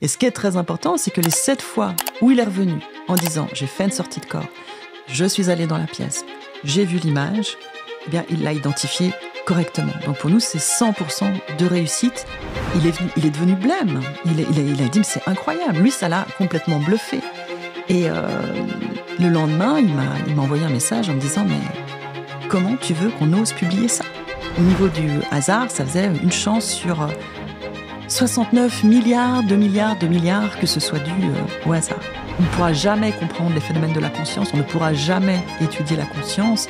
Et ce qui est très important, c'est que les sept fois où il est revenu en disant j'ai fait une sortie de corps, je suis allé dans la pièce, j'ai vu l'image, eh bien il l'a identifié correctement. Donc pour nous, c'est 100% de réussite. Il est, il est devenu blême. Il, il, a, dit mais c'est incroyable. Lui, ça l'a complètement bluffé. Et euh, le lendemain, il m'a envoyé un message en me disant mais comment tu veux qu'on ose publier ça Au niveau du hasard, ça faisait une chance sur euh, 69 milliards de milliards de milliards que ce soit dû euh, au hasard. On ne pourra jamais comprendre les phénomènes de la conscience, on ne pourra jamais étudier la conscience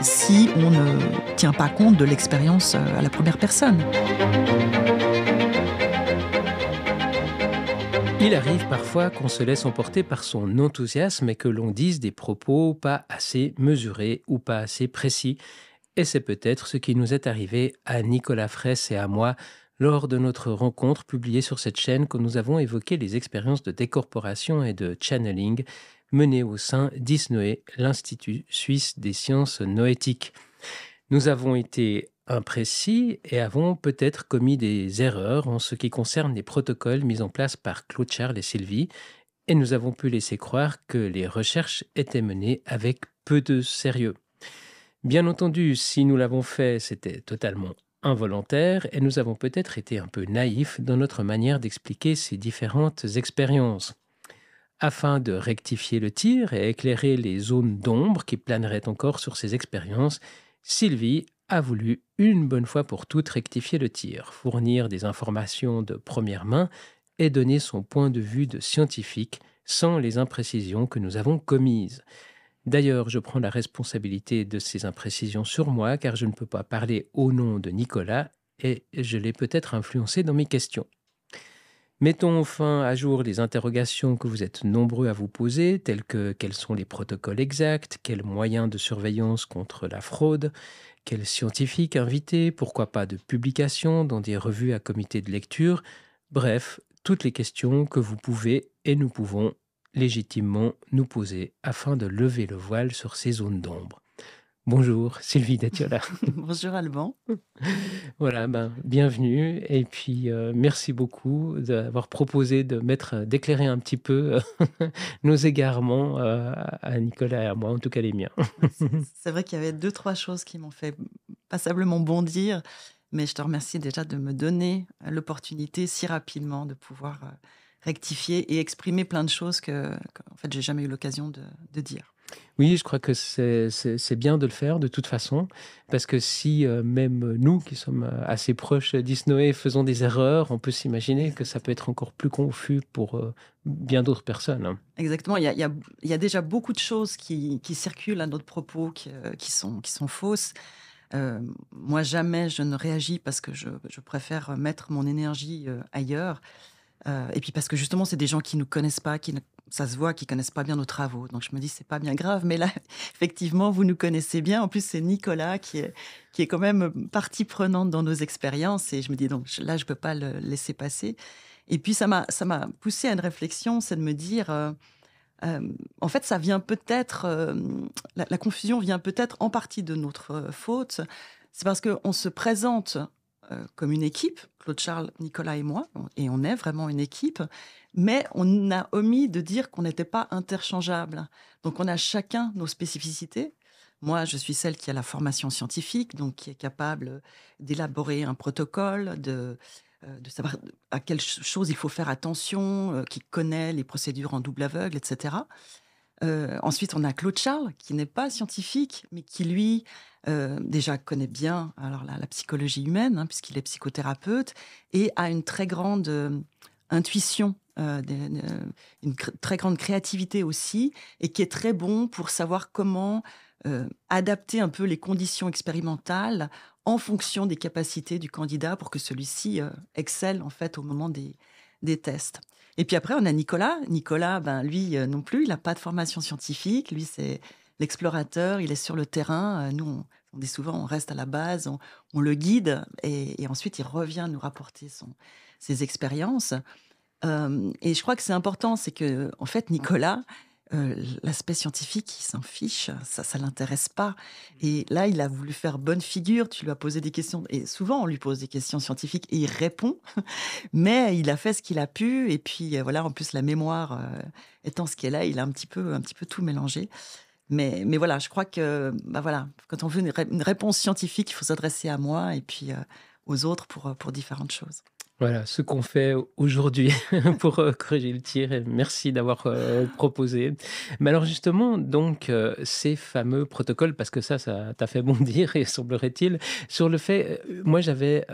si on ne tient pas compte de l'expérience euh, à la première personne. Il arrive parfois qu'on se laisse emporter par son enthousiasme et que l'on dise des propos pas assez mesurés ou pas assez précis. Et c'est peut-être ce qui nous est arrivé à Nicolas Fraisse et à moi lors de notre rencontre publiée sur cette chaîne, que nous avons évoqué les expériences de décorporation et de channeling menées au sein d'ISNOE, l'Institut suisse des sciences noétiques. Nous avons été imprécis et avons peut-être commis des erreurs en ce qui concerne les protocoles mis en place par Claude Charles et Sylvie, et nous avons pu laisser croire que les recherches étaient menées avec peu de sérieux. Bien entendu, si nous l'avons fait, c'était totalement involontaire et nous avons peut-être été un peu naïfs dans notre manière d'expliquer ces différentes expériences. Afin de rectifier le tir et éclairer les zones d'ombre qui planeraient encore sur ces expériences, Sylvie a voulu une bonne fois pour toutes rectifier le tir, fournir des informations de première main et donner son point de vue de scientifique sans les imprécisions que nous avons commises. D'ailleurs, je prends la responsabilité de ces imprécisions sur moi car je ne peux pas parler au nom de Nicolas et je l'ai peut-être influencé dans mes questions. Mettons enfin à jour les interrogations que vous êtes nombreux à vous poser, telles que quels sont les protocoles exacts, quels moyens de surveillance contre la fraude, quels scientifiques invités, pourquoi pas de publications dans des revues à comité de lecture, bref, toutes les questions que vous pouvez et nous pouvons légitimement nous poser afin de lever le voile sur ces zones d'ombre. Bonjour Sylvie Datiola. Bonjour Alban. Voilà, ben, bienvenue et puis euh, merci beaucoup d'avoir proposé de mettre, euh, d'éclairer un petit peu euh, nos égarements à Nicolas et à moi, en tout cas les miens. C'est vrai qu'il y avait deux, trois choses qui m'ont fait passablement bondir, mais je te remercie déjà de me donner l'opportunité si rapidement de pouvoir rectifier et exprimer plein de choses que, en fait, j'ai jamais eu l'occasion de, dire. Oui, je crois que c'est bien de le faire de toute façon, parce que si euh, même nous, qui sommes euh, assez proches d'Isnoé, faisons des erreurs, on peut s'imaginer que ça peut être encore plus confus pour euh, bien d'autres personnes. Hein. Exactement, il y, a, déjà beaucoup de choses qui, circulent à notre propos, qui, sont, qui sont, fausses. moi, jamais je ne réagis parce que je, je préfère mettre mon énergie ailleurs. Euh, et puis parce que justement, c'est des gens qui nous connaissent pas, qui ça se voit, qui connaissent pas bien nos travaux. Donc je me dis, c'est pas bien grave. Mais là, effectivement, vous nous connaissez bien. En plus, c'est Nicolas qui est, qui est quand même partie prenante dans nos expériences. Et je me dis, donc là, je ne peux pas le laisser passer. Et puis ça m'a, ça m'a poussé à une réflexion, c'est de me dire, euh, euh, en fait, ça vient peut-être, la, la, confusion vient peut-être en partie de notre faute. C'est parce qu'on se présente euh, comme une équipe, Claude Charles, Nicolas et moi, et on est vraiment une équipe, mais on a omis de dire qu'on n'était pas interchangeable. Donc on a chacun nos spécificités. Moi, je suis celle qui a la formation scientifique, donc qui est capable d'élaborer un protocole, de, euh, de savoir à quelles choses il faut faire attention, euh, qui connaît les procédures en double aveugle, etc. Euh, ensuite, on a Claude Charles, qui n'est pas scientifique, mais qui, lui, euh, déjà connaît bien alors la, psychologie humaine, hein, puisqu'il est psychothérapeute, et a une très grande euh, intuition, une très grande créativité aussi, et qui est très bon pour savoir comment adapter un peu les conditions expérimentales en fonction des capacités du candidat pour que celui-ci excelle en fait au moment des tests. Et puis après, on a Nicolas. Nicolas, ben, lui euh, non plus, il n'a pas de formation scientifique. Lui, c'est l'explorateur, il est sur le terrain. Euh, nous, on, dit souvent, on reste à la base, on, le guide, et, ensuite il revient nous rapporter ses expériences. Euh, et je crois que c'est important, c'est que en fait Nicolas, euh, l'aspect scientifique, il s'en fiche, ça, ça l'intéresse pas. Mmh. Et là, il a voulu faire bonne figure, tu lui as posé des questions, et souvent on lui pose des questions scientifiques et il répond, mais il a fait ce qu'il a pu, et puis euh, voilà, en plus la mémoire euh, étant ce qu'elle a, il a un petit peu, un petit peu tout mélangé. Mais, mais voilà, je crois que bah voilà, quand on veut une, réponse scientifique, il faut s'adresser à moi et puis aux autres pour différentes choses. Voilà ce qu'on fait aujourd'hui pour euh, corriger le tir. merci d'avoir euh, proposé. Mais alors justement, donc euh, ces fameux protocoles, parce que ça, ça t'a fait bondir, et semblerait-il, sur le fait, moi j'avais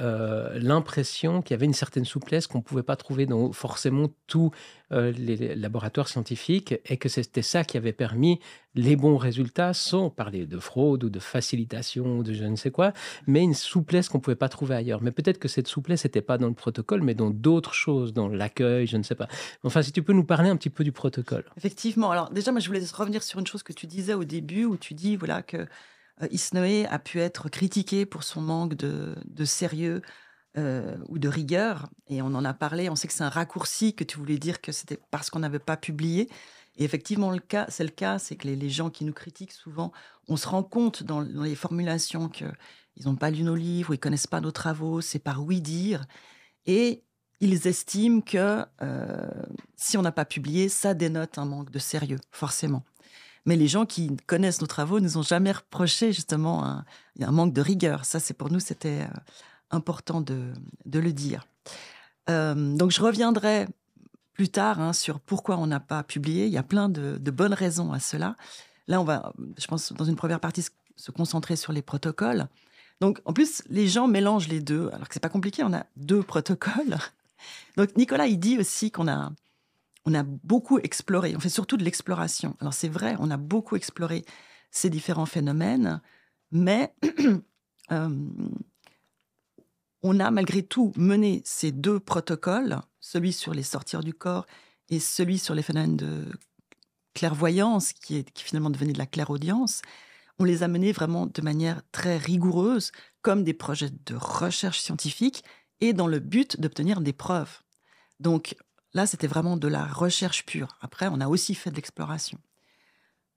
l'impression qu'il y avait une certaine souplesse qu'on ne pouvait pas trouver dans forcément tous les laboratoires scientifiques, et que c'était ça qui avait permis les bons résultats, sans parler de fraude ou de facilitation ou de je ne sais quoi, mais une souplesse qu'on ne pouvait pas trouver ailleurs. Mais peut-être que cette souplesse n'était pas dans le mais dans d'autres choses, dans l'accueil, je ne sais pas. Enfin, si tu peux nous parler un petit peu du protocole. Effectivement. Alors déjà, moi, je voulais revenir sur une chose que tu disais au début, où tu dis voilà que euh, Isnoé a pu être critiqué pour son manque de, sérieux. Euh, ou de rigueur, et on en a parlé, on sait que c'est un raccourci, que tu voulais dire que c'était parce qu'on n'avait pas publié. Et effectivement, le cas, c'est le cas, c'est que les, gens qui nous critiquent souvent, on se rend compte dans, les formulations qu'ils n'ont pas lu nos livres, ils connaissent pas nos travaux, c'est par oui dire. Et ils estiment que euh, si on n'a pas publié, ça dénote un manque de sérieux, forcément. Mais les gens qui connaissent nos travaux nous ont jamais reproché justement un, manque de rigueur. Ça, c'est pour nous, c'était euh, important de, le dire. Euh, donc, je reviendrai plus tard hein, sur pourquoi on n'a pas publié. Il y a plein de, de, bonnes raisons à cela. Là, on va, je pense, dans une première partie, se concentrer sur les protocoles. Donc, en plus, les gens mélangent les deux, alors que c'est pas compliqué, on a deux protocoles. Donc, Nicolas, il dit aussi qu'on a, on a beaucoup exploré, on fait surtout de l'exploration. Alors, c'est vrai, on a beaucoup exploré ces différents phénomènes, mais euh, on a malgré tout mené ces deux protocoles, celui sur les sortir du corps et celui sur les phénomènes de clairvoyance, qui est qui finalement devenu de la clairaudience, on les a menés vraiment de manière très rigoureuse, comme des projets de recherche scientifique, et dans le but d'obtenir des preuves. Donc là, c'était vraiment de la recherche pure. Après, on a aussi fait de l'exploration.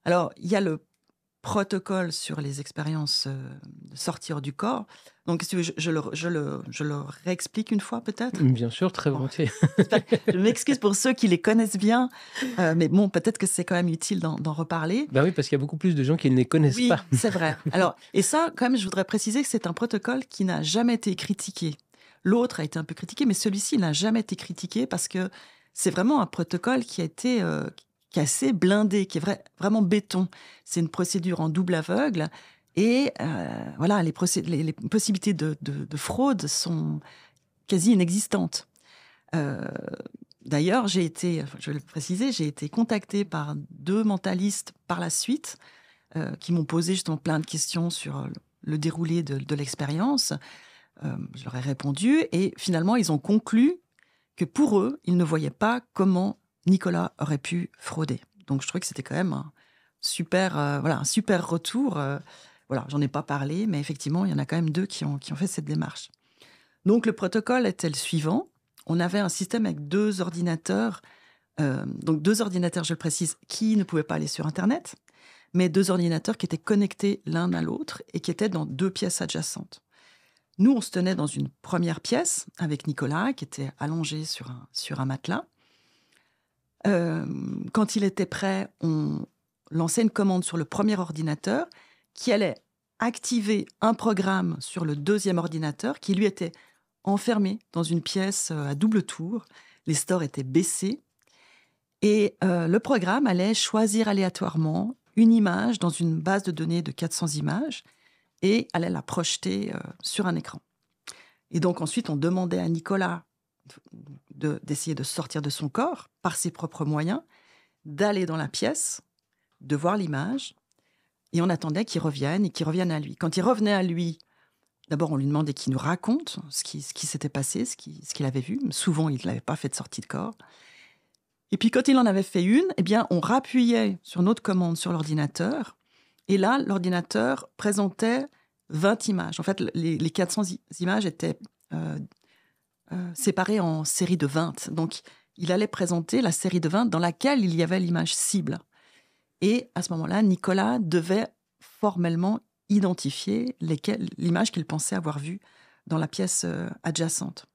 Alors, il y a le protocole sur les expériences sorties euh, sortir du corps. Donc, si je, je, le, je, le, réexplique une fois, peut-être mm, Bien sûr, très volontiers. je m'excuse pour ceux qui les connaissent bien, euh, mais bon, peut-être que c'est quand même utile d'en reparler. Ben oui, parce qu'il y a beaucoup plus de gens qui ne les connaissent pas. c'est vrai. Alors, et ça, quand même, je voudrais préciser que c'est un protocole qui n'a jamais été critiqué. L'autre a été un peu critiqué, mais celui-ci n'a jamais été critiqué parce que c'est vraiment un protocole qui a été, euh, assez blindé, qui est vrai, vraiment béton. C'est une procédure en double aveugle. Et euh, voilà, les, possibilités de, fraude sont quasi inexistantes. Euh, d'ailleurs, j'ai été, je vais le préciser, j'ai été contactée par deux mentalistes par la suite euh, qui m'ont posé justement plein de questions sur le déroulé de, l'expérience. je leur ai répondu et finalement, ils ont conclu que pour eux, ils ne voyaient pas comment Nicolas aurait pu frauder. Donc je trouvais que c'était quand même un super, euh, voilà, un super retour. Euh, voilà, j'en ai pas parlé, mais effectivement, il y en a quand même deux qui ont, qui ont fait cette démarche. Donc le protocole était le suivant. On avait un système avec deux ordinateurs, euh, donc deux ordinateurs, je le précise, qui ne pouvaient pas aller sur Internet, mais deux ordinateurs qui étaient connectés l'un à l'autre et qui étaient dans deux pièces adjacentes. Nous, on se tenait dans une première pièce avec Nicolas, qui était allongé sur sur un matelas. Euh, quand il était prêt, on lançait une commande sur le premier ordinateur qui allait activer un programme sur le deuxième ordinateur qui lui était enfermé dans une pièce euh, à double tour. Les stores étaient baissés et euh, le programme allait choisir aléatoirement une image dans une base de données de 400 images et allait la projeter sur un écran. Et donc ensuite, on demandait à Nicolas d'essayer de, sortir de son corps par ses propres moyens, d'aller dans la pièce, de voir l'image, et on attendait qu'il revienne et qu'il revienne à lui. Quand il revenait à lui, d'abord on lui demandait qu'il nous raconte ce qui, ce qui s'était passé, ce qui ce qu'il avait vu. Souvent, il ne l'avait pas fait de sortie de corps. Et puis quand il en avait fait une, eh bien, on rappuyait sur notre commande sur l'ordinateur, et là, l'ordinateur présentait 20 images. En fait, les, 400 images étaient euh, euh, séparé en série de 20. Donc, il allait présenter la série de 20 dans laquelle il y avait l'image cible. Et à ce moment-là, Nicolas devait formellement identifier l'image qu'il pensait avoir vue dans la pièce euh, adjacente.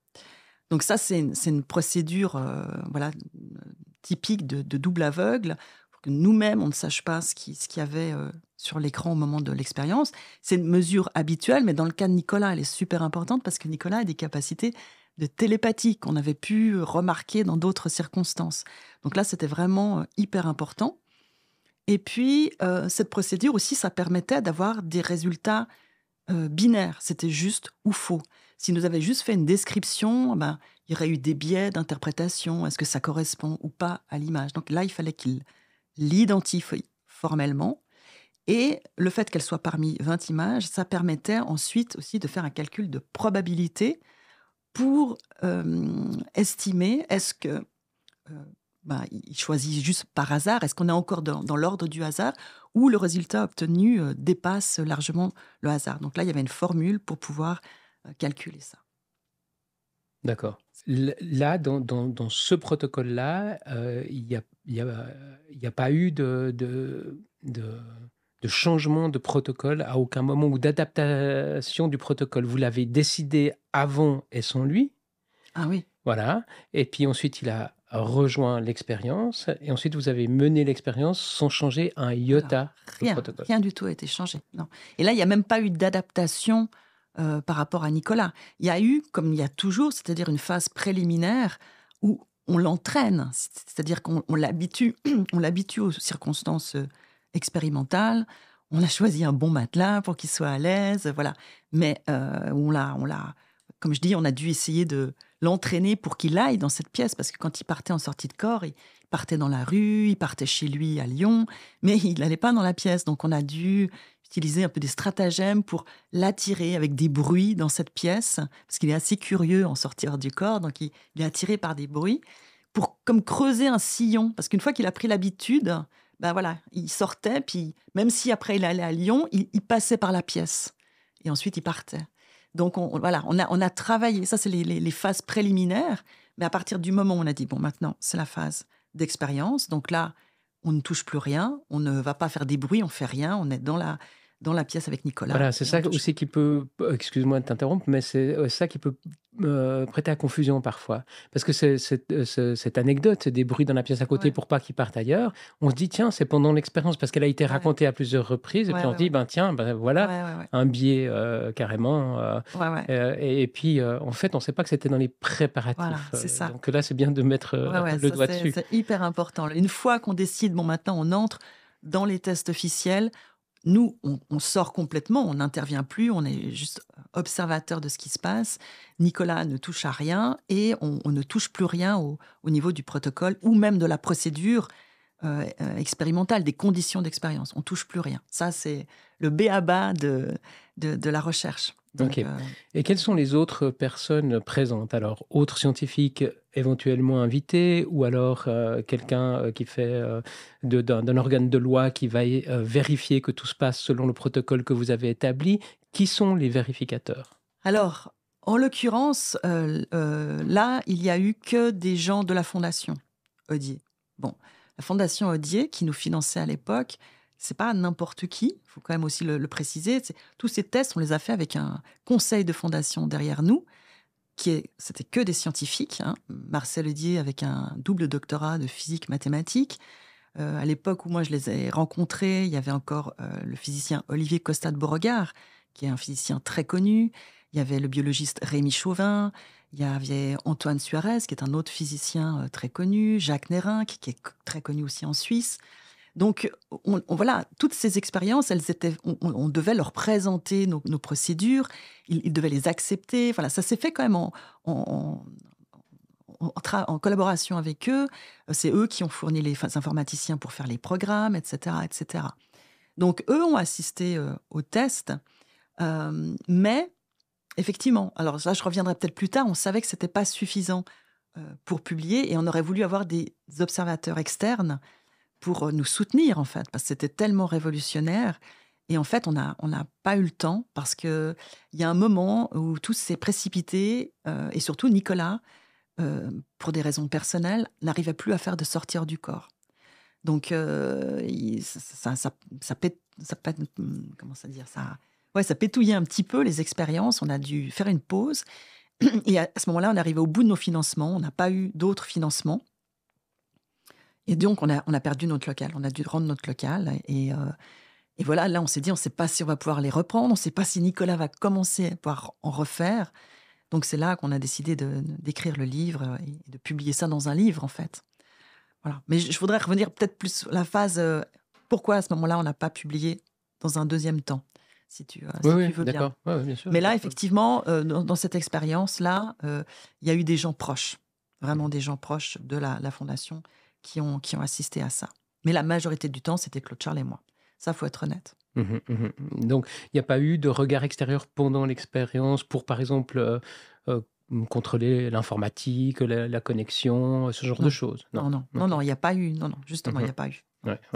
Donc ça, c'est une, procédure euh, voilà, typique de, double aveugle, pour que nous-mêmes, on ne sache pas ce qu'il y avait sur l'écran au moment de l'expérience. C'est une mesure habituelle, mais dans le cas de Nicolas, elle est super importante parce que Nicolas a des capacités de télépathie qu'on avait pu remarquer dans d'autres circonstances. Donc là, c'était vraiment euh, hyper important. Et puis, euh, cette procédure aussi, ça permettait d'avoir des résultats euh, binaires. C'était juste ou faux. Si nous avait juste fait une description, eh ben, il y aurait eu des biais d'interprétation. Est-ce que ça correspond ou pas à l'image Donc là, il fallait qu'il l'identifie formellement. Et le fait qu'elle soit parmi 20 images, ça permettait ensuite aussi de faire un calcul de probabilité pour euh, estimer est-ce que euh, bah, il choisit juste par hasard, est-ce qu'on est encore dans, l'ordre du hasard ou le résultat obtenu euh, dépasse largement le hasard. Donc là, il y avait une formule pour pouvoir calculer ça. D'accord. Là, dans, dans, ce protocole-là, il n'y a, y a, a, pas eu de, de, de, de, changement de protocole à aucun moment ou d'adaptation du protocole. Vous l'avez décidé avant et sans lui. Ah oui. Voilà. Et puis ensuite, il a rejoint l'expérience. Et ensuite, vous avez mené l'expérience sans changer un iota rien, Rien du tout a été changé. Non. Et là, il n'y a même pas eu d'adaptation euh, par rapport à Nicolas. Il y a eu, comme il y a toujours, c'est-à-dire une phase préliminaire où on l'entraîne, c'est-à-dire qu'on l'habitue, on l'habitue aux circonstances euh, expérimentales. On a choisi un bon matelas pour qu'il soit à l'aise, voilà. Mais euh, on l'a, on l'a, comme je dis, on a dû essayer de l'entraîner pour qu'il aille dans cette pièce, parce que quand il partait en sortie de corps, il partait dans la rue, il partait chez lui à Lyon, mais il n'allait pas dans la pièce. Donc on a dû utiliser un peu des stratagèmes pour l'attirer avec des bruits dans cette pièce, parce qu'il est assez curieux en sortir du corps, donc il, est attiré par des bruits, pour comme creuser un sillon, parce qu'une fois qu'il a pris l'habitude, ben voilà, il sortait, puis même si après il allait à Lyon, il, il passait par la pièce, et ensuite il partait. Donc voilà, on a, on a travaillé, ça c'est les, les, phases préliminaires, mais à partir du moment où on a dit, bon maintenant c'est la phase d'expérience, donc là on ne touche plus rien, on ne va pas faire des bruits, on fait rien, on est dans la, dans la pièce avec Nicolas. Voilà, c'est ça aussi qui peut, euh, excuse-moi de t'interrompre, mais c'est euh, ça qui peut euh, prêter à confusion parfois. Parce que c'est, cette anecdote des bruits dans la pièce à côté pour pas qu'ils partent ailleurs, on se dit, tiens, c'est pendant l'expérience, parce qu'elle a été racontée à plusieurs reprises, et puis on se dit, ben tiens, ben, voilà, un biais carrément. et, puis, en fait, on ne sait pas que c'était dans les préparatifs. c'est ça. Donc là, c'est bien de mettre le doigt dessus. C'est hyper important. Une fois qu'on décide, bon, maintenant, on entre dans les tests officiels, nous, on, sort complètement, on n'intervient plus, on est juste observateur de ce qui se passe. Nicolas ne touche à rien et on, ne touche plus rien au, niveau du protocole ou même de la procédure euh, euh, expérimentale, des conditions d'expérience. On touche plus rien. Ça, c'est le béaba de, de, de la recherche. Euh, Et quelles sont les autres personnes présentes Alors, autres scientifiques éventuellement invités, ou alors euh, quelqu'un euh, qui fait d'un organe de loi qui va vérifier que tout se passe selon le protocole que vous avez établi. Qui sont les vérificateurs Alors, en l'occurrence, là, il n'y a eu que des gens de la Fondation Odier. Bon, la Fondation Odier, qui nous finançait à l'époque, c'est pas n'importe qui, il faut quand même aussi le, préciser. Tous ces tests, on les a faits avec un conseil de fondation derrière nous, qui est, c'était que des scientifiques. Hein. Marcel Edier avec un double doctorat de physique mathématique. Euh, à l'époque où moi je les ai rencontrés, il y avait encore euh, le physicien Olivier Costa de Beauregard, qui est un physicien très connu. Il y avait le biologiste Rémi Chauvin. Il y avait Antoine Suarez, qui est un autre physicien euh, très connu. Jacques Nérin, qui est très connu aussi en Suisse. Donc, voilà, toutes ces expériences, on, devait leur présenter nos, procédures, ils, devaient les accepter. Voilà, ça s'est fait quand même en, collaboration avec eux. C'est eux qui ont fourni les informaticiens pour faire les programmes, etc., etc. Donc, eux ont assisté euh, aux tests, euh, mais effectivement, alors là, je reviendrai peut-être plus tard. On savait que c'était pas suffisant euh, pour publier et on aurait voulu avoir des observateurs externes pour euh, nous soutenir, en fait, parce que c'était tellement révolutionnaire. Et en fait, on n'a on pas eu le temps parce qu'il y a un moment où tout s'est précipité, euh, et surtout Nicolas, euh, pour des raisons personnelles, n'arrivait plus à faire de sortir du corps. Donc, ça, ça, ça, ça, hmm, comment ça dire ça, ouais, ça pétouillait un petit peu les expériences. On a dû faire une pause. Et à ce moment-là, on arrivait au bout de nos financements. On n'a pas eu d'autres financements. Et donc, on a, perdu notre local. On a dû rendre notre local. Et, euh, voilà, là, on s'est dit, on ne sait pas si on va pouvoir les reprendre. On ne sait pas si Nicolas va commencer à pouvoir en refaire. Donc, c'est là qu'on a décidé d'écrire le livre et de publier ça dans un livre, en fait. Voilà. Mais je, voudrais revenir peut-être plus sur la phase euh, pourquoi à ce moment-là, on n'a pas publié dans un deuxième temps si tu, oui, euh, si oui, tu veux bien. sûr. Mais là, effectivement, dans, cette expérience-là, il y a eu des gens proches, vraiment des gens proches de la, la fondation, qui ont, assisté à ça. Mais la majorité du temps, c'était Claude Charles et moi. Ça, faut être honnête. Mmh mmh donc, il n'y a pas eu de regard extérieur pendant l'expérience pour, par exemple, euh, euh, contrôler l'informatique, la, connexion, ce genre de choses. Non, non, non, il n'y a pas eu. Non, non, justement, il n'y mmh a pas eu.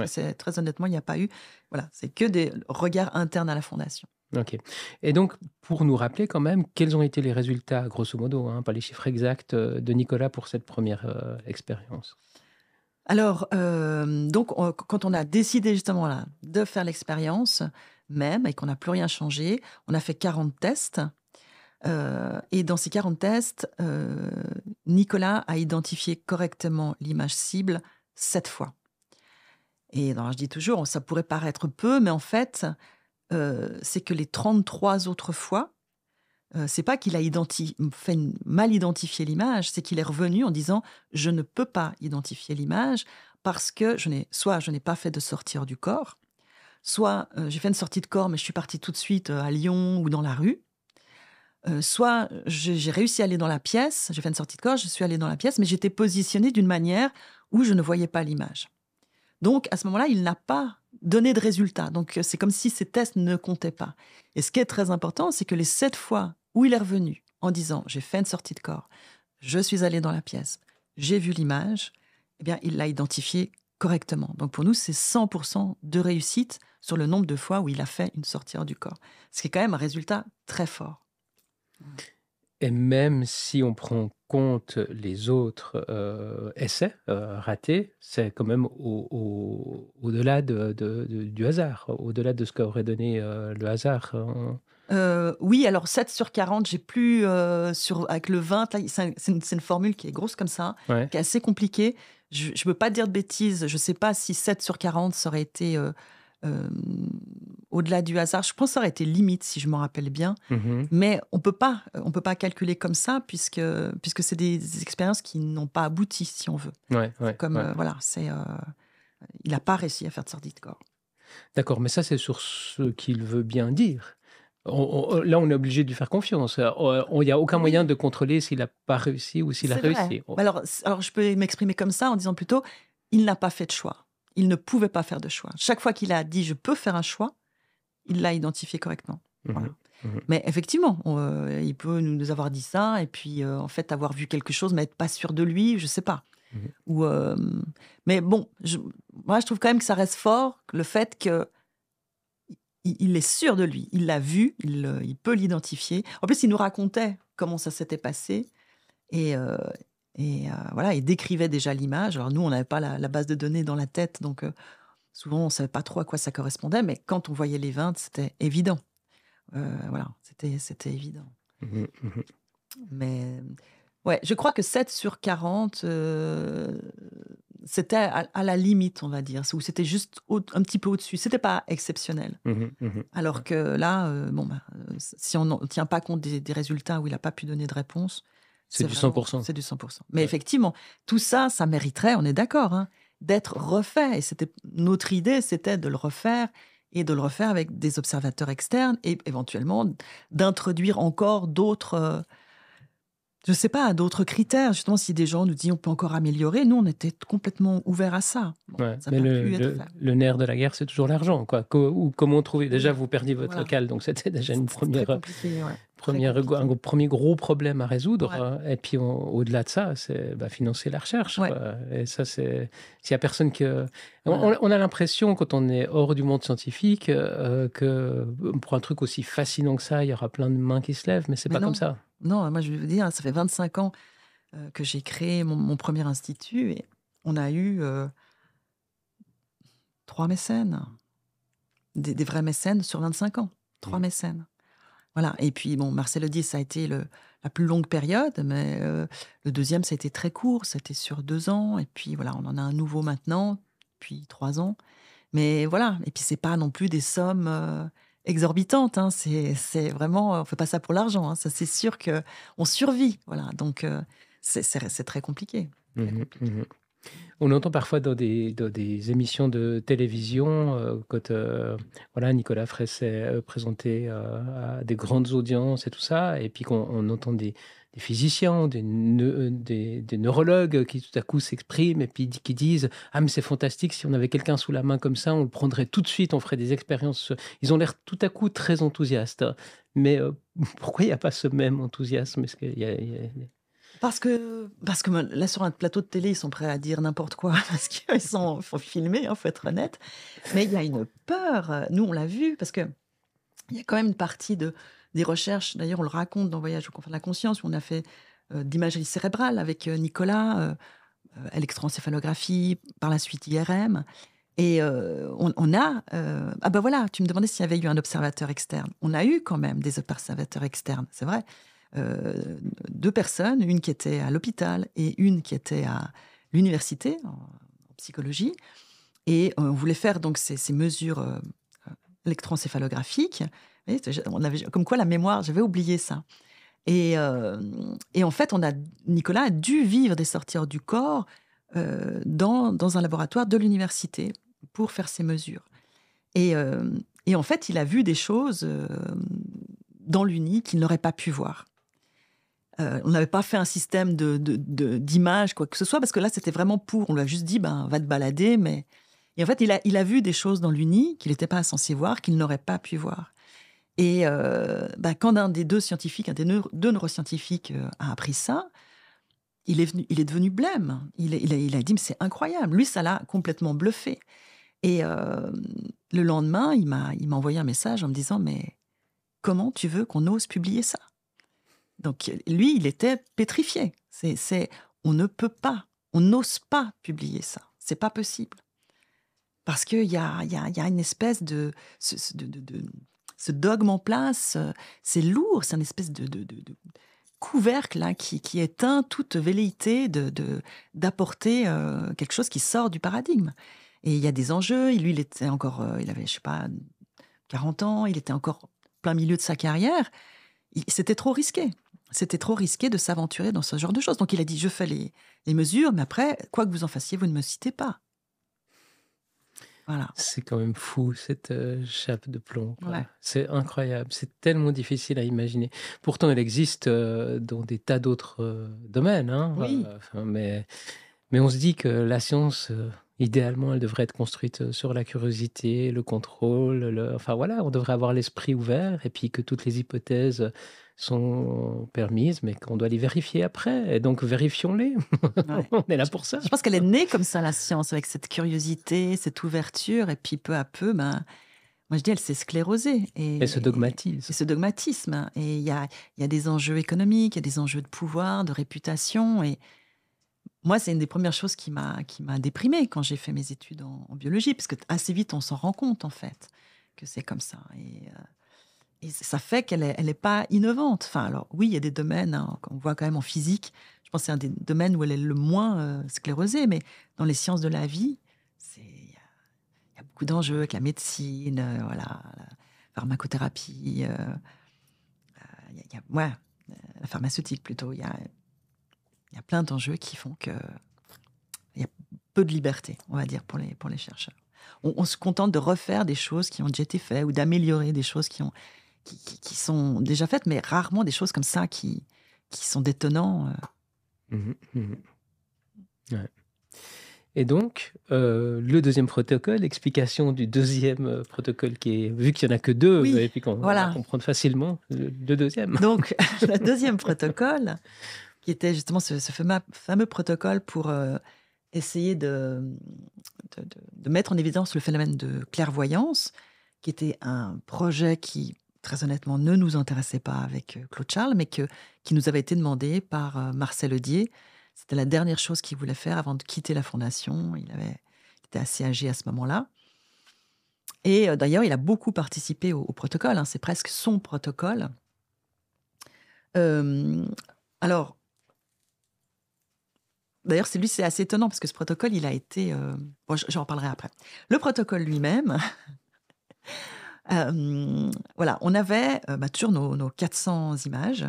C'est très honnêtement, il n'y a pas eu. Voilà, c'est que des regards internes à la fondation. Ok. Et donc, pour nous rappeler quand même, quels ont été les résultats, grosso modo, hein, pas les chiffres exacts euh, de Nicolas pour cette première expérience alors, euh, donc, quand on a décidé justement là de faire l'expérience même et qu'on n'a plus rien changé, on a fait 40 tests. Euh, et dans ces 40 tests, euh, Nicolas a identifié correctement l'image cible sept fois. Et je dis toujours, ça pourrait paraître peu, mais en fait, c'est que les 33 autres fois, euh, c'est pas qu'il a fait mal identifié l'image, c'est qu'il est revenu en disant je ne peux pas identifier l'image parce que je n'ai soit je n'ai pas fait de sortir du corps, soit euh, j'ai fait une sortie de corps mais je suis parti tout de suite euh, à Lyon ou dans la rue, soit j'ai réussi à aller dans la pièce, j'ai fait une sortie de corps, je suis allé dans la pièce mais j'étais positionné d'une manière où je ne voyais pas l'image. Donc à ce moment-là, il n'a pas donné de résultat. Donc c'est comme si ces tests ne comptaient pas. Et ce qui est très important, c'est que les sept fois où il est revenu en disant j'ai fait une sortie de corps, je suis allé dans la pièce, j'ai vu l'image, eh bien il l'a identifié correctement. Donc pour nous, c'est 100% de réussite sur le nombre de fois où il a fait une sortie du corps, ce qui est quand même un résultat très fort. Et même si on prend compte les autres euh, essais euh, ratés, c'est quand même au-delà du hasard, au-delà de ce qu'aurait donné euh, le hasard. Hein. Euh, oui, alors 7 sur 40, j'ai plus euh, sur, avec le 20, c'est une, formule qui est grosse comme ça, qui est assez compliquée. Je ne veux pas dire de bêtises, je ne sais pas si 7 sur 40, ça aurait été euh, au-delà du hasard. Je pense que ça aurait été limite, si je m'en rappelle bien. Mm-hmm. Mais on peut pas, on peut pas calculer comme ça, puisque, puisque c'est des expériences qui n'ont pas abouti, si on veut. comme, voilà, il n'a pas réussi à faire de sortie de corps. D'accord, mais ça c'est sur ce qu'il veut bien dire. Euh, là, on est obligé de lui faire confiance. Euh, il n'y a aucun moyen de contrôler s'il n'a pas réussi ou s'il a réussi. Alors, alors, je peux m'exprimer comme ça en disant plutôt, il n'a pas fait de choix. Il ne pouvait pas faire de choix. Chaque fois qu'il a dit, je peux faire un choix, il l'a identifié correctement. Mhm. Mhm. Mais effectivement, euh, il peut nous avoir dit ça et puis en fait avoir vu quelque chose, mais être pas sûr de lui, je ne sais pas. Mhm. Ou, mais bon, moi je trouve quand même que ça reste fort le fait que il, est sûr de lui. Il l'a vu, euh, il, peut l'identifier. En plus, il nous racontait comment ça s'était passé. Et, euh, euh, voilà, il décrivait déjà l'image. Alors nous, on n'avait pas la, base de données dans la tête, donc souvent on ne savait pas trop à quoi ça correspondait, mais quand on voyait les 20, c'était évident. voilà, c'était, évident. Mmh mmh mais ouais, je crois que 7 sur 40 c'était à, la limite, on va dire, où c'était juste un petit peu au-dessus. C'était pas exceptionnel. Mmh mmh Alors que là, euh, bon, bah, euh, si on ne tient pas compte des, résultats où il n'a pas pu donner de réponse, c'est du 100%. C'est du 100%. Mais effectivement, tout ça, ça mériterait, on est d'accord, hein, d'être refait. Et c'était notre idée, c'était de le refaire et de le refaire avec des observateurs externes et éventuellement d'introduire encore d'autres euh, je ne sais pas, d'autres critères. Justement, si des gens nous disent on peut encore améliorer, nous, on était complètement ouverts à ça. mais le, nerf de la guerre, c'est toujours l'argent. quoi. ou comment trouver Déjà, vous perdiez votre cale, donc c'était déjà une première, euh, un premier gros problème à résoudre. Et puis, au-delà de ça, c'est bah, financer la recherche. Et ça, c'est. S'il a personne que. On, a l'impression, quand on est hors du monde scientifique, euh, que pour un truc aussi fascinant que ça, il y aura plein de mains qui se lèvent, mais c'est pas comme ça. Non, moi je veux dire, ça fait 25 ans euh, que j'ai créé mon, premier institut et on a eu euh, trois mécènes, des, vrais mécènes sur 25 ans, trois mm. mécènes. Voilà. Et puis, bon, Marcel dix ça a été la plus longue période, mais euh, le deuxième, ça a été très court, c'était sur deux ans. Et puis, voilà, on en a un nouveau maintenant, puis trois ans. Mais voilà. Et puis, c'est pas non plus des sommes exorbitante. Hein. C'est vraiment, on fait pas ça pour l'argent. Hein. Ça, c'est sûr que on survit. Voilà, donc euh, c'est très compliqué. Mmh mmh on entend parfois dans des, émissions de télévision, euh, quand euh, voilà, Nicolas Fresset est présenté à des grandes audiences et tout ça, et puis qu'on entend des, des physiciens, euh, des, neurologues qui tout à coup s'expriment et puis qui disent Ah, mais c'est fantastique, si on avait quelqu'un sous la main comme ça, on le prendrait tout de suite, on ferait des expériences. Ils ont l'air tout à coup très enthousiastes. Mais euh, pourquoi il n'y a pas ce même enthousiasme Parce que, parce que là, sur un plateau de télé, ils sont prêts à dire n'importe quoi, parce qu'ils sont filmés, filmer, il hein, faut être honnête. Mais il y a une peur. Nous, on l'a vu, parce qu'il y a quand même une partie de des recherches. D'ailleurs, on le raconte dans Voyage au confins de la conscience, où on a fait euh, d'imagerie cérébrale avec euh, Nicolas, euh, électroencéphalographie, par la suite IRM. Et on, a. ah ben voilà, tu me demandais s'il y avait eu un observateur externe. On a eu quand même des observateurs externes, c'est vrai. deux personnes, une qui était à l'hôpital et une qui était à l'université en, psychologie. Et on voulait faire donc ces, ces mesures électroencéphalographiques on avait, comme quoi la mémoire, j'avais oublié ça. Euh, et, en fait, on a, Nicolas a dû vivre des sorties du corps euh, dans, dans, un laboratoire de l'université pour faire ses mesures. Euh, et, en fait, il a vu des choses dans l'UNI qu'il n'aurait pas pu voir. on n'avait pas fait un système d'images, de, quoi que ce soit, parce que là, c'était vraiment pour. On lui a juste dit, ben, va te balader, mais. Et en fait, il a, il a vu des choses dans l'UNI qu'il n'était pas censé voir, qu'il n'aurait pas pu voir. Et euh, bah, quand un des deux scientifiques, un des deux neuroscientifiques euh, a appris ça, il est, venu, il est devenu blême. Il, a, il a, dit, mais c'est incroyable. Lui, ça l'a complètement bluffé. Et euh, le lendemain, il m'a envoyé un message en me disant, mais comment tu veux qu'on ose publier ça Donc lui, il était pétrifié. C'est, on ne peut pas, on n'ose pas publier ça. C'est pas possible. Parce qu'il y a, y, a, y a, une espèce de ce dogme en place, euh, c'est lourd, c'est une espèce de, couvercle hein, qui, éteint toute velléité d'apporter euh, quelque chose qui sort du paradigme. Et il y a des enjeux. Lui, il était encore, euh, il avait, je sais pas, 40 ans, il était encore plein milieu de sa carrière. C'était trop risqué. C'était trop risqué de s'aventurer dans ce genre de choses. Donc il a dit, je fais les mesures, mais après, quoi que vous en fassiez, vous ne me citez pas. C'est quand même fou cette euh, chape de plomb. C'est incroyable. C'est tellement difficile à imaginer. Pourtant, elle existe euh, dans des tas d'autres euh, domaines. Hein, mais, mais on se dit que la science Idéalement, elle devrait être construite euh, sur la curiosité, le contrôle, enfin voilà, on devrait avoir l'esprit ouvert et puis que toutes les hypothèses sont permises, mais qu'on doit les vérifier après. Et donc, vérifions-les. on est là pour ça. Je pense qu'elle est née comme ça, la science, avec cette curiosité, cette ouverture, et puis peu à peu, ben, moi, je dis, elle s'est sclérosée. Et, et, ce dogmatisme. Et, ce dogmatisme. Et il y a, y a des enjeux économiques, il y a des enjeux de pouvoir, de réputation. Et, moi, c'est une des premières choses qui m'a qui m'a déprimée quand j'ai fait mes études en, biologie, parce que assez vite on s'en rend compte en fait que c'est comme ça. Et, euh, et ça fait qu'elle n'est elle est pas innovante. Enfin, alors oui, il y a des domaines hein, qu'on voit quand même en physique. Je pense que c'est un des domaines où elle est le moins euh, sclérosée, mais dans les sciences de la vie, il y, a beaucoup d'enjeux avec la médecine, euh, voilà, la pharmacothérapie, y a, la pharmaceutique plutôt. Il y a il y a plein d'enjeux qui font que il y a peu de liberté, on va dire, pour les, pour les chercheurs. On, se contente de refaire des choses qui ont déjà été faites ou d'améliorer des choses qui, ont, qui, sont déjà faites, mais rarement des choses comme ça qui, qui sont détonnantes. Euh. Mmh mmh et donc, euh, le deuxième protocole, explication du deuxième euh, protocole qui est, vu qu'il n'y en a que deux, et puis qu'on comprendre facilement le, le deuxième. Donc, le deuxième protocole, qui était justement ce, fameux, protocole pour euh, essayer de, de, mettre en évidence le phénomène de clairvoyance, qui était un projet qui, très honnêtement, ne nous intéressait pas avec euh, Claude Charles, mais que, qui nous avait été demandé par euh, Marcel Audier. C'était la dernière chose qu'il voulait faire avant de quitter la fondation. Il, avait, était assez âgé à ce moment-là. Et d'ailleurs, il a beaucoup participé au, protocole. Hein. C'est presque son protocole. alors, D'ailleurs, c'est lui, c'est assez étonnant parce que ce protocole, il a été. Euh, bon, j'en reparlerai après. Le protocole lui-même. Euh, voilà, on avait euh, bah, sur nos, 400 images.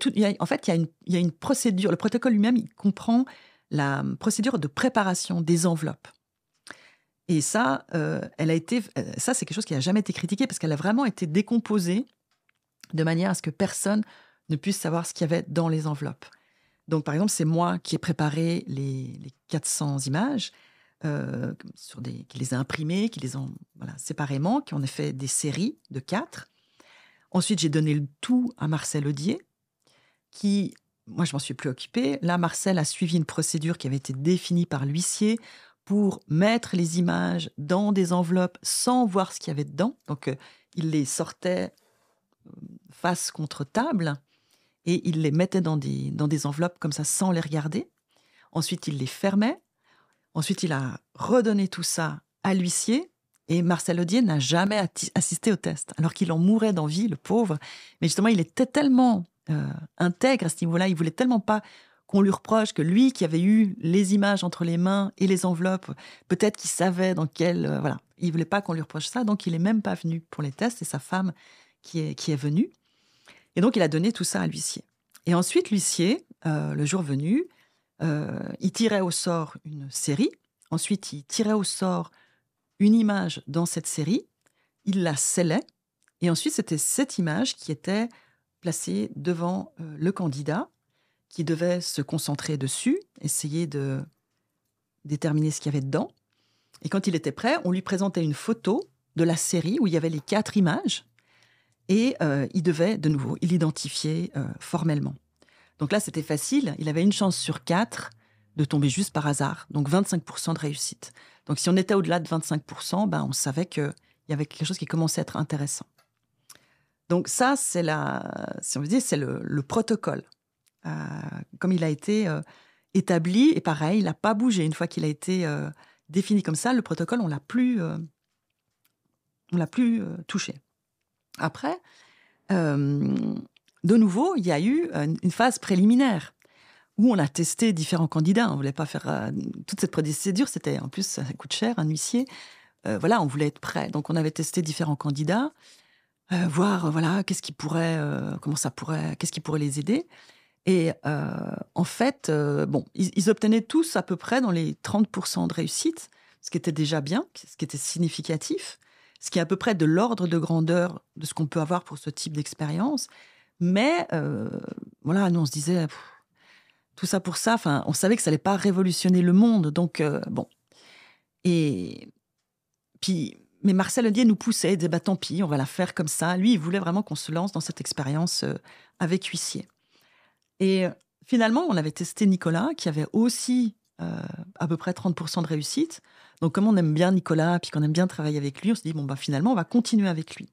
tout, en fait, il y, a une procédure. Le protocole lui-même, il comprend la procédure de préparation des enveloppes. Et ça, elle a été, ça c'est quelque chose qui n'a jamais été critiqué parce qu'elle a vraiment été décomposée de manière à ce que personne ne puisse savoir ce qu'il y avait dans les enveloppes. Donc, par exemple, c'est moi qui ai préparé les, 400 images, euh, qui les a imprimées, qui les ont séparément, qui en a fait des séries de quatre. Ensuite, j'ai donné le tout à Marcel Odier, qui, moi, je m'en suis plus occupée. Là, Marcel a suivi une procédure qui avait été définie par l'huissier pour mettre les images dans des enveloppes sans voir ce qu'il y avait dedans. Donc, euh, il les sortait euh, face contre table et il les mettait dans des, enveloppes comme ça sans les regarder. Ensuite, il les fermait. Ensuite, il a redonné tout ça à l'huissier. Et Marcel Audier n'a jamais assisté au test, alors qu'il en mourait d'envie, le pauvre. Mais justement, il était tellement euh, intègre à ce niveau-là, il voulait tellement pas qu'on lui reproche que lui, qui avait eu les images entre les mains et les enveloppes, peut-être qu'il savait dans quelle euh, voilà, il voulait pas qu'on lui reproche ça, donc il n'est même pas venu pour les tests. C'est sa femme qui est, qui est venue. Et donc, il a donné tout ça à l'huissier. Et ensuite, l'huissier, euh, le jour venu, euh, il tirait au sort une série. Ensuite, il tirait au sort une image dans cette série. Il la scellait. Et ensuite, c'était cette image qui était placée devant euh, le candidat, qui devait se concentrer dessus, essayer de déterminer ce qu'il y avait dedans. Et quand il était prêt, on lui présentait une photo de la série où il y avait les quatre images et euh, il devait, de nouveau, l'identifier euh, formellement. Donc là, c'était facile. Il avait une chance sur quatre de tomber juste par hasard. Donc 25% de réussite. Donc si on était au-delà de 25%, ben, on savait qu'il y avait quelque chose qui commençait à être intéressant. Donc ça, c'est la, si on veut dire, c'est le, protocole. Euh, comme il a été établi, et pareil, il n'a pas bougé. Une fois qu'il a été défini comme ça, le protocole, on l'a plus, on l'a plus touché. Après, de nouveau, il y a eu une phase préliminaire où on a testé différents candidats. On voulait pas faire toute cette procédure, c'était en plus ça coûte cher, un huissier. voilà, on voulait être prêt. Donc on avait testé différents candidats, voir voilà qu'est-ce qui pourrait, comment ça pourrait, qu'est-ce qui pourrait les aider. Et en fait, bon, ils, ils, obtenaient tous à peu près dans les 30% de réussite, ce qui était déjà bien, ce qui était significatif ce qui est à peu près de l'ordre de grandeur de ce qu'on peut avoir pour ce type d'expérience. Mais euh, voilà, nous on se disait tout ça pour ça. Enfin, on savait que ça n'allait pas révolutionner le monde, donc euh, bon. Et puis, mais Marcel Dier nous poussait, il disait bah, tant pis, on va la faire comme ça. Lui, il voulait vraiment qu'on se lance dans cette expérience euh, avec huissier. Et finalement, on avait testé Nicolas, qui avait aussi euh, à peu près 30% de réussite. Donc, comme on aime bien Nicolas, puis qu'on aime bien travailler avec lui, on se dit, bon, bah, finalement, on va continuer avec lui.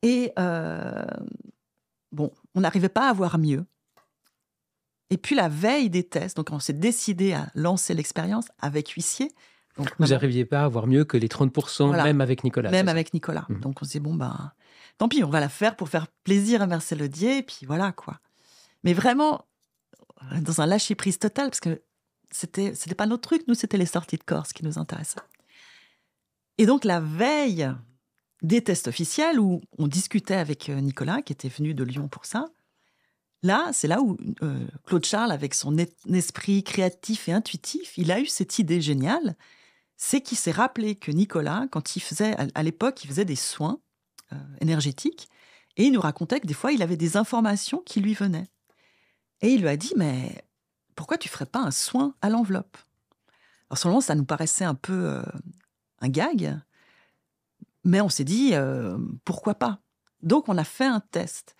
Et euh, bon, on n'arrivait pas à avoir mieux. Et puis, la veille des tests, donc on s'est décidé à lancer l'expérience avec huissier. Donc, Vous n'arriviez pas à avoir mieux que les 30%, même avec Nicolas. Même avec Nicolas. Mmh. Donc, on s'est dit, bon, bah, tant pis, on va la faire pour faire plaisir à Marcel Audier, et puis voilà, quoi. Mais vraiment, dans un lâcher prise total parce que c'était c'était pas notre truc. Nous, c'était les sorties de Corse qui nous intéressaient. Et donc la veille des tests officiels où on discutait avec euh, Nicolas qui était venu de Lyon pour ça. Là, c'est là où euh, Claude Charles, avec son esprit créatif et intuitif, il a eu cette idée géniale, c'est qu'il s'est rappelé que Nicolas, quand il faisait, à l'époque, il faisait des soins euh, énergétiques, et il nous racontait que des fois, il avait des informations qui lui venaient. Et il lui a dit, mais pourquoi tu ferais pas un soin à l'enveloppe Alors selon ça nous paraissait un peu euh, un gag, mais on s'est dit, euh, pourquoi pas Donc on a fait un test.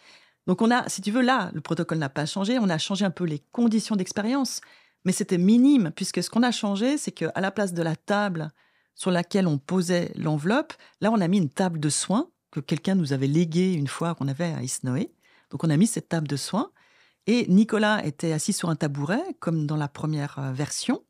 Donc on a, si tu veux, là, le protocole n'a pas changé, on a changé un peu les conditions d'expérience, mais c'était minime, puisque ce qu'on a changé, c'est qu'à la place de la table sur laquelle on posait l'enveloppe, là on a mis une table de soins que quelqu'un nous avait léguée une fois qu'on avait à Isnoé. Donc on a mis cette table de soins et Nicolas était assis sur un tabouret, comme dans la première euh, version.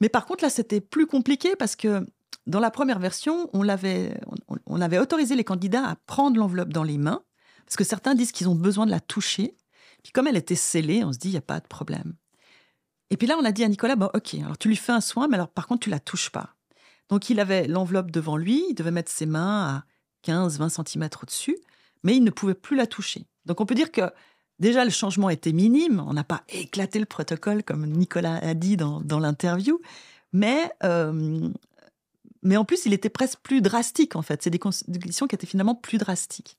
Mais par contre, là, c'était plus compliqué parce que dans la première version, on, l'avait, on, avait autorisé les candidats à prendre l'enveloppe dans les mains, parce que certains disent qu'ils ont besoin de la toucher. Puis comme elle était scellée, on se dit, il n'y a pas de problème. Et puis là, on a dit à Nicolas, bon, ok, alors tu lui fais un soin, mais alors par contre, tu la touches pas. Donc il avait l'enveloppe devant lui, il devait mettre ses mains à 15-20 cm au-dessus, mais il ne pouvait plus la toucher. Donc on peut dire que Déjà, le changement était minime. On n'a pas éclaté le protocole, comme Nicolas a dit dans, l'interview. Mais, euh, mais en plus, il était presque plus drastique, en fait. C'est des conditions qui étaient finalement plus drastiques.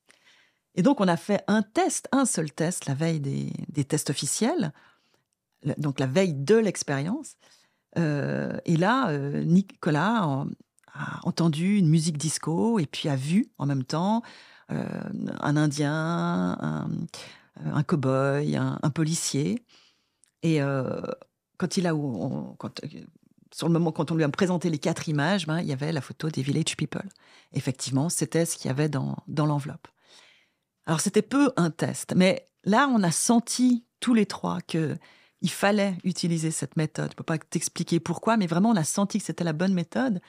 Et donc, on a fait un test, un seul test, la veille des, tests officiels, donc la veille de l'expérience. Euh, et là, euh, Nicolas a entendu une musique disco et puis a vu en même temps un Indien, un, euh, un cow-boy, un, policier. Et euh, quand il a, euh, sur le moment, quand on lui a présenté les quatre images, ben, il y avait la photo des Village People. Effectivement, c'était ce qu'il y avait dans, l'enveloppe. Alors, c'était peu un test, mais là, on a senti tous les trois que il fallait utiliser cette méthode. Je ne peux pas t'expliquer pourquoi, mais vraiment, on a senti que c'était la bonne méthode.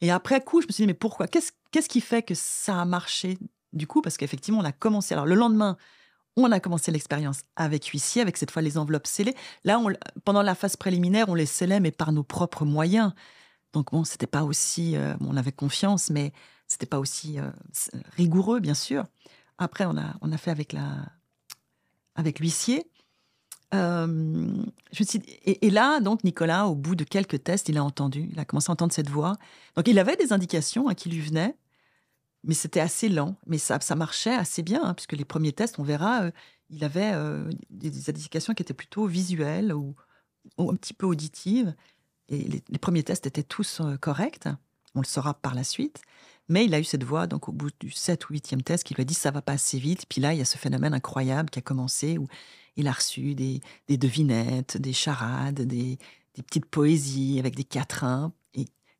Et après coup, je me suis dit, mais pourquoi Qu'est-ce qui fait que ça a marché du coup Parce qu'effectivement, on a commencé. Alors, le lendemain, on a commencé l'expérience avec huissier, avec cette fois les enveloppes scellées. Là, on, pendant la phase préliminaire, on les scellait, mais par nos propres moyens. Donc bon, c'était pas aussi, euh, on avait confiance, mais c'était pas aussi euh, rigoureux, bien sûr. Après, on a, on a fait avec la, avec l'huissier. je suis, et, là, donc Nicolas, au bout de quelques tests, il a entendu, il a commencé à entendre cette voix. Donc il avait des indications à hein, qui lui venaient, mais c'était assez lent. Mais ça, marchait assez bien, hein, puisque les premiers tests, on verra, euh, il avait euh, des indications qui étaient plutôt visuelles ou, un petit peu auditives. Et les, premiers tests étaient tous euh, corrects. On le saura par la suite. Mais il a eu cette voix, donc au bout du 7 ou 8e test, qui lui a dit ça va pas assez vite. Puis là, il y a ce phénomène incroyable qui a commencé où il a reçu des, devinettes, des charades, des, petites poésies avec des quatrains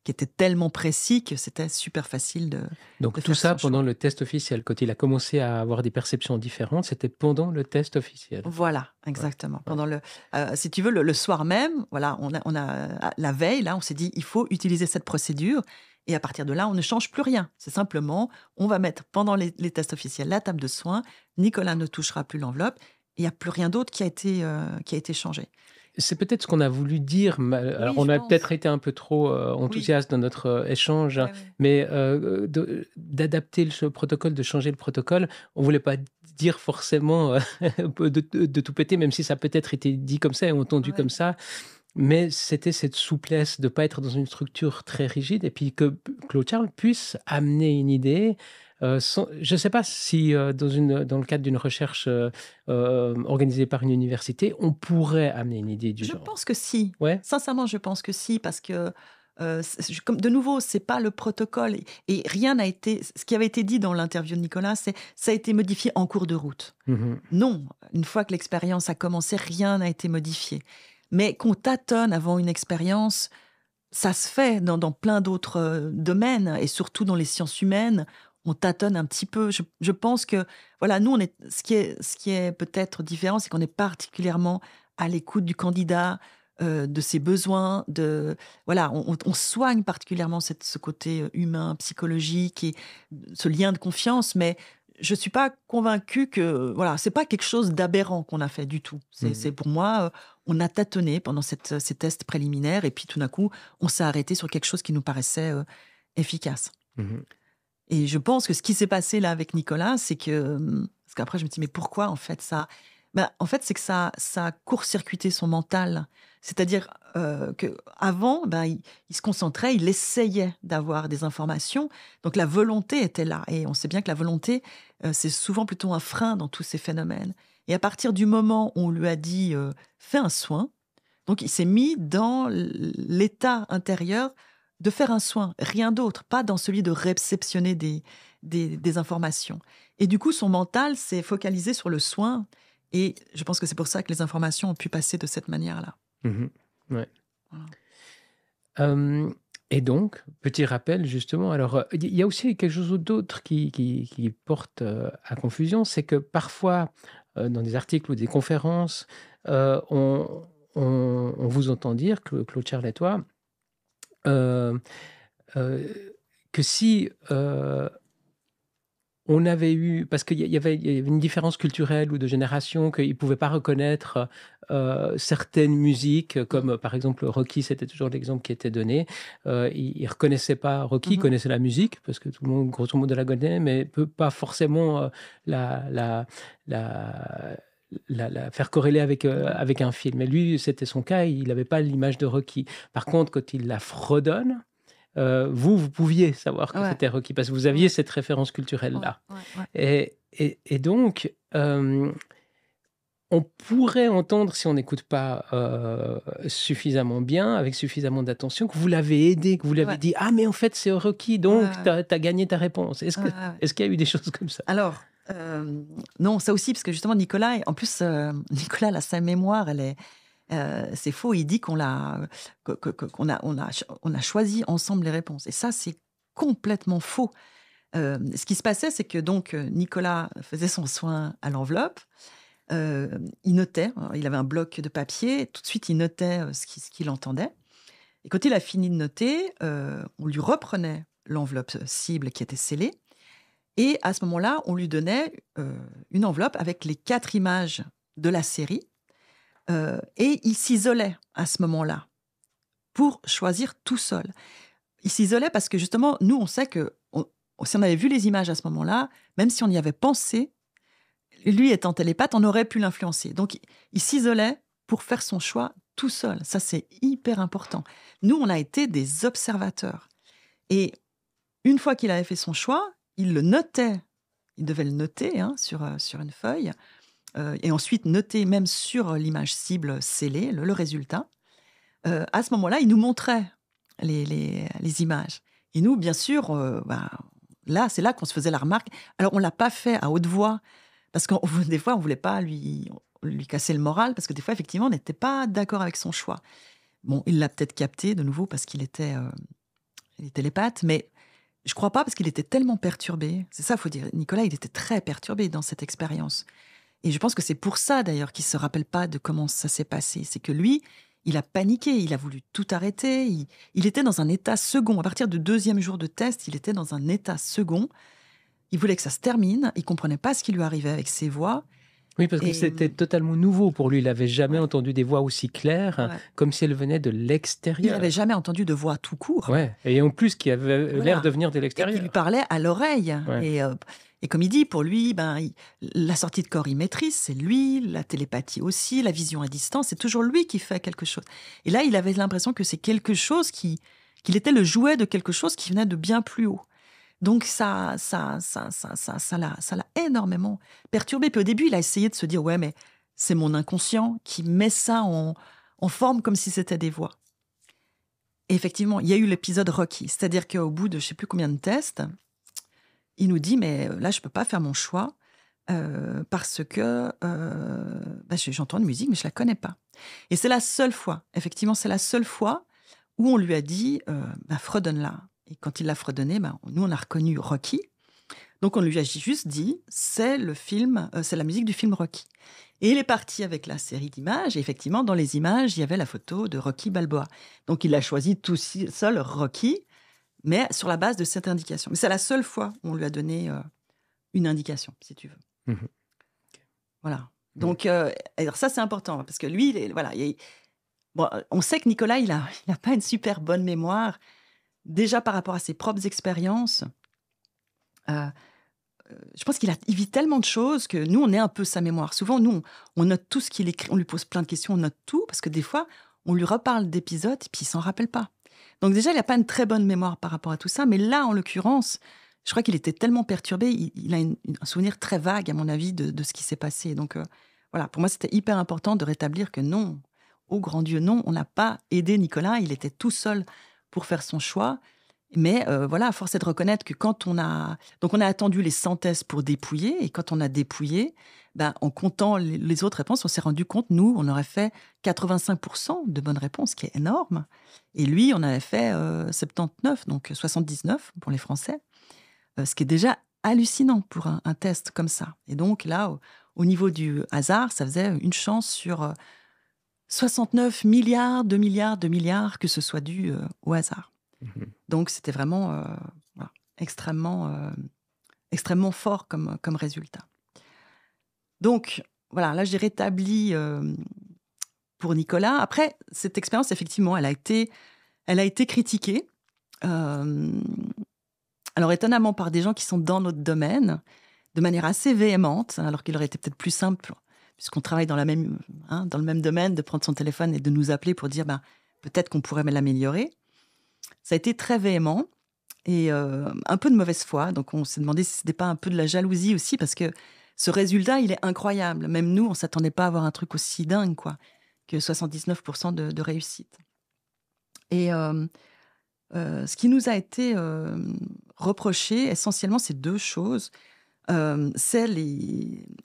qui était tellement précis que c'était super facile de. Donc tout ça pendant le test officiel. Quand il a commencé à avoir des perceptions différentes, c'était pendant le test officiel. Voilà, exactement. Pendant le, euh, si tu veux, le, soir même, voilà, on a, la veille là, on s'est dit il faut utiliser cette procédure. Et à partir de là, on ne change plus rien. C'est simplement, on va mettre pendant les, tests officiels la table de soins. Nicolas ne touchera plus l'enveloppe il n'y a plus rien d'autre qui a été euh, qui a été changé. C'est peut-être ce qu'on a voulu dire. on a peut-être été un peu trop euh, enthousiaste dans notre euh, échange, mais euh, d'adapter le protocole, de changer le protocole, on voulait pas dire forcément de, tout péter, même si ça peut-être été dit comme ça et entendu comme ça. Mais c'était cette souplesse de ne pas être dans une structure très rigide et puis que Claude Charles puisse amener une idée, euh, je ne sais pas si euh, dans, une, dans le cadre d'une recherche euh, organisée par une université, on pourrait amener une idée du Je pense que si. Ouais. Sincèrement, je pense que si, parce que comme de nouveau, c'est pas le protocole et rien n'a été. Ce qui avait été dit dans l'interview de Nicolas, c'est ça a été modifié en cours de route. Mmh non, une fois que l'expérience a commencé, rien n'a été modifié. Mais qu'on tâtonne avant une expérience, ça se fait dans, plein d'autres domaines et surtout dans les sciences humaines on tâtonne un petit peu. Je, pense que, voilà, nous, on est, ce qui est, ce qui est peut-être différent, c'est qu'on est particulièrement à l'écoute du candidat, euh, de ses besoins, de voilà, on, soigne particulièrement ce côté euh, humain, psychologique et ce lien de confiance, mais je ne suis pas convaincue que voilà, c'est pas quelque chose d'aberrant qu'on a fait du tout. C'est mmh. pour moi, euh, on a tâtonné pendant ces tests préliminaires et puis tout d'un coup, on s'est arrêté sur quelque chose qui nous paraissait efficace. Mmh et je pense que ce qui s'est passé là avec Nicolas, c'est que. Hum, parce qu'après, je me dis, mais pourquoi en fait ça. Ben, en fait, c'est que ça, ça a court-circuité son mental. C'est-à-dire euh, qu'avant, ben, il, se concentrait, il essayait d'avoir des informations. Donc la volonté était là. Et on sait bien que la volonté, euh, c'est souvent plutôt un frein dans tous ces phénomènes. Et à partir du moment où on lui a dit euh, fais un soin, donc il s'est mis dans l'état intérieur de faire un soin, rien d'autre, pas dans celui de réceptionner des, des, informations. Et du coup, son mental s'est focalisé sur le soin. Et je pense que c'est pour ça que les informations ont pu passer de cette manière-là. Mmh ouais. et donc, petit rappel justement, alors euh, il y a aussi quelque chose d'autre qui, porte euh, à confusion, c'est que parfois, euh, dans des articles ou des conférences, on, vous entend dire, Claude Charlettois, euh, euh, que si euh, on avait eu, parce qu'il y, avait une différence culturelle ou de génération, qu'ils ne pouvaient pas reconnaître certaines musiques, comme par exemple Rocky, c'était toujours l'exemple qui était donné. ils ne reconnaissaient pas Rocky, ils mm-hmm. connaissaient la musique, parce que tout le monde, grosso modo, la connaît, mais peut pas forcément la, la, la la, faire corréler avec, euh, avec un film. Et lui, c'était son cas, il n'avait pas l'image de Rocky. Par contre, quand il la fredonne, euh, vous, vous pouviez savoir que c'était Rocky, parce que vous aviez cette référence culturelle-là. et, donc, euh, on pourrait entendre, si on n'écoute pas suffisamment bien, avec suffisamment d'attention, que vous l'avez aidé, que vous l'avez dit « Ah, mais en fait, c'est Rocky, donc tu as, gagné ta réponse ». Est-ce qu'il y a eu des choses comme ça Alors euh, non, ça aussi, parce que justement, Nicolas, en plus, euh, Nicolas, a sa mémoire, euh, c'est faux, il dit qu'on a, on choisi ensemble les réponses. Et ça, c'est complètement faux. ce qui se passait, c'est que donc Nicolas faisait son soin à l'enveloppe, il notait, hein, il avait un bloc de papier, tout de suite il notait ce qu'il entendait. Et quand il a fini de noter, on lui reprenait l'enveloppe cible qui était scellée, et à ce moment-là, on lui donnait euh, une enveloppe avec les quatre images de la série. Euh, et il s'isolait à ce moment-là pour choisir tout seul. Il s'isolait parce que justement, nous, on sait que si on avait vu les images à ce moment-là, même si on y avait pensé, lui étant télépathe, on aurait pu l'influencer. Donc, il s'isolait pour faire son choix tout seul. Ça, c'est hyper important. Nous, on a été des observateurs. Et une fois qu'il avait fait son choix, il le notait, il devait le noter hein, sur, euh, sur une feuille, euh, et ensuite noter même sur euh, l'image cible scellée le, résultat. à ce moment-là, il nous montrait les, images. Et nous, bien sûr, bah, là, c'est là qu'on se faisait la remarque. Alors, on ne l'a pas fait à haute voix, parce que des fois, on ne voulait pas lui, lui casser le moral, parce que des fois, effectivement, on n'était pas d'accord avec son choix. Bon, il l'a peut-être capté de nouveau parce qu'il était, il était télépathe, mais je crois pas parce qu'il était tellement perturbé. C'est ça, faut dire. Nicolas, il était très perturbé dans cette expérience. Et je pense que c'est pour ça d'ailleurs qu'il se rappelle pas de comment ça s'est passé. C'est que lui, il a paniqué, il a voulu tout arrêter. Il, il, était dans un état second. À partir du deuxième jour de test, il était dans un état second. Il voulait que ça se termine. Il comprenait pas ce qui lui arrivait avec ses voix. Oui, parce que c'était mm. totalement nouveau pour lui. Il n'avait jamais entendu des voix aussi claires, comme si elles venaient de l'extérieur. Il n'avait jamais entendu de voix tout court. Et en plus, qui avait l'air de venir de l'extérieur. Il lui parlait à l'oreille. Euh, et, comme il dit, pour lui, ben, la sortie de corps, il maîtrise. C'est lui, la télépathie aussi, la vision à distance. C'est toujours lui qui fait quelque chose. Et là, il avait l'impression que c'est quelque chose qui. qu'il était le jouet de quelque chose qui venait de bien plus haut. Donc ça, ça, ça, ça, ça, l'a, énormément perturbé. Puis au début, il a essayé de se dire ouais, mais c'est mon inconscient qui met ça en, forme comme si c'était des voix. Et effectivement, il y a eu l'épisode Rocky, c'est-à-dire qu'au bout de je ne sais plus combien de tests, il nous dit mais là je ne peux pas faire mon choix euh, parce que euh, bah, j'entends une musique mais je ne la connais pas. Et c'est la seule fois, effectivement, c'est la seule fois où on lui a dit euh, bah, fredonne-la, et quand il l'a fredonné, ben, nous, on a reconnu Rocky. Donc, on lui a juste dit, c'est le film, euh, c'est la musique du film Rocky. Et il est parti avec la série d'images. Et effectivement, dans les images, il y avait la photo de Rocky Balboa. Donc, il a choisi tout seul Rocky, mais sur la base de cette indication. Mais c'est la seule fois où on lui a donné euh, une indication, si tu veux. Mmh voilà. Mmh. Donc, euh, alors ça, c'est important, parce que lui, voilà, on sait que Nicolas, il n'a il a pas une super bonne mémoire déjà par rapport à ses propres expériences, euh, euh, je pense qu'il vit tellement de choses que nous, on est un peu sa mémoire. Souvent, nous, on, note tout ce qu'il écrit, on lui pose plein de questions, on note tout, parce que des fois, on lui reparle d'épisodes, puis il s'en rappelle pas. Donc déjà, il n'a pas une très bonne mémoire par rapport à tout ça, mais là, en l'occurrence, je crois qu'il était tellement perturbé, il, a un souvenir très vague, à mon avis, de, ce qui s'est passé. Donc euh, voilà, pour moi, c'était hyper important de rétablir que non, au grand Dieu, non, on n'a pas aidé Nicolas, il était tout seul pour faire son choix. Mais euh, voilà voilà, force de reconnaître que quand on a donc on a attendu les 100 tests pour dépouiller et quand on a dépouillé, ben, en comptant les autres réponses, on s'est rendu compte nous on aurait fait 85% de bonnes réponses, ce qui est énorme. Et lui, on avait fait 79, euh, donc 79 pour les Français, euh, ce qui est déjà hallucinant pour un, test comme ça. Et donc là, au, niveau du hasard, ça faisait une chance sur 69 milliards de milliards de milliards que ce soit dû euh, au hasard. Mhm. Donc c'était vraiment euh, extrêmement, euh, extrêmement fort comme, comme résultat. Donc voilà, là j'ai rétabli pour Nicolas. Après, cette expérience, effectivement, elle a été, elle a été critiquée. alors étonnamment par des gens qui sont dans notre domaine, de manière assez véhémente, hein, alors qu'il aurait été peut-être plus simple puisqu'on travaille dans, la même, hein, dans le même domaine, de prendre son téléphone et de nous appeler pour dire ben, peut-être qu'on pourrait l'améliorer. Ça a été très véhément et euh, un peu de mauvaise foi. Donc on s'est demandé si ce n'était pas un peu de la jalousie aussi, parce que ce résultat, il est incroyable. Même nous, on ne s'attendait pas à avoir un truc aussi dingue, quoi, que 79% de, réussite. Et euh, euh, ce qui nous a été reproché, essentiellement, c'est deux choses. Euh, c'est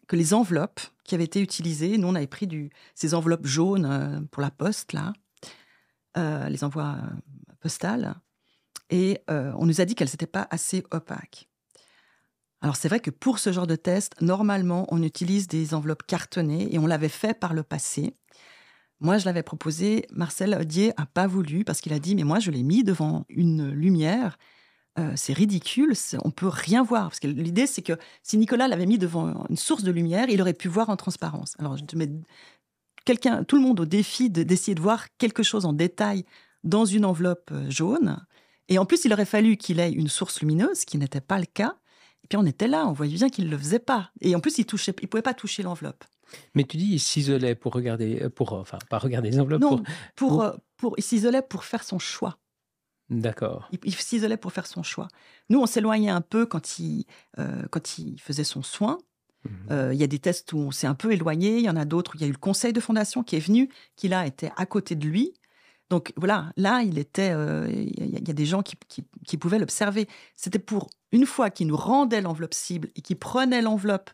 que les enveloppes qui avaient été utilisées, nous on avait pris ces enveloppes jaunes euh, pour la poste, là, euh, les envois postales, et on nous a dit qu'elles n'étaient pas assez opaques. Alors c'est vrai que pour ce genre de test, normalement on utilise des enveloppes cartonnées, et on l'avait fait par le passé. Moi, je l'avais proposé. Marcel Odier n'a pas voulu parce qu'il a dit Mais moi, je l'ai mis devant une lumière euh, c'est ridicule, on peut rien voir. Parce que l'idée, c'est que si Nicolas l'avait mis devant une source de lumière, il aurait pu voir en transparence. Alors, je te mets quelqu'un, tout le monde au défi d'essayer de, voir quelque chose en détail dans une enveloppe euh, jaune. Et en plus, il aurait fallu qu'il ait une source lumineuse, qui n'était pas le cas. Et puis on était là, on voyait bien qu'il ne le faisait pas. Et en plus, il ne il pouvait pas toucher l'enveloppe. Mais tu dis, il s'isolait pour regarder, euh, pour enfin pas regarder les enveloppes. Non, pour, pour, il s'isolait pour faire son choix. D'accord. Il, s'isolait pour faire son choix. Nous, on s'éloignait un peu quand il, euh, quand il faisait son soin. Mhm. Euh, il y a des tests où on s'est un peu éloigné, il y en a d'autres où il y a eu le conseil de fondation qui est venu, qui là était à côté de lui. Donc voilà, là, il était, euh, il y, a des gens qui, qui pouvaient l'observer. C'était pour une fois qu'il nous rendait l'enveloppe cible et qu'il prenait l'enveloppe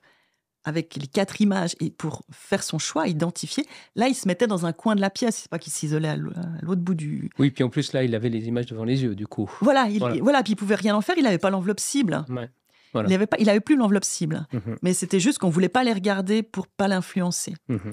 avec les quatre images et pour faire son choix, identifier. Là, il se mettait dans un coin de la pièce, c'est pas qu'il s'isolait à l'autre bout du. Oui, puis en plus là, il avait les images devant les yeux, du coup. Voilà, il, voilà. puis il pouvait rien en faire, il n'avait pas l'enveloppe cible. Il n'avait pas, il avait plus l'enveloppe cible. Mhm. Mais c'était juste qu'on voulait pas les regarder pour pas l'influencer. Mhm.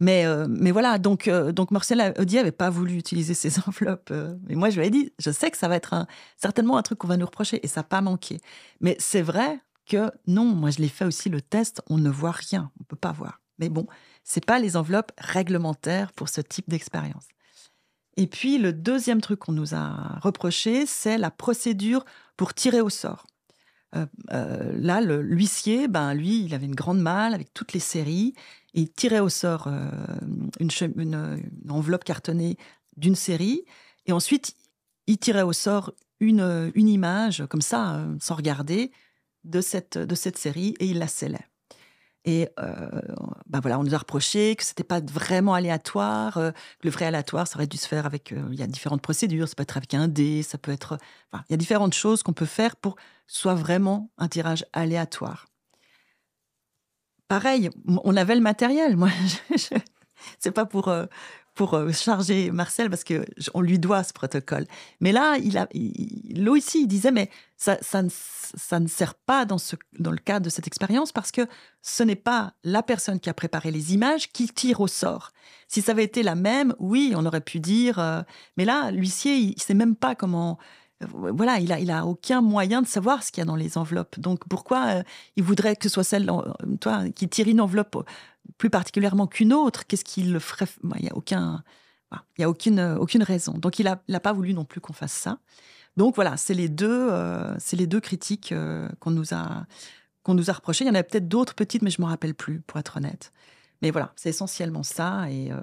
Mais, euh, mais voilà, donc, euh, donc Marcel Audi n'avait pas voulu utiliser ces enveloppes. Mais euh, et moi, je lui ai dit, je sais que ça va être un, certainement un truc qu'on va nous reprocher, et ça n'a pas manqué. Mais c'est vrai, que non, moi je l'ai fait aussi le test, on ne voit rien, on ne peut pas voir. Mais bon, ce c'est pas les enveloppes réglementaires pour ce type d'expérience. Et puis le deuxième truc qu'on nous a reproché, c'est la procédure pour tirer au sort. Euh, euh, là, l'huissier, ben lui, il avait une grande malle avec toutes les séries et il tirait au sort euh, une, enveloppe cartonnée d'une série et ensuite il tirait au sort une image comme ça, sans regarder, de cette, de cette série et il la scellait. Et ben voilà, on nous a reproché que n'était pas vraiment aléatoire. Euh, que le vrai aléatoire, ça aurait dû se faire avec. Euh, il y a différentes procédures. Ça peut être avec un dé, ça peut être. il y a différentes choses qu'on peut faire pour que soit vraiment un tirage aléatoire. Pareil, on avait le matériel. Moi, c'est pas pour pour euh, charger Marcel parce que on lui doit ce protocole. Mais là, il a, il, disait mais ça, ne, sert pas dans le cadre de cette expérience parce que ce n'est pas la personne qui a préparé les images qui tire au sort. Si ça avait été la même, oui, on aurait pu dire. Euh, mais là, l'huissier, il, ne sait même pas comment. Euh, voilà, il a, il a aucun moyen de savoir ce qu'il y a dans les enveloppes. Donc pourquoi il voudrait que ce soit celle, toi, qui tire une enveloppe plus particulièrement qu'une autre, qu'est-ce qu'il le ferait Il n'y a, aucun, il y a aucune, aucune raison. Donc il n'a pas voulu non plus qu'on fasse ça. Donc voilà, c'est les, deux, euh, c'est les deux critiques euh, qu'on nous a qu'on nous a reprochées. Il y en a peut-être d'autres petites, mais je m'en rappelle plus, pour être honnête. Mais voilà, c'est essentiellement ça. Et euh,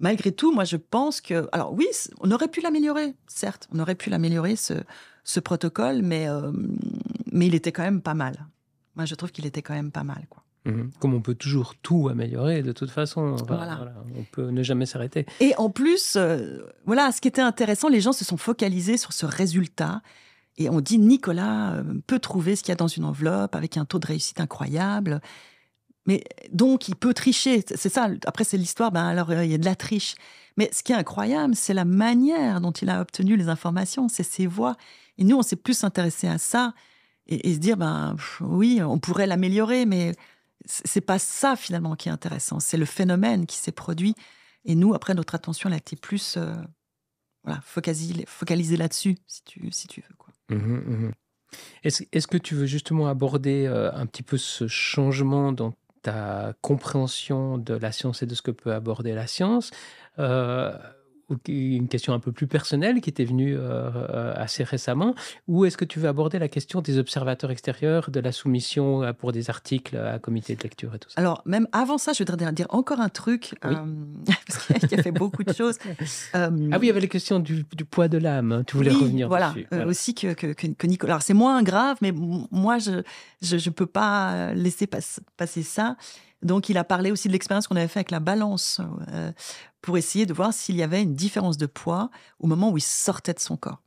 malgré tout, moi, je pense que... Alors oui, on aurait pu l'améliorer, certes. On aurait pu l'améliorer, ce, ce protocole, mais, mais il était quand même pas mal. Moi, je trouve qu'il était quand même pas mal, quoi. Mhm. Comme on peut toujours tout améliorer de toute façon, on peut ne jamais s'arrêter. Et en plus, euh, voilà, ce qui était intéressant, les gens se sont focalisés sur ce résultat et on dit Nicolas euh, peut trouver ce qu'il y a dans une enveloppe avec un taux de réussite incroyable. Mais donc il peut tricher, c'est ça. Après c'est l'histoire, ben alors euh, il y a de la triche. Mais ce qui est incroyable, c'est la manière dont il a obtenu les informations, c'est ses voix. Et nous, on s'est plus intéressé à ça et, se dire ben oui, on pourrait l'améliorer, mais c'est pas ça finalement qui est intéressant, c'est le phénomène qui s'est produit. Et nous, après, notre attention, elle a été plus euh, focalisée, là-dessus, si tu, si tu veux. Quoi. Mmh mmh est-ce que tu veux justement aborder euh, un petit peu ce changement dans ta compréhension de la science et de ce que peut aborder la science euh, une question un peu plus personnelle qui était venue euh, euh, assez récemment, ou est-ce que tu veux aborder la question des observateurs extérieurs, de la soumission euh, pour des articles à comité de lecture et tout ça Alors, même avant ça, je voudrais dire encore un truc, parce qu'il a fait beaucoup de choses. ah oui, il y avait la question du, poids de l'âme, hein, tu voulais revenir voilà, dessus. Voilà, aussi que, que, que Nicolas. Alors, c'est moins grave, mais moi, je ne je, peux pas laisser passer ça. Donc, il a parlé aussi de l'expérience qu'on avait faite avec la balance, pour essayer de voir s'il y avait une différence de poids au moment où il sortait de son corps.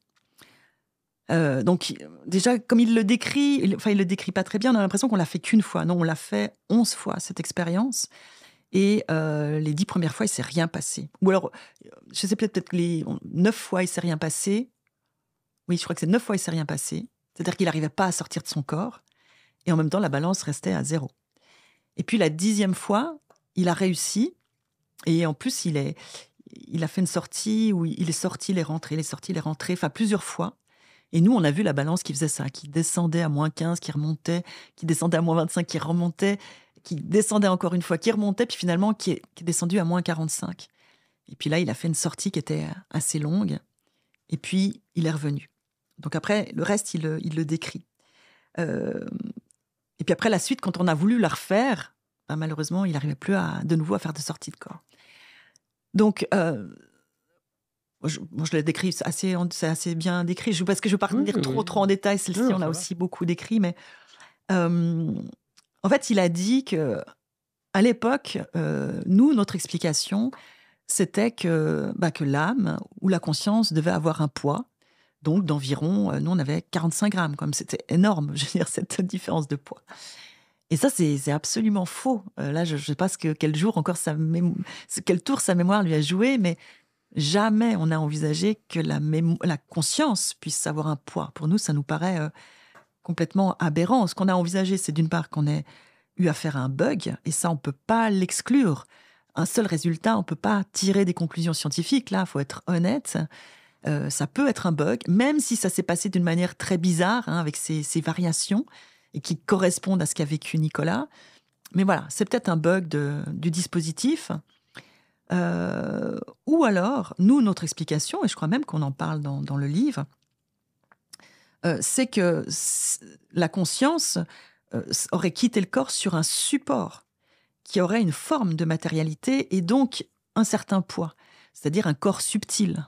Euh, donc déjà, comme il le décrit, enfin il le décrit pas très bien, on a l'impression qu'on l'a fait qu'une fois. Non, on l'a fait onze fois cette expérience. Et euh, les dix premières fois, il s'est rien passé. Ou alors, euh, je sais peut-être que les neuf fois, il s'est rien passé. Oui, je crois que c'est neuf fois, il s'est rien passé. C'est-à-dire qu'il n'arrivait pas à sortir de son corps. Et en même temps, la balance restait à zéro. Et puis la dixième fois, il a réussi. Et en plus, il, est, il a fait une sortie où il est sorti, les rentré, il est sorti, les rentré, enfin plusieurs fois. Et nous, on a vu la balance qui faisait ça, qui descendait à moins 15, qui remontait, qui descendait à moins 25, qui remontait, qui descendait encore une fois, qui remontait, puis finalement qui est, descendu à moins 45. Et puis là, il a fait une sortie qui était assez longue. Et puis, il est revenu. Donc après, le reste, il, le décrit. Euh, et puis après, la suite, quand on a voulu la refaire, bah, malheureusement, il n'arrivait plus à, de nouveau à faire de sortie de corps. Donc, euh, je, l'ai décrit, assez, bien décrit, je, parce que je ne vais pas trop, trop en détail, celle-ci, on l'a aussi beaucoup décrit, mais euh, en fait, il a dit que à l'époque, euh, nous, notre explication, c'était que, bah, que l'âme ou la conscience devait avoir un poids, donc d'environ, nous on avait 45 grammes, comme c'était énorme, je veux dire, cette différence de poids. Et ça, c'est absolument faux. Euh, là, je ne sais pas que, quel jour encore, quel tour sa mémoire lui a joué, mais jamais on a envisagé que la, conscience puisse avoir un poids. Pour nous, ça nous paraît euh, complètement aberrant. Ce qu'on a envisagé, c'est d'une part qu'on ait eu à faire un bug, et ça, on ne peut pas l'exclure. Un seul résultat, on ne peut pas tirer des conclusions scientifiques. Là, il faut être honnête. Euh, ça peut être un bug, même si ça s'est passé d'une manière très bizarre, hein, avec ces variations et qui correspondent à ce qu'a vécu Nicolas. Mais voilà, c'est peut-être un bug du dispositif. Euh, ou alors, nous, notre explication, et je crois même qu'on en parle dans, le livre, euh, c'est que la conscience euh, aurait quitté le corps sur un support qui aurait une forme de matérialité et donc un certain poids, c'est-à-dire un corps subtil.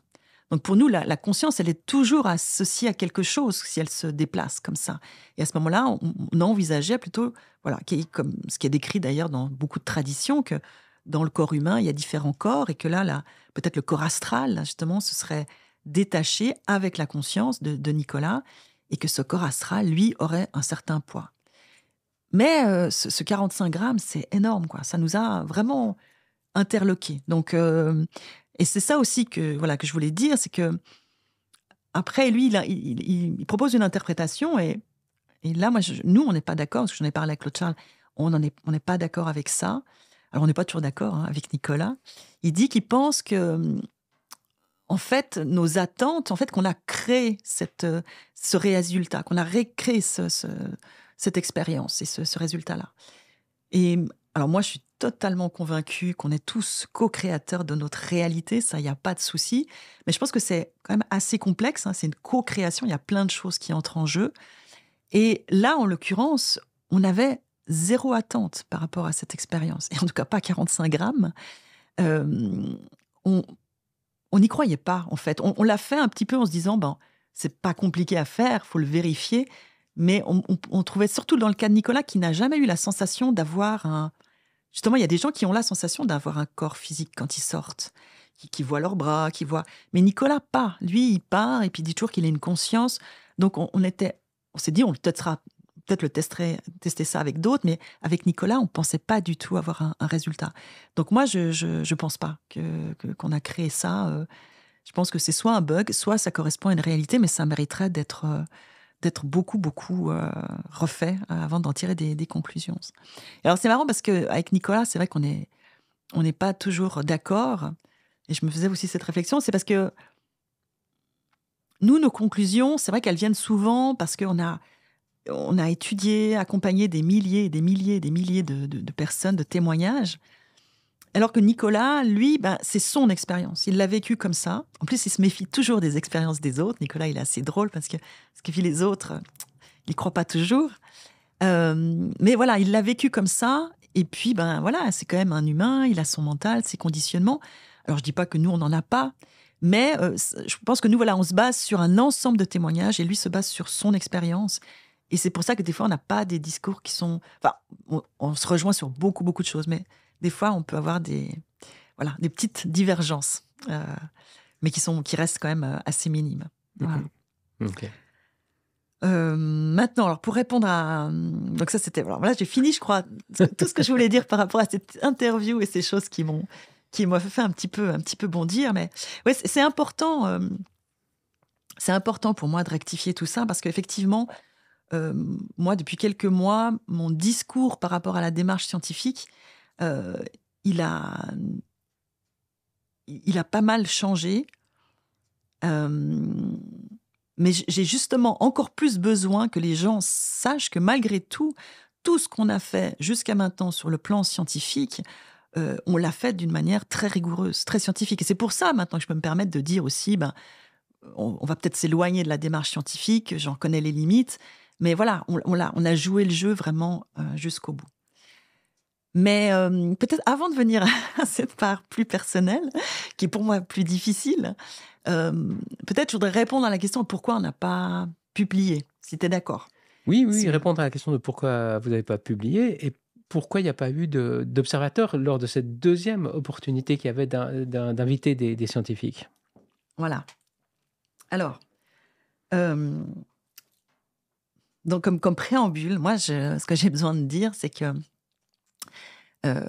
Donc pour nous, la, conscience, elle est toujours associée à quelque chose si elle se déplace comme ça. Et à ce moment-là, on, envisageait plutôt, voilà, comme ce qui est décrit d'ailleurs dans beaucoup de traditions, que dans le corps humain, il y a différents corps et que là, là peut-être le corps astral, justement, se serait détaché avec la conscience de, Nicolas et que ce corps astral, lui, aurait un certain poids. Mais euh, ce, 45 grammes, c'est énorme, quoi. Ça nous a vraiment interloqués. Donc, euh, et c'est ça aussi que, voilà, que je voulais dire, c'est que après, lui, il, il, propose une interprétation et, et là, moi, nous, on n'est pas d'accord, parce que j'en ai parlé avec Claude Charles, on n'est on pas d'accord avec ça. Alors, on n'est pas toujours d'accord hein, avec Nicolas. Il dit qu'il pense que, en fait, nos attentes, en fait, qu'on a créé cette, euh, ce résultat, qu'on a récréé ce, cette expérience et ce, ce résultat-là. Et alors, moi, je suis totalement convaincu qu'on est tous co-créateurs de notre réalité, ça, il n'y a pas de souci. Mais je pense que c'est quand même assez complexe, hein, c'est une co-création, il y a plein de choses qui entrent en jeu. Et là, en l'occurrence, on avait zéro attente par rapport à cette expérience, et en tout cas pas 45 grammes. Euh, on n'y croyait pas, en fait. On, l'a fait un petit peu en se disant, ben, c'est pas compliqué à faire, faut le vérifier. Mais on, trouvait surtout dans le cas de Nicolas qui n'a jamais eu la sensation d'avoir un, Justement, il y a des gens qui ont la sensation d'avoir un corps physique quand ils sortent, qui, voient leurs bras, qui voient. Mais Nicolas, pas. Lui, il part et puis dit toujours qu'il a une conscience. Donc, on, était, on s'est dit, on le testera, peut-être le testerait, tester ça avec d'autres, mais avec Nicolas, on ne pensait pas du tout avoir un, résultat. Donc, moi, je, je, pense pas que, qu'on a créé ça. Euh. je pense que c'est soit un bug, soit ça correspond à une réalité, mais ça mériterait d'être. Euh, d'être beaucoup, beaucoup euh, refait euh, avant d'en tirer des, conclusions. alors c'est marrant parce qu'avec Nicolas, c'est vrai qu'on n'est on n'est pas toujours d'accord. Et je me faisais aussi cette réflexion, c'est parce que nous, nos conclusions, c'est vrai qu'elles viennent souvent parce qu'on a, on a étudié, accompagné des milliers et des milliers et des milliers de personnes, de témoignages. Alors que Nicolas, lui, ben, c'est son expérience. Il l'a vécu comme ça. En plus, il se méfie toujours des expériences des autres. Nicolas, il est assez drôle parce que ce qu'il vit les autres, il ne croit pas toujours. Euh, mais voilà, il l'a vécu comme ça. Et puis, ben voilà, c'est quand même un humain. Il a son mental, ses conditionnements. Alors, je dis pas que nous, on n'en a pas. Mais euh, je pense que nous, voilà, on se base sur un ensemble de témoignages et lui se base sur son expérience. Et c'est pour ça que des fois, on n'a pas des discours qui sont. Enfin, on se rejoint sur beaucoup, beaucoup de choses. Mais des fois, on peut avoir des, voilà, des petites divergences, euh, mais qui, sont, qui restent quand même euh, assez minimes. Euh, maintenant, alors pour répondre à donc ça c'était voilà j'ai fini je crois tout ce que je voulais dire par rapport à cette interview et ces choses qui m'ont qui m'ont fait un petit peu un petit peu bondir mais ouais c'est important c'est important pour moi de rectifier tout ça parce qu'effectivement moi depuis quelques mois mon discours par rapport à la démarche scientifique euh, il, a, il a pas mal changé. Euh, mais j'ai justement encore plus besoin que les gens sachent que malgré tout, tout ce qu'on a fait jusqu'à maintenant sur le plan scientifique, euh, on l'a fait d'une manière très rigoureuse, très scientifique. Et c'est pour ça maintenant que je peux me permettre de dire aussi, ben, on, va peut-être s'éloigner de la démarche scientifique, j'en connais les limites, mais voilà, on, a, joué le jeu vraiment jusqu'au bout. Mais euh, peut-être avant de venir à cette part plus personnelle, qui est pour moi plus difficile, euh, peut-être je voudrais répondre à la question pourquoi on n'a pas publié, si tu es d'accord. Oui, oui, répondre à la question de pourquoi vous n'avez pas publié et pourquoi il n'y a pas eu d'observateurs lors de cette deuxième opportunité qu'il y avait d'inviter des, scientifiques. Voilà. Alors, euh, donc comme, comme préambule, moi, je, ce que j'ai besoin de dire, c'est que euh,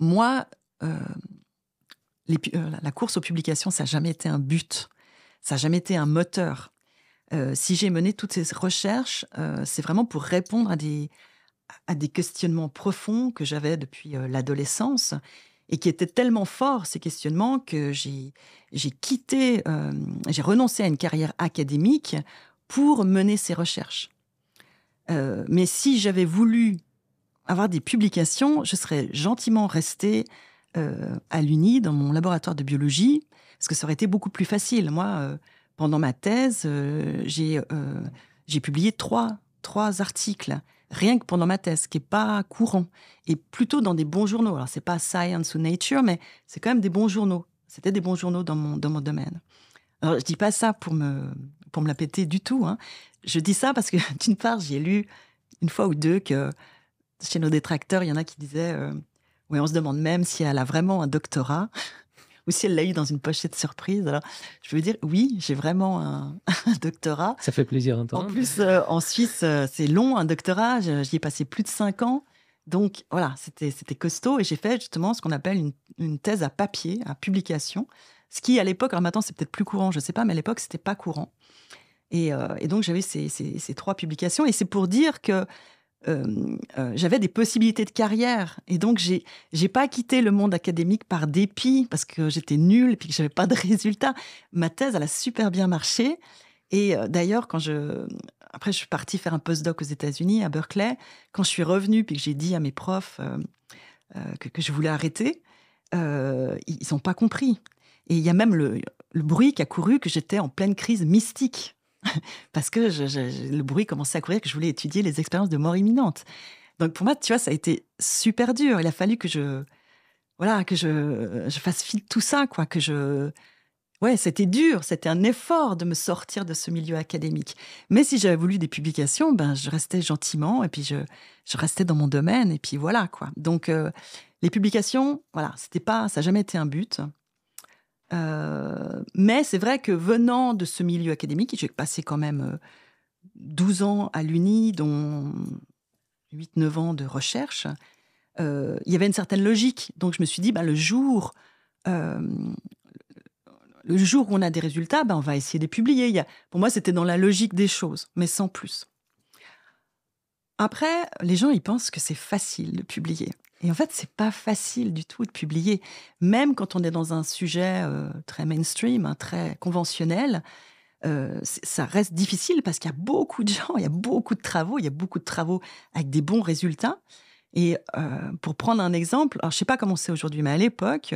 moi, euh, euh, la course aux publications, ça n'a jamais été un but, ça n'a jamais été un moteur. si j'ai mené toutes ces recherches, c'est vraiment pour répondre à des, questionnements profonds que j'avais depuis l'adolescence et qui étaient tellement forts, ces questionnements, que j'ai quitté, j'ai renoncé à une carrière académique pour mener ces recherches. mais si j'avais voulu avoir des publications, je serais gentiment restée euh, à l'UNI, dans mon laboratoire de biologie, parce que ça aurait été beaucoup plus facile. Moi, euh, pendant ma thèse, euh, j'ai publié trois, trois articles, rien que pendant ma thèse, ce qui n'est pas courant, et plutôt dans des bons journaux. Alors, ce n'est pas Science ou Nature, mais c'est quand même des bons journaux. C'était des bons journaux dans mon, domaine. Alors, je ne dis pas ça pour me, pour me la péter du tout. Hein. Je dis ça parce que, d'une part, j'ai lu une fois ou deux que chez nos détracteurs, il y en a qui disaient euh, Oui, on se demande même si elle a vraiment un doctorat ou si elle l'a eu dans une pochette surprise. Alors, je veux dire Oui, j'ai vraiment un, doctorat. Ça fait plaisir un temps. En plus, euh, en Suisse, euh, c'est long un doctorat. J'y ai passé plus de cinq ans. Donc voilà, c'était costaud et j'ai fait justement ce qu'on appelle une, une, thèse à papier, à publication, ce qui à l'époque, alors maintenant c'est peut-être plus courant, je ne sais pas, mais à l'époque c'était pas courant. Et, donc j'avais ces, ces, ces, trois publications et c'est pour dire que euh, euh, j'avais des possibilités de carrière. Et donc, j'ai n'ai pas quitté le monde académique par dépit, parce que j'étais nulle et puis que j'avais pas de résultats. Ma thèse, elle a super bien marché. Et euh, d'ailleurs, quand je. Après, je suis partie faire un postdoc aux États-Unis, à Berkeley. Quand je suis revenue, puis que j'ai dit à mes profs que, je voulais arrêter, ils n'ont pas compris. Et il y a même le bruit qui a couru que j'étais en pleine crise mystique. parce que le bruit commençait à courir que je voulais étudier les expériences de mort imminente. Donc pour moi, tu vois, ça a été super dur. Il a fallu que je, voilà, que je, fasse fil tout ça, quoi, que je, ouais, c'était dur, c'était un effort de me sortir de ce milieu académique. Mais si j'avais voulu des publications, ben je restais gentiment et puis je, restais dans mon domaine et puis voilà, quoi. Donc euh, les publications, voilà, c'était pas, ça n'a jamais été un but. Euh, mais c'est vrai que venant de ce milieu académique, j'ai passé quand même 12 euh, ans à l'UNI, dont 8-9 ans de recherche, euh, il y avait une certaine logique. Donc je me suis dit, ben, le jour... le jour où on a des résultats, ben, on va essayer de les publier. Il pour moi, c'était dans la logique des choses, mais sans plus. Après, les gens, ils pensent que c'est facile de publier. Et en fait, c'est pas facile du tout de publier, même quand on est dans un sujet euh, très mainstream, hein, très conventionnel. Euh, ça reste difficile parce qu'il y a beaucoup de gens, il y a beaucoup de travaux, il y a beaucoup de travaux avec des bons résultats. Et euh, pour prendre un exemple, alors je sais pas comment c'est aujourd'hui, mais à l'époque,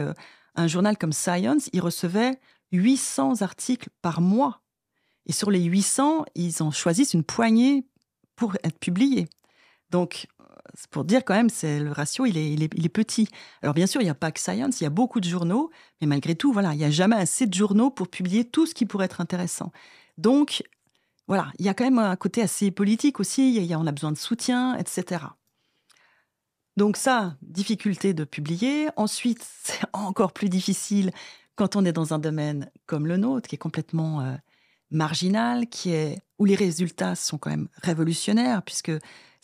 un journal comme Science, il recevait 800 articles par mois. Et sur les 800, ils en choisissent une poignée pour être publiés. Donc, pour dire quand même, c'est le ratio, il est, petit. Alors bien sûr, il n'y a pas que Science, il y a beaucoup de journaux, mais malgré tout, voilà, il n'y a jamais assez de journaux pour publier tout ce qui pourrait être intéressant. Donc voilà, il y a quand même un côté assez politique aussi. Il y a, on a besoin de soutien, etc. Donc ça, difficulté de publier. Ensuite, c'est encore plus difficile quand on est dans un domaine comme le nôtre, qui est complètement euh, marginal, qui est où les résultats sont quand même révolutionnaires, puisque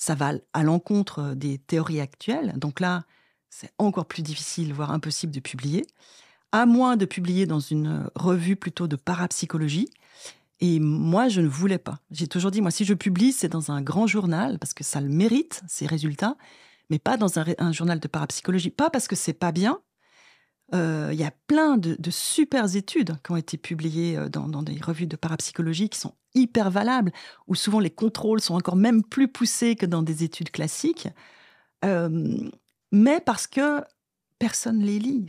ça va à l'encontre euh, des théories actuelles. Donc là, c'est encore plus difficile, voire impossible de publier, à moins de publier dans une euh, revue plutôt de parapsychologie. Et moi, je ne voulais pas. J'ai toujours dit, moi, si je publie, c'est dans un grand journal, parce que ça le mérite, ces résultats, mais pas dans un, journal de parapsychologie. Pas parce que c'est pas bien. Euh, il y a plein de, de, super études qui ont été publiées dans des revues de parapsychologie qui sont hyper valable, où souvent les contrôles sont encore même plus poussés que dans des études classiques, euh, mais parce que personne les lit.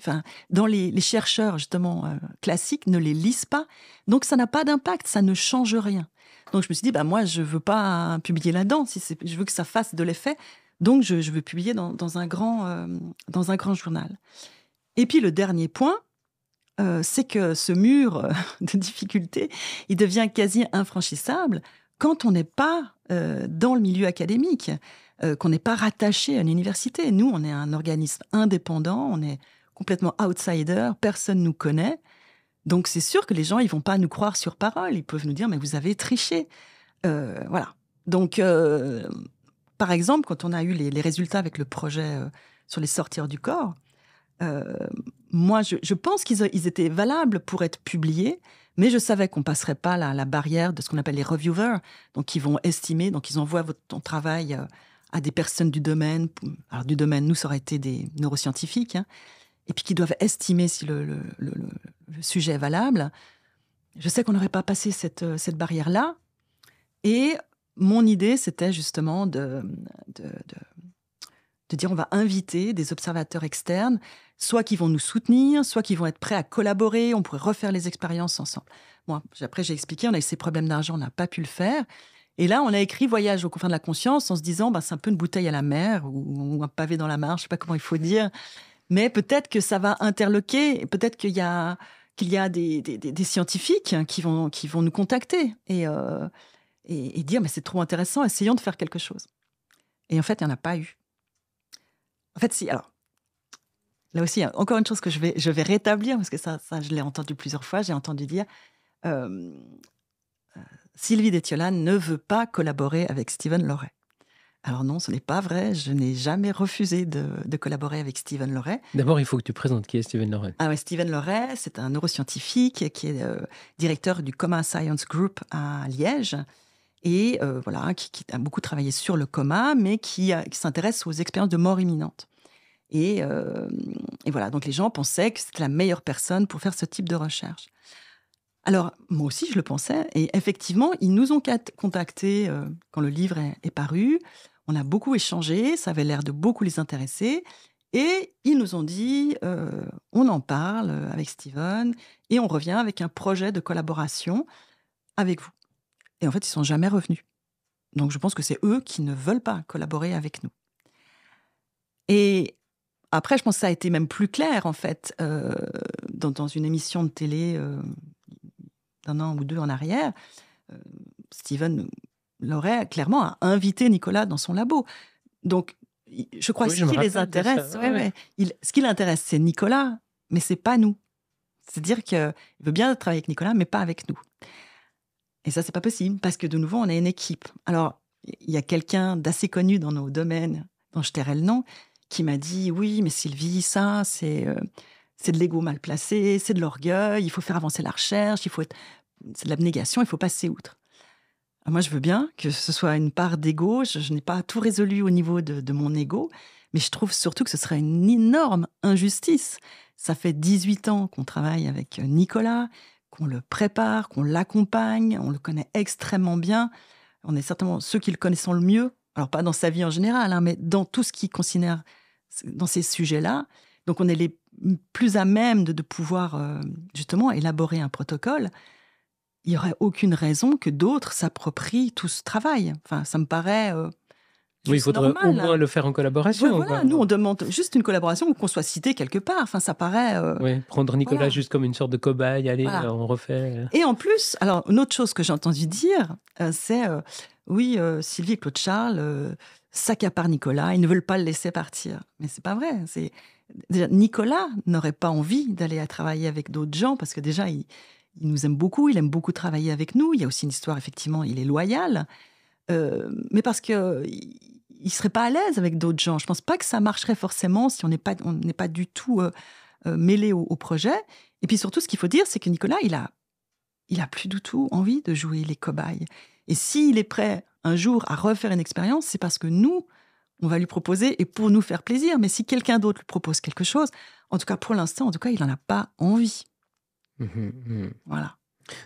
dans les, chercheurs justement euh, classiques ne les lisent pas, donc ça n'a pas d'impact, ça ne change rien. Donc je me suis dit, bah moi je ne veux pas publier là-dedans, si je veux que ça fasse de l'effet, donc je, veux publier dans, un grand euh, dans un grand journal. Et puis le dernier point, euh, c'est que ce mur euh, de difficulté, il devient quasi infranchissable quand on n'est pas euh, dans le milieu académique, qu'on n'est pas rattaché à une université. Nous, on est un organisme indépendant, on est complètement outsider, personne ne nous connaît. Donc c'est sûr que les gens, ils vont pas nous croire sur parole, ils peuvent nous dire mais vous avez triché. voilà. Donc par exemple, quand on a eu les, les résultats avec le projet sur les sortir du corps, euh, moi, je, pense qu'ils ils étaient valables pour être publiés, mais je savais qu'on passerait pas la, barrière de ce qu'on appelle les reviewers, donc ils vont estimer, donc ils envoient votre, ton travail euh, à des personnes du domaine. Alors du domaine, nous, ça aurait été des neuroscientifiques, hein, et puis qui doivent estimer si le, sujet est valable. Je sais qu'on n'aurait pas passé cette, euh, barrière-là. Et mon idée, c'était justement de de, de, dire on va inviter des observateurs externes soit qui vont nous soutenir, soit qu'ils vont être prêts à collaborer, on pourrait refaire les expériences ensemble. Moi, après, j'ai expliqué, on a eu ces problèmes d'argent, on n'a pas pu le faire. Et là, on a écrit Voyage au confins de la conscience en se disant, ben, c'est un peu une bouteille à la mer ou, un pavé dans la mare, je ne sais pas comment il faut dire. Mais peut-être que ça va interloquer, peut-être qu'il y a, qu'il y a des, scientifiques qui vont, qui vont nous contacter euh, et, et, dire, mais c'est trop intéressant, essayons de faire quelque chose. Et en fait, il n'y en a pas eu. En fait, si, alors, Là aussi, hein, encore une chose que je vais, rétablir, parce que ça, je l'ai entendu plusieurs fois, j'ai entendu dire euh, Sylvie Détiola ne veut pas collaborer avec Stephen Loret. Alors non, ce n'est pas vrai. Je n'ai jamais refusé de, collaborer avec Stephen Loret. D'abord, il faut que tu présentes qui est Stephen Loret. Ah oui, Stephen Loret, c'est un neuroscientifique qui est euh, directeur du Coma Science Group à Liège et euh, voilà, qui, a beaucoup travaillé sur le coma, mais qui s'intéresse aux expériences de mort imminente. Euh, et, voilà, donc les gens pensaient que c'était la meilleure personne pour faire ce type de recherche. Alors, moi aussi, je le pensais. Et effectivement, ils nous ont contactés euh, quand le livre est, paru. On a beaucoup échangé, ça avait l'air de beaucoup les intéresser. Et ils nous ont dit, euh, on en parle avec Steven et on revient avec un projet de collaboration avec vous. Et en fait, ils sont jamais revenus. Donc, je pense que c'est eux qui ne veulent pas collaborer avec nous. Et après, je pense que ça a été même plus clair, en fait, euh, dans, une émission de télé euh, d'un an ou deux en arrière. Euh, Steven l'aurait clairement, invité Nicolas dans son labo. Donc, je crois que ce qui les intéresse, ce qui l'intéresse, c'est Nicolas, mais c'est pas nous. C'est-à-dire qu'il veut bien travailler avec Nicolas, mais pas avec nous. Et ça, c'est pas possible, parce que de nouveau, on a une équipe. Alors, il y a quelqu'un d'assez connu dans nos domaines, dont je tairai le nom, qui m'a dit oui, mais Sylvie, ça, c'est euh, c'est de l'ego mal placé, c'est de l'orgueil, il faut faire avancer la recherche, il faut être... c'est de l'abnégation, il faut passer outre. moi, je veux bien que ce soit une part d'ego. Je, n'ai pas tout résolu au niveau de, mon ego, mais je trouve surtout que ce serait une énorme injustice. Ça fait 18 ans qu'on travaille avec euh, Nicolas, qu'on le prépare, qu'on l'accompagne, on le connaît extrêmement bien. On est certainement ceux qui le connaissent le mieux alors pas dans sa vie en général, hein, mais dans tout ce qui considère dans ces sujets-là. Donc on est les plus à même de, pouvoir euh, justement élaborer un protocole. Il n'y aurait aucune raison que d'autres s'approprient tout ce travail. Enfin, ça me paraît... Euh, oui, il faudrait au moins le faire en collaboration. voilà. nous on demande juste une collaboration ou qu'on soit cité quelque part. Enfin, ça paraît. Euh, oui, prendre Nicolas juste comme une sorte de cobaye, allez, on refait. Et en plus, alors une autre chose que j'ai entendu dire, c'est oui, Sylvie et Claude Charles, s'accapare Nicolas, ils ne veulent pas le laisser partir. Mais c'est pas vrai. Nicolas n'aurait pas envie d'aller travailler avec d'autres gens parce que déjà il, nous aime beaucoup, il aime beaucoup travailler avec nous. Il y a aussi une histoire effectivement, il est loyal, euh, mais parce qu'il il, serait pas à l'aise avec d'autres gens. Je pense pas que ça marcherait forcément si on n'est pas du tout euh, euh, mêlé au, au, projet. Et puis surtout, ce qu'il faut dire, c'est que Nicolas, il a il a plus du tout envie de jouer les cobayes. Et s'il est prêt un jour à refaire une expérience, c'est parce que nous, on va lui proposer et pour nous faire plaisir. Mais si quelqu'un d'autre lui propose quelque chose, en tout cas pour l'instant, en tout cas, il n'en a pas envie. Mmh mmh. Voilà.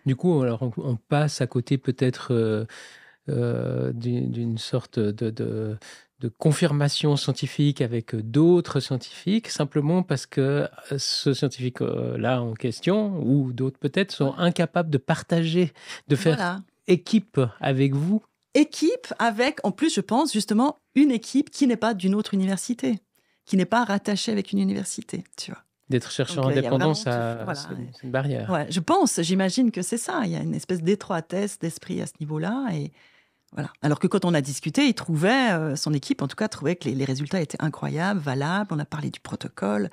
Du coup, alors on, passe à côté peut-être euh, euh, d'une sorte de, de, de, confirmation scientifique avec d'autres scientifiques, simplement parce que euh, ce scientifique-là en question, ou d'autres peut-être, sont incapables de partager, de faire équipe avec vous Équipe avec, en plus, je pense justement, une équipe qui n'est pas d'une autre université, qui n'est pas rattachée avec une université, tu vois. D'être chercheur euh, indépendant, ça, c'est une barrière. Ouais, je pense, j'imagine que c'est ça. Il y a une espèce d'étroitesse d'esprit à ce niveau-là. Et voilà. Alors que quand on a discuté, il trouvait, euh, son équipe en tout cas, trouvait que les, résultats étaient incroyables, valables. On a parlé du protocole.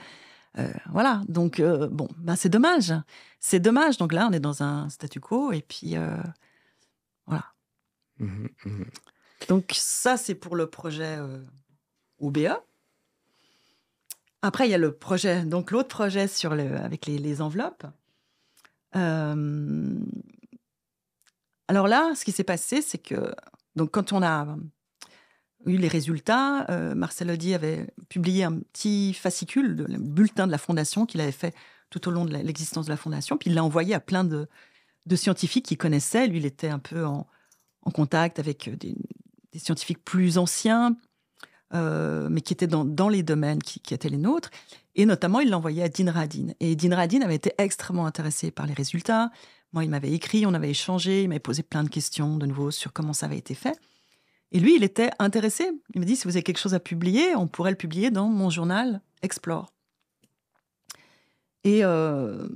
Euh, voilà. Donc, bon, bah, c'est dommage. C'est dommage. Donc là, on est dans un statu quo. Et puis, voilà. Mmh mmh donc ça, c'est pour le projet euh, OBA. E. Après, il y a le projet, donc l'autre projet sur le, avec les, enveloppes. Euh, alors là, ce qui s'est passé, c'est que donc quand on a euh, eu les résultats, euh, Marcel Audi avait publié un petit fascicule, de bulletin de la fondation qu'il avait fait tout au long de l'existence de la fondation, puis il l'a envoyé à plein de de scientifiques qui connaissait. Lui, il était un peu en, contact avec euh, des, scientifiques plus anciens, euh, mais qui étaient dans, les domaines qui, étaient les nôtres. Et notamment, il l'envoyait à Dean Et Dean avait été extrêmement intéressé par les résultats. Moi, il m'avait écrit, on avait échangé, il m'avait posé plein de questions de nouveau sur comment ça avait été fait. Et lui, il était intéressé. Il m'a dit, si vous avez quelque chose à publier, on pourrait le publier dans mon journal Explore. Et euh,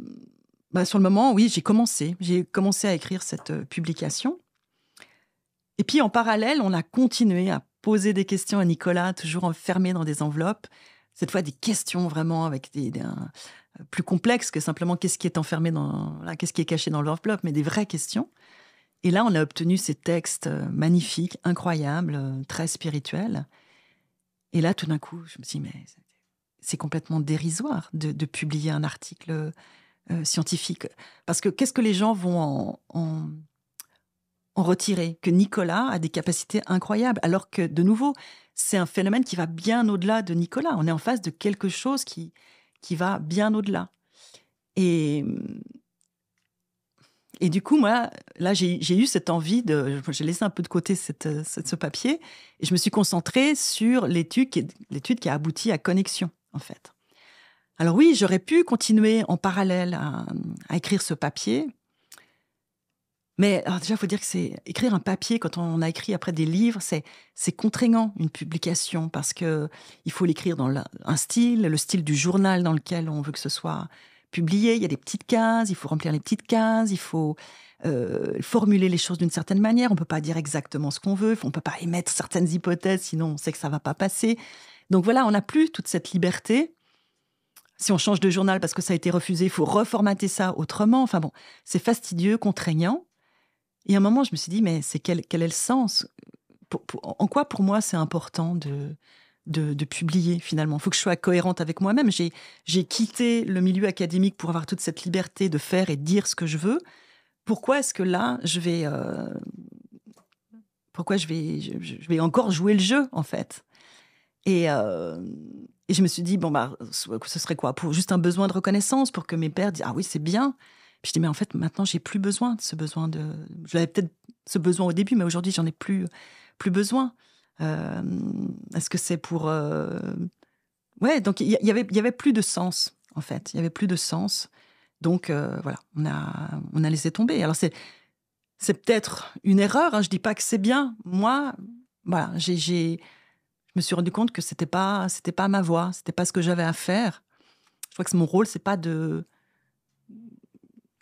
bah, sur le moment, oui, j'ai commencé. J'ai commencé à écrire cette euh, publication. Et puis en parallèle, on a continué à poser des questions à Nicolas, toujours enfermé dans des enveloppes. Cette fois, des questions vraiment avec des, euh, plus complexes que simplement qu'est-ce qui est enfermé dans, qu'est-ce qui est caché dans l'enveloppe, mais des vraies questions. Et là, on a obtenu ces textes euh, magnifiques, incroyables, très spirituels. Et là, tout d'un coup, je me suis dit, mais c'est complètement dérisoire de publier un article euh, scientifique. Parce que qu'est-ce que les gens vont en, retirer Que Nicolas a des capacités incroyables, alors que de nouveau, c'est un phénomène qui va bien au-delà de Nicolas. On est en face de quelque chose qui, qui va bien au-delà. Et, et du coup, moi, là, j'ai eu cette envie de. J'ai laissé un peu de côté cette, ce papier et je me suis concentrée sur l'étude qui, l'étude qui a abouti à Connexion, en fait. Alors oui, j'aurais pu continuer en parallèle à, écrire ce papier. Mais alors déjà, il faut dire que c'est écrire un papier quand on a écrit après des livres, c'est c'est contraignant une publication parce que il faut l'écrire dans un style, le style du journal dans lequel on veut que ce soit publié. Il y a des petites cases, il faut remplir les petites cases, il faut euh, formuler les choses d'une certaine manière. On peut pas dire exactement ce qu'on veut, on peut pas émettre certaines hypothèses, sinon on sait que ça va pas passer. Donc voilà, on n'a plus toute cette liberté si on change de journal parce que ça a été refusé, il faut reformater ça autrement. Enfin bon, c'est fastidieux, contraignant. Et à un moment, je me suis dit, mais c'est quel, est le sens En quoi pour moi c'est important de, publier finalement. Il faut que je sois cohérente avec moi-même. J'ai, quitté le milieu académique pour avoir toute cette liberté de faire et dire ce que je veux. Pourquoi est-ce que là, je vais, euh, pourquoi je vais, je, vais encore jouer le jeu en fait euh, et, je me suis dit, bon, bah, ce serait quoi pour Juste un besoin de reconnaissance pour que mes pères disent, ah oui, c'est bien. Puis je dis, mais en fait, maintenant, j'ai plus besoin de ce besoin de. j'avais peut-être ce besoin au début, mais aujourd'hui, j'en ai plus, plus besoin. Euh, est-ce que c'est pour. Euh, ouais, donc y il n'y y avait plus de sens, en fait. Il y avait plus de sens. Donc voilà, on a, on a laissé tomber. Alors c'est. C'est peut-être une erreur, Je hein. je dis pas que c'est bien. Moi, voilà, j'ai me suis rendu compte que c'était pas c'était pas ma voix, c'était pas ce que j'avais à faire. Je crois que mon rôle, c'est pas de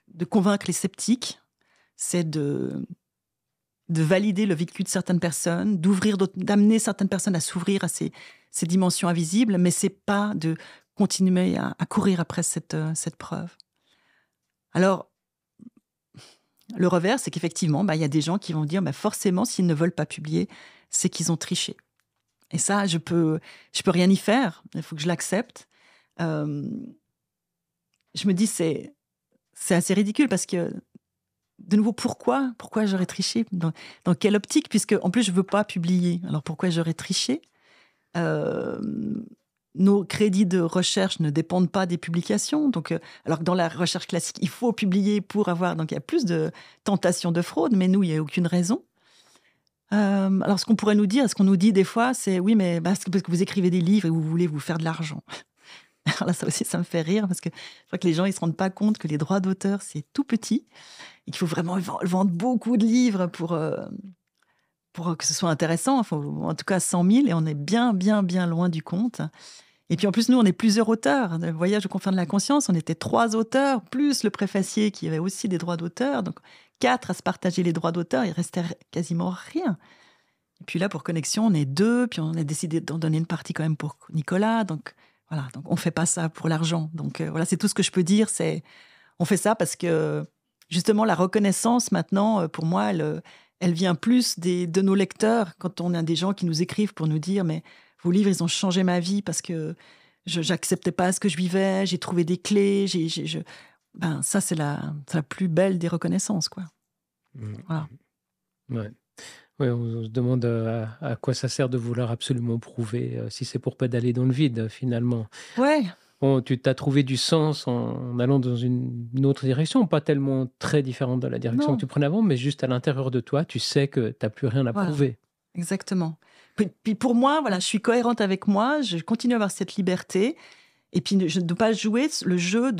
de convaincre les sceptiques, c'est de de valider le vécu de certaines personnes, d'ouvrir, d'amener certaines personnes à s'ouvrir à ces, dimensions invisibles, mais c'est pas de continuer à, courir après cette, cette preuve. Alors, le revers, c'est qu'effectivement, bah, il y a des gens qui vont dire, bah, forcément, s'ils ne veulent pas publier, c'est qu'ils ont triché. Et ça, je peux, je peux rien y faire. Il faut que je l'accepte. Euh, je me dis, c'est, c'est assez ridicule parce que, de nouveau, pourquoi, pourquoi j'aurais triché dans, quelle optique Puisque, en plus, je veux pas publier. Alors, pourquoi j'aurais triché euh, nos crédits de recherche ne dépendent pas des publications. Donc, euh, alors que dans la recherche classique, il faut publier pour avoir. Donc, il y a plus de tentations de fraude, mais nous, il n'y a aucune raison. Euh, alors, ce qu'on pourrait nous dire, ce qu'on nous dit des fois, c'est oui, mais bah, parce que vous écrivez des livres et vous voulez vous faire de l'argent. Alors là, ça aussi, ça me fait rire parce que je crois que les gens, ils ne se rendent pas compte que les droits d'auteur, c'est tout petit et qu'il faut vraiment vendre beaucoup de livres pour, euh, pour que ce soit intéressant. Enfin, en tout cas, 100 000 et on est bien, bien, bien loin du compte. Et puis en plus, nous, on est plusieurs auteurs. Le voyage au confins de la conscience, on était trois auteurs, plus le préfacier qui avait aussi des droits d'auteur. Donc quatre à se partager les droits d'auteur, il restait quasiment rien. Et puis là, pour Connexion, on est deux, puis on a décidé d'en donner une partie quand même pour Nicolas. Donc voilà, donc on fait pas ça pour l'argent. Donc euh, voilà, c'est tout ce que je peux dire. C'est On fait ça parce que justement, la reconnaissance maintenant, euh, pour moi, euh, elle, vient plus des, de nos lecteurs quand on a des gens qui nous écrivent pour nous dire, mais vos livres, ils ont changé ma vie parce que je n'acceptais pas ce que je vivais, j'ai trouvé des clés, ben, ça c'est la, plus belle des reconnaissances. Quoi. Mm. Ouais. on se demande euh, à, quoi ça sert de vouloir absolument prouver euh, si c'est pour pas dans le vide finalement. Ouais. tu t'as trouvé du sens en, allant dans une, autre direction, pas tellement très différente de la direction que tu prenais avant, mais juste à l'intérieur de toi, tu sais que tu n'as plus rien à prouver. Exactement. Puis pour moi, voilà, je suis cohérente avec moi, je continue à avoir cette liberté. Et puis, je ne dois pas jouer le jeu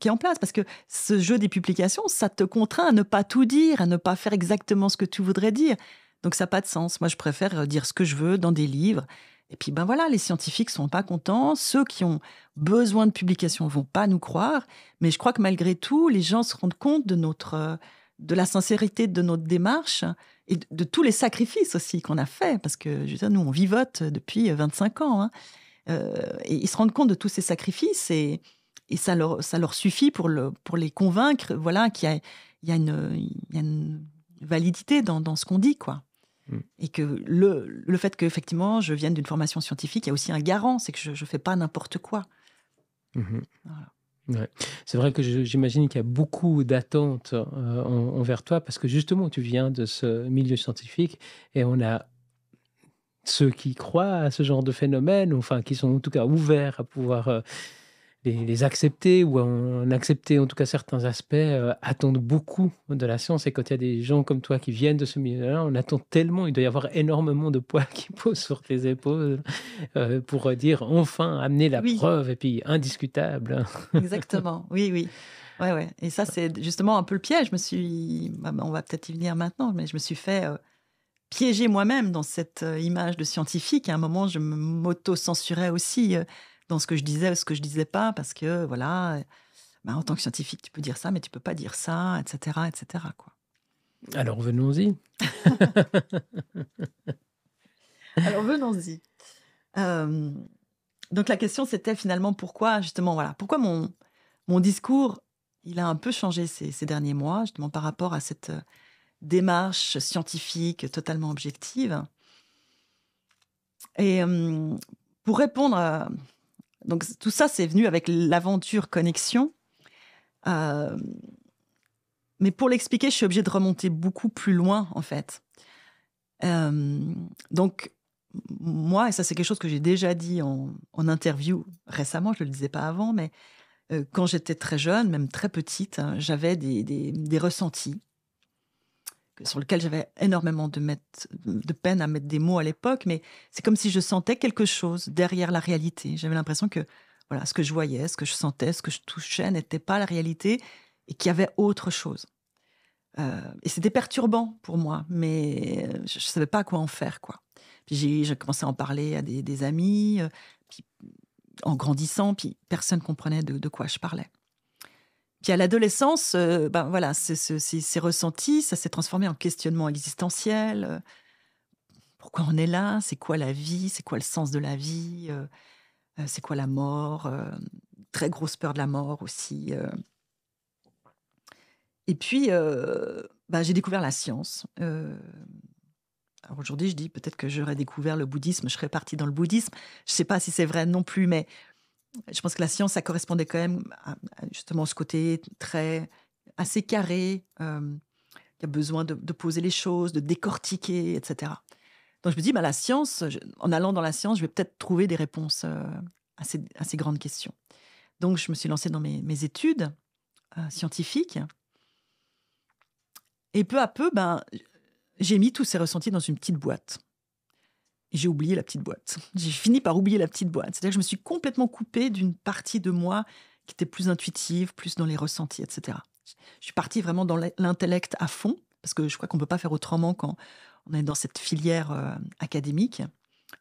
qui est en place, parce que ce jeu des publications, ça te contraint à ne pas tout dire, à ne pas faire exactement ce que tu voudrais dire. Donc, ça n'a pas de sens. Moi, je préfère euh, dire ce que je veux dans des livres. Et puis, ben voilà, les scientifiques ne sont pas contents. Ceux qui ont besoin de publications vont pas nous croire. Mais je crois que malgré tout, les gens se rendent compte de, notre, euh, de la sincérité de notre démarche et de, tous les sacrifices aussi qu'on a fait parce que nous, on vivote depuis 25 ans. Hein. Euh, et ils se rendent compte de tous ces sacrifices et, et ça, leur, ça leur suffit pour, le, pour les convaincre voilà, qu'il y a, il y une, y a une validité dans, dans ce qu'on dit. quoi. Mm. Et que le, le fait effectivement je vienne d'une formation scientifique, il y a aussi un garant, c'est que je ne fais pas n'importe quoi. Mm-hmm. voilà. C'est vrai que j'imagine qu'il y a beaucoup d'attentes euh, envers toi parce que justement tu viens de ce milieu scientifique et on a ceux qui croient à ce genre de phénomène, enfin qui sont en tout cas ouverts à pouvoir euh, les, accepter ou en accepter en tout cas certains aspects euh, attendent beaucoup de la science. Et quand il y a des gens comme toi qui viennent de ce milieu-là, on attend tellement, il doit y avoir énormément de poids qui pose sur tes épaules euh, pour dire enfin amener la preuve et puis indiscutable. Exactement, oui, oui. Ouais, ouais. Et ça, c'est justement un peu le piège. Je me bah, bah, on va peut-être y venir maintenant, mais je me suis fait euh, piéger moi-même dans cette image de scientifique. À un moment, je m'auto-censurais aussi dans ce que je disais, ce que je disais pas, parce que voilà, ben, en tant que scientifique, tu peux dire ça, mais tu peux pas dire ça, etc., etc. Quoi. Alors venons-y. Alors venons-y. Euh, donc la question c'était finalement pourquoi justement voilà pourquoi mon mon discours il a un peu changé ces, derniers mois justement par rapport à cette euh, démarche scientifique totalement objective. Et euh, pour répondre à, donc tout ça, c'est venu avec l'aventure connexion. Euh, mais pour l'expliquer, je suis obligée de remonter beaucoup plus loin, en fait. Euh, donc, moi, et ça c'est quelque chose que j'ai déjà dit en, interview récemment, je ne le disais pas avant, mais euh, quand j'étais très jeune, même très petite, hein, j'avais des, ressentis sur lequel j'avais énormément de, peine à mettre des mots à l'époque, mais c'est comme si je sentais quelque chose derrière la réalité. J'avais l'impression que voilà, ce que je voyais, ce que je sentais, ce que je touchais n'était pas la réalité et qu'il y avait autre chose. Euh, et c'était perturbant pour moi, mais je ne savais pas quoi en faire. quoi. Puis j'ai commencé à en parler à des, amis, euh, en grandissant, puis personne comprenait de quoi je parlais. Puis à l'adolescence, euh, ben voilà, c'est ressenti, ça s'est transformé en questionnement existentiel. Euh, pourquoi on est là C'est quoi la vie C'est quoi le sens de la vie euh, C'est quoi la mort Très grosse peur de la mort aussi. Et puis, ben j'ai découvert la science. Alors aujourd'hui, je dis peut-être que j'aurais découvert le bouddhisme, je serais partie dans le bouddhisme. Je ne sais pas si c'est vrai non plus, mais je pense que la science, ça correspondait quand même à, justement ce côté très assez carré. Euh, il a besoin de, poser les choses, de décortiquer, etc. Donc je me dis, bah, la science, en allant dans la science, je vais peut-être trouver des réponses euh, à, ces, grandes questions. Donc je me suis lancée dans mes, études euh, scientifiques. Et peu à peu, ben, j'ai mis tous ces ressentis dans une petite boîte j'ai oublié la petite boîte. J'ai fini par oublier la petite boîte. C'est-à-dire que je me suis complètement coupée d'une partie de moi qui était plus intuitive, plus dans les ressentis, etc. Je suis partie vraiment dans l'intellect à fond, parce que je crois qu'on ne peut pas faire autrement quand on est dans cette filière euh, académique,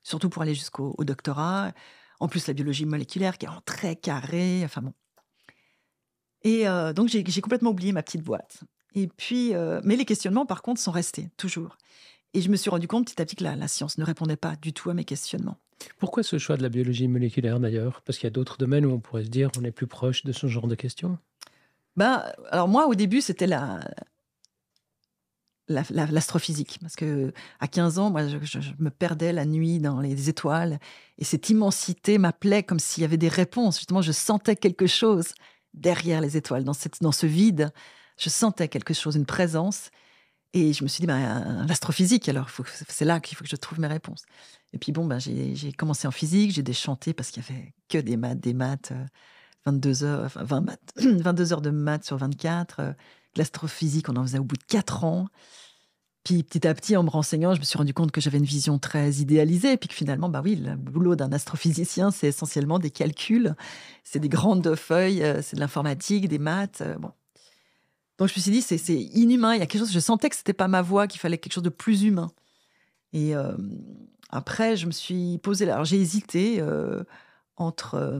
surtout pour aller jusqu'au doctorat. En plus, la biologie moléculaire qui est en très carré, enfin bon. Et euh, donc, j'ai complètement oublié ma petite boîte. Et puis, euh, mais les questionnements, par contre, sont restés, toujours. Et je me suis rendu compte petit à petit que la, science ne répondait pas du tout à mes questionnements. Pourquoi ce choix de la biologie moléculaire d'ailleurs Parce qu'il y a d'autres domaines où on pourrait se dire on est plus proche de ce genre de questions. Ben, alors moi au début c'était la, l'astrophysique. Parce que à 15 ans, moi, je, me perdais la nuit dans les étoiles et cette immensité m'appelait comme s'il y avait des réponses. Justement, je sentais quelque chose derrière les étoiles, dans, cette, dans ce vide. Je sentais quelque chose, une présence. Et je me suis dit, bah, l'astrophysique, alors c'est là qu'il faut que je trouve mes réponses. Et puis bon, ben, j'ai commencé en physique, j'ai déchanté parce qu'il n'y avait que des maths, des maths, 22 euh, heures, 20 maths, 22 heures de maths sur 24. Euh, l'astrophysique, on en faisait au bout de 4 ans. Puis petit à petit, en me renseignant, je me suis rendu compte que j'avais une vision très idéalisée, puis que finalement, bah oui, le boulot d'un astrophysicien, c'est essentiellement des calculs, c'est des grandes feuilles, euh, c'est de l'informatique, des maths. Bon. Donc je me suis dit, c'est inhumain, il y a quelque chose, je sentais que c'était pas ma voix, qu'il fallait quelque chose de plus humain. Et euh, après, je me suis posée là. Alors j'ai hésité euh, entre euh,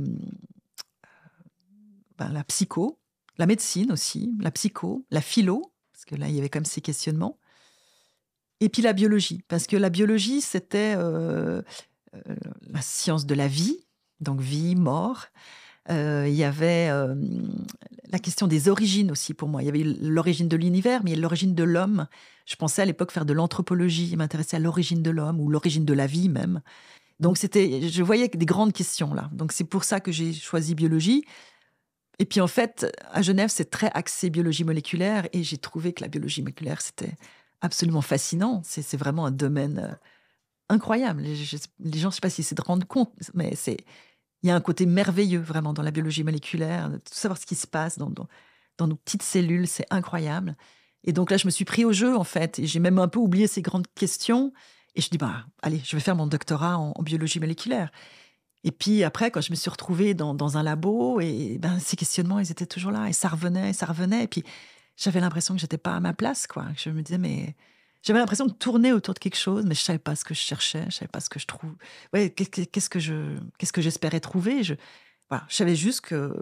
ben, la psycho, la médecine aussi, la psycho, la philo, parce que là, il y avait quand même ces questionnements. Et puis la biologie, parce que la biologie, c'était la science de la vie, donc vie, mort. Euh, il y avait euh, la question des origines aussi pour moi. Il y avait l'origine de l'univers, mais il y l'origine de l'homme. Je pensais à l'époque faire de l'anthropologie, m'intéresser à l'origine de l'homme ou l'origine de la vie même. Donc c'était, je voyais des grandes questions là. Donc c'est pour ça que j'ai choisi biologie. Et puis en fait, à Genève, c'est très axé biologie moléculaire et j'ai trouvé que la biologie moléculaire, c'était absolument fascinant. C'est vraiment un domaine euh, incroyable. Les, gens, je ne sais pas si c'est de rendre compte, mais c'est il y a un côté merveilleux vraiment dans la biologie moléculaire, de savoir ce qui se passe dans, dans, nos petites cellules, c'est incroyable. Et donc là, je me suis pris au jeu en fait, et j'ai même un peu oublié ces grandes questions. Et je dis bah allez, je vais faire mon doctorat en, biologie moléculaire. Et puis après, quand je me suis retrouvée dans, dans un labo, et, ben ces questionnements, ils étaient toujours là, et ça revenait, et ça revenait. Et puis j'avais l'impression que je j'étais pas à ma place, quoi. Je me disais mais j'avais l'impression de tourner autour de quelque chose, mais je savais pas ce que je cherchais, je savais pas ce que je trouve. Ouais, qu'est-ce que je, qu'est-ce que j'espérais trouver Je, voilà, je savais juste que,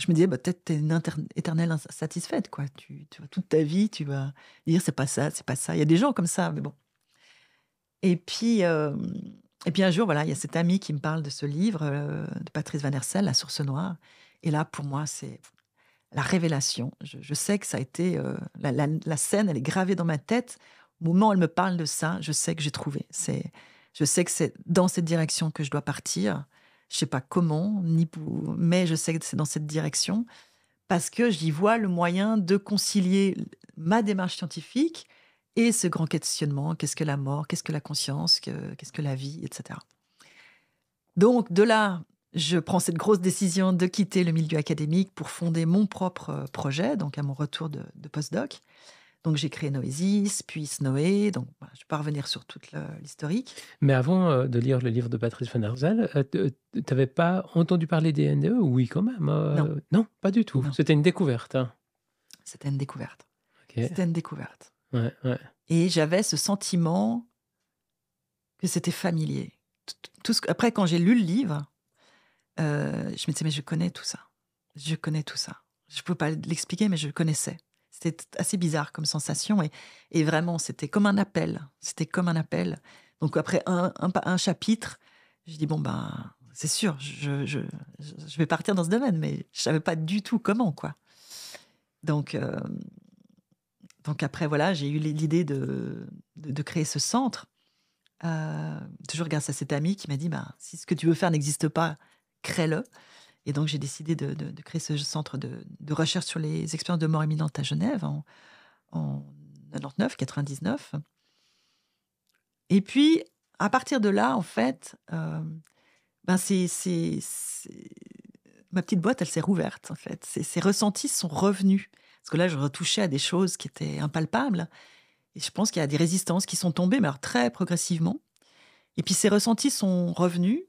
je me disais bah, peut-être t'es une éternelle insatisfaite, quoi. Tu, tu vois, toute ta vie, tu vas dire c'est pas ça, c'est pas ça. Il y a des gens comme ça, mais bon. Et puis, euh, et un jour, voilà, il y a cet ami qui me parle de ce livre euh, de Patrice Van Hersel, La Source Noire. Et là, pour moi, c'est la révélation. Je, sais que ça a été. Euh, la, scène, elle est gravée dans ma tête. Au moment où elle me parle de ça, je sais que j'ai trouvé. C'est, je sais que c'est dans cette direction que je dois partir. Je sais pas comment, ni pour, mais je sais que c'est dans cette direction parce que j'y vois le moyen de concilier ma démarche scientifique et ce grand questionnement qu'est-ce que la mort, qu'est-ce que la conscience, qu'est-ce que la vie, etc. Donc, de là, je prends cette grosse décision de quitter le milieu académique pour fonder mon propre euh, projet, donc à mon retour de, postdoc. Donc j'ai créé Noésis, puis Snoé, donc je ne vais pas revenir sur toute l'historique. Mais avant euh, de lire le livre de Patrice Van Arzel, euh, tu n'avais pas entendu parler des NDE Oui, quand même. non. pas du tout. C'était une découverte. Hein. C'était une découverte. C'était une découverte. Et j'avais ce sentiment que c'était familier. Après, quand j'ai lu le livre, euh, je me disais, mais je connais tout ça. Je connais tout ça. Je ne peux pas l'expliquer, mais je connaissais. C'était assez bizarre comme sensation. Et, vraiment, c'était comme un appel. C'était comme un appel. Donc, après un, chapitre, je dis, bon, ben, c'est sûr, je, vais partir dans ce domaine, mais je savais pas du tout comment, quoi. Donc, euh, donc après, voilà, j'ai eu l'idée de, créer ce centre. Euh, toujours grâce à cet ami qui m'a dit, ben, si ce que tu veux faire n'existe pas, crée-le. Et donc, j'ai décidé de, créer ce centre de, recherche sur les expériences de mort imminente à Genève en, en 99, 99. Et puis, à partir de là, en fait, euh, ben c'est, ma petite boîte, elle s'est rouverte, en fait. Ces, ces, ressentis sont revenus. Parce que là, je retouchais à des choses qui étaient impalpables. Et je pense qu'il y a des résistances qui sont tombées, mais alors très progressivement. Et puis, ces ressentis sont revenus.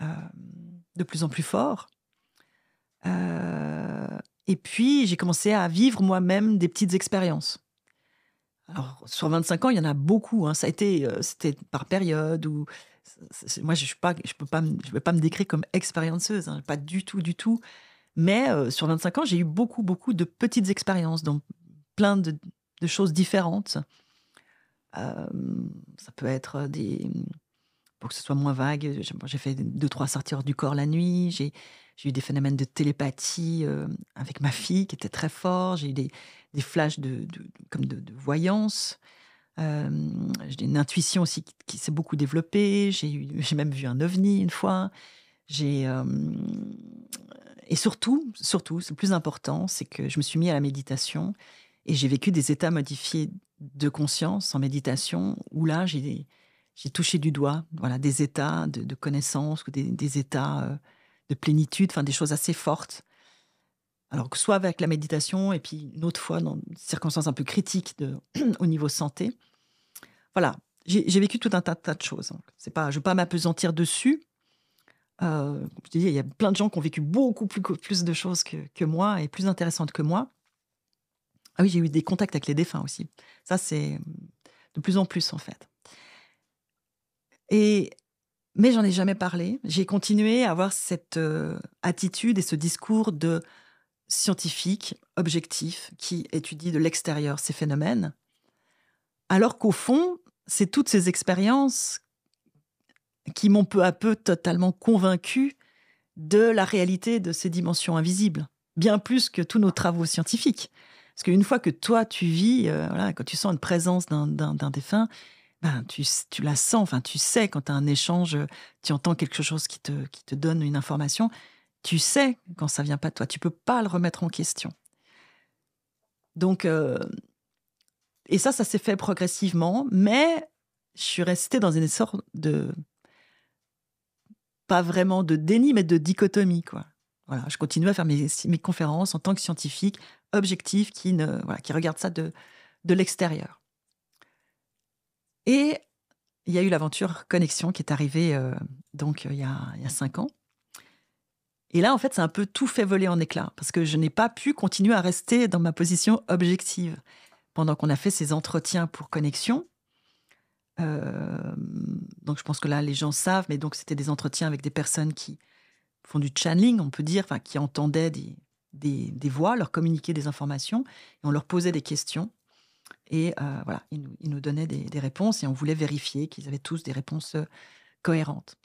Euh, de plus en plus fort. Euh, et puis, j'ai commencé à vivre moi-même des petites expériences. Alors, sur 25 ans, il y en a beaucoup. Hein. Ça a été, euh, c'était par période ou. Moi, je ne pas, je peux pas, pas me décrire comme expérienceuse, hein. pas du tout, du tout. Mais euh, sur 25 ans, j'ai eu beaucoup, beaucoup de petites expériences, donc plein de choses différentes. ça peut être des, pour que ce soit moins vague. Euh, j'ai fait deux, trois sorties hors du corps la nuit. J'ai eu des phénomènes de télépathie euh, avec ma fille qui était très fort, J'ai eu des, des flashs de, comme de, voyance. Euh, j'ai une intuition aussi qui, s'est beaucoup développée. J'ai même vu un ovni une fois. J'ai et surtout, surtout, c'est le plus important, c'est que je me suis mis à la méditation et j'ai vécu des états modifiés de conscience en méditation où là j'ai des j'ai touché du doigt voilà, des états de, connaissance ou des, états euh, de plénitude, enfin des choses assez fortes. Alors que soit avec la méditation et puis une autre fois dans des circonstances un peu critiques de, au niveau santé. Voilà, j'ai vécu tout un tas, tas de choses. C'est pas, je ne veux pas m'apesantir dessus. Euh, il y a plein de gens qui ont vécu beaucoup plus, plus de choses que, que moi et plus intéressantes que moi. Ah oui, j'ai eu des contacts avec les défunts aussi. Ça, c'est de plus en plus en fait. Et mais j'en ai jamais parlé. J'ai continué à avoir cette euh, attitude et ce discours de scientifique, objectif, qui étudie de l'extérieur ces phénomènes, alors qu'au fond, c'est toutes ces expériences qui m'ont peu à peu totalement convaincu de la réalité de ces dimensions invisibles, bien plus que tous nos travaux scientifiques. Parce qu'une fois que toi, tu vis, euh, quand tu sens une présence d'un défunt, ben, tu, la sens, enfin, tu sais quand tu as un échange, euh, tu entends quelque chose qui te, qui te donne une information, tu sais quand ça vient pas de toi, tu peux pas le remettre en question. Donc, euh, et ça, ça s'est fait progressivement, mais je suis restée dans une sorte de. pas vraiment de déni, mais de dichotomie, quoi. Voilà, je continue à faire mes, mes conférences en tant que scientifique objectif qui, ne, voilà, qui regarde ça de, de l'extérieur. Et il y a eu l'aventure Connexion qui est arrivée euh, donc euh, il y, a, cinq ans. Et là, en fait, c'est un peu tout fait voler en éclats parce que je n'ai pas pu continuer à rester dans ma position objective. Pendant qu'on a fait ces entretiens pour Connexion, euh, donc je pense que là, les gens savent, mais donc c'était des entretiens avec des personnes qui font du channeling, on peut dire, enfin, qui entendaient des, des voix, leur communiquaient des informations, et on leur posait des questions. Et euh, voilà, ils nous, donnaient des, réponses et on voulait vérifier qu'ils avaient tous des réponses euh, cohérentes.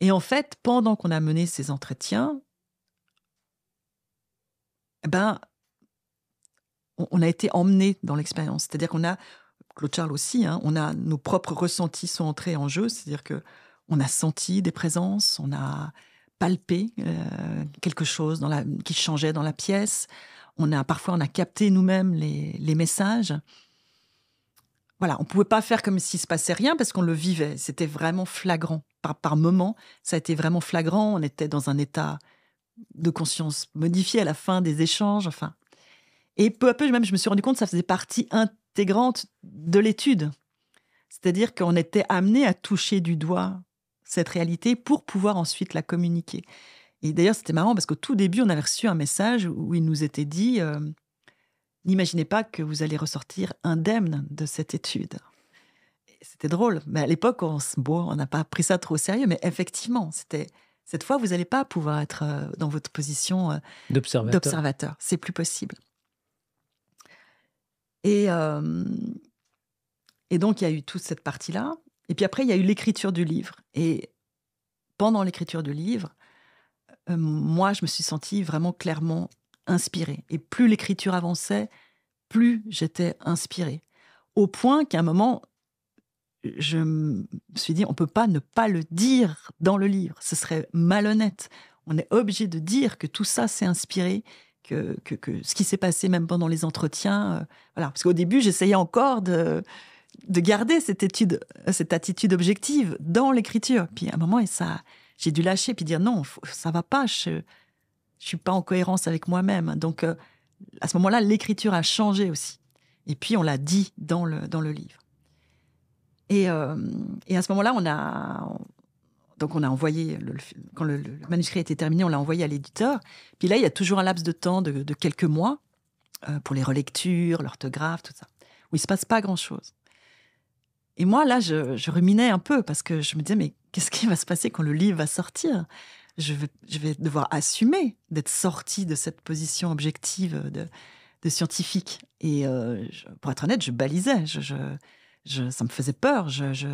Et en fait, pendant qu'on a mené ces entretiens, eh ben, on, a été emmené dans l'expérience. C'est-à-dire qu'on a, Claude Charles aussi, hein, on a nos propres ressentis sont entrés en jeu. C'est-à-dire que on a senti des présences, on a palpé euh, quelque chose qui changeait dans la pièce parfois on a capté nous-mêmes les, messages. Voilà, on pouvait pas faire comme s'il se passait rien parce qu'on le vivait. C'était vraiment flagrant. Par, par moment, ça a été vraiment flagrant. On était dans un état de conscience modifié à la fin des échanges. Enfin, et peu à peu, même, je me suis rendu compte que ça faisait partie intégrante de l'étude. C'est-à-dire qu'on était amené à toucher du doigt cette réalité pour pouvoir ensuite la communiquer. Et d'ailleurs, c'était marrant parce qu'au tout début, on avait reçu un message où il nous était dit euh, N'imaginez pas que vous allez ressortir indemne de cette étude. C'était drôle, mais à l'époque, on on n'a pas pris ça trop au sérieux, mais effectivement, c'était cette fois, vous n'allez pas pouvoir être euh, dans votre position euh, d'observateur. d'observateur. C'est plus possible. Et, et donc, il y a eu toute cette partie-là. Et puis après, il y a eu l'écriture du livre. Et pendant l'écriture du livre, euh, moi, je me suis sentie vraiment clairement inspirée. Et plus l'écriture avançait, plus j'étais inspirée. Au point qu'à un moment, je me suis dit, on ne peut pas ne pas le dire dans le livre, ce serait malhonnête. On est obligé de dire que tout ça s'est inspiré, que, ce qui s'est passé même pendant les entretiens. Euh, voilà. Parce qu'au début, j'essayais encore de, de garder cette, étude, cette attitude objective dans l'écriture. Puis à un moment, et ça, j'ai dû lâcher puis dire non, ça va pas, je, ne suis pas en cohérence avec moi-même. Donc euh, à ce moment-là, l'écriture a changé aussi. Et puis on l'a dit dans le, dans le livre. Et, euh, et à ce moment-là, on a donc on a envoyé le, quand le, manuscrit était terminé, on l'a envoyé à l'éditeur. Puis là, il y a toujours un laps de temps de, quelques mois euh, pour les relectures, l'orthographe, tout ça, où il se passe pas grand-chose. Et moi, là, je, ruminais un peu parce que je me disais, mais qu'est-ce qui va se passer quand le livre va sortir je vais, je vais, devoir assumer d'être sortie de cette position objective de, scientifique. Et euh, pour être honnête, je balisais. Je, ça me faisait peur. Je, je,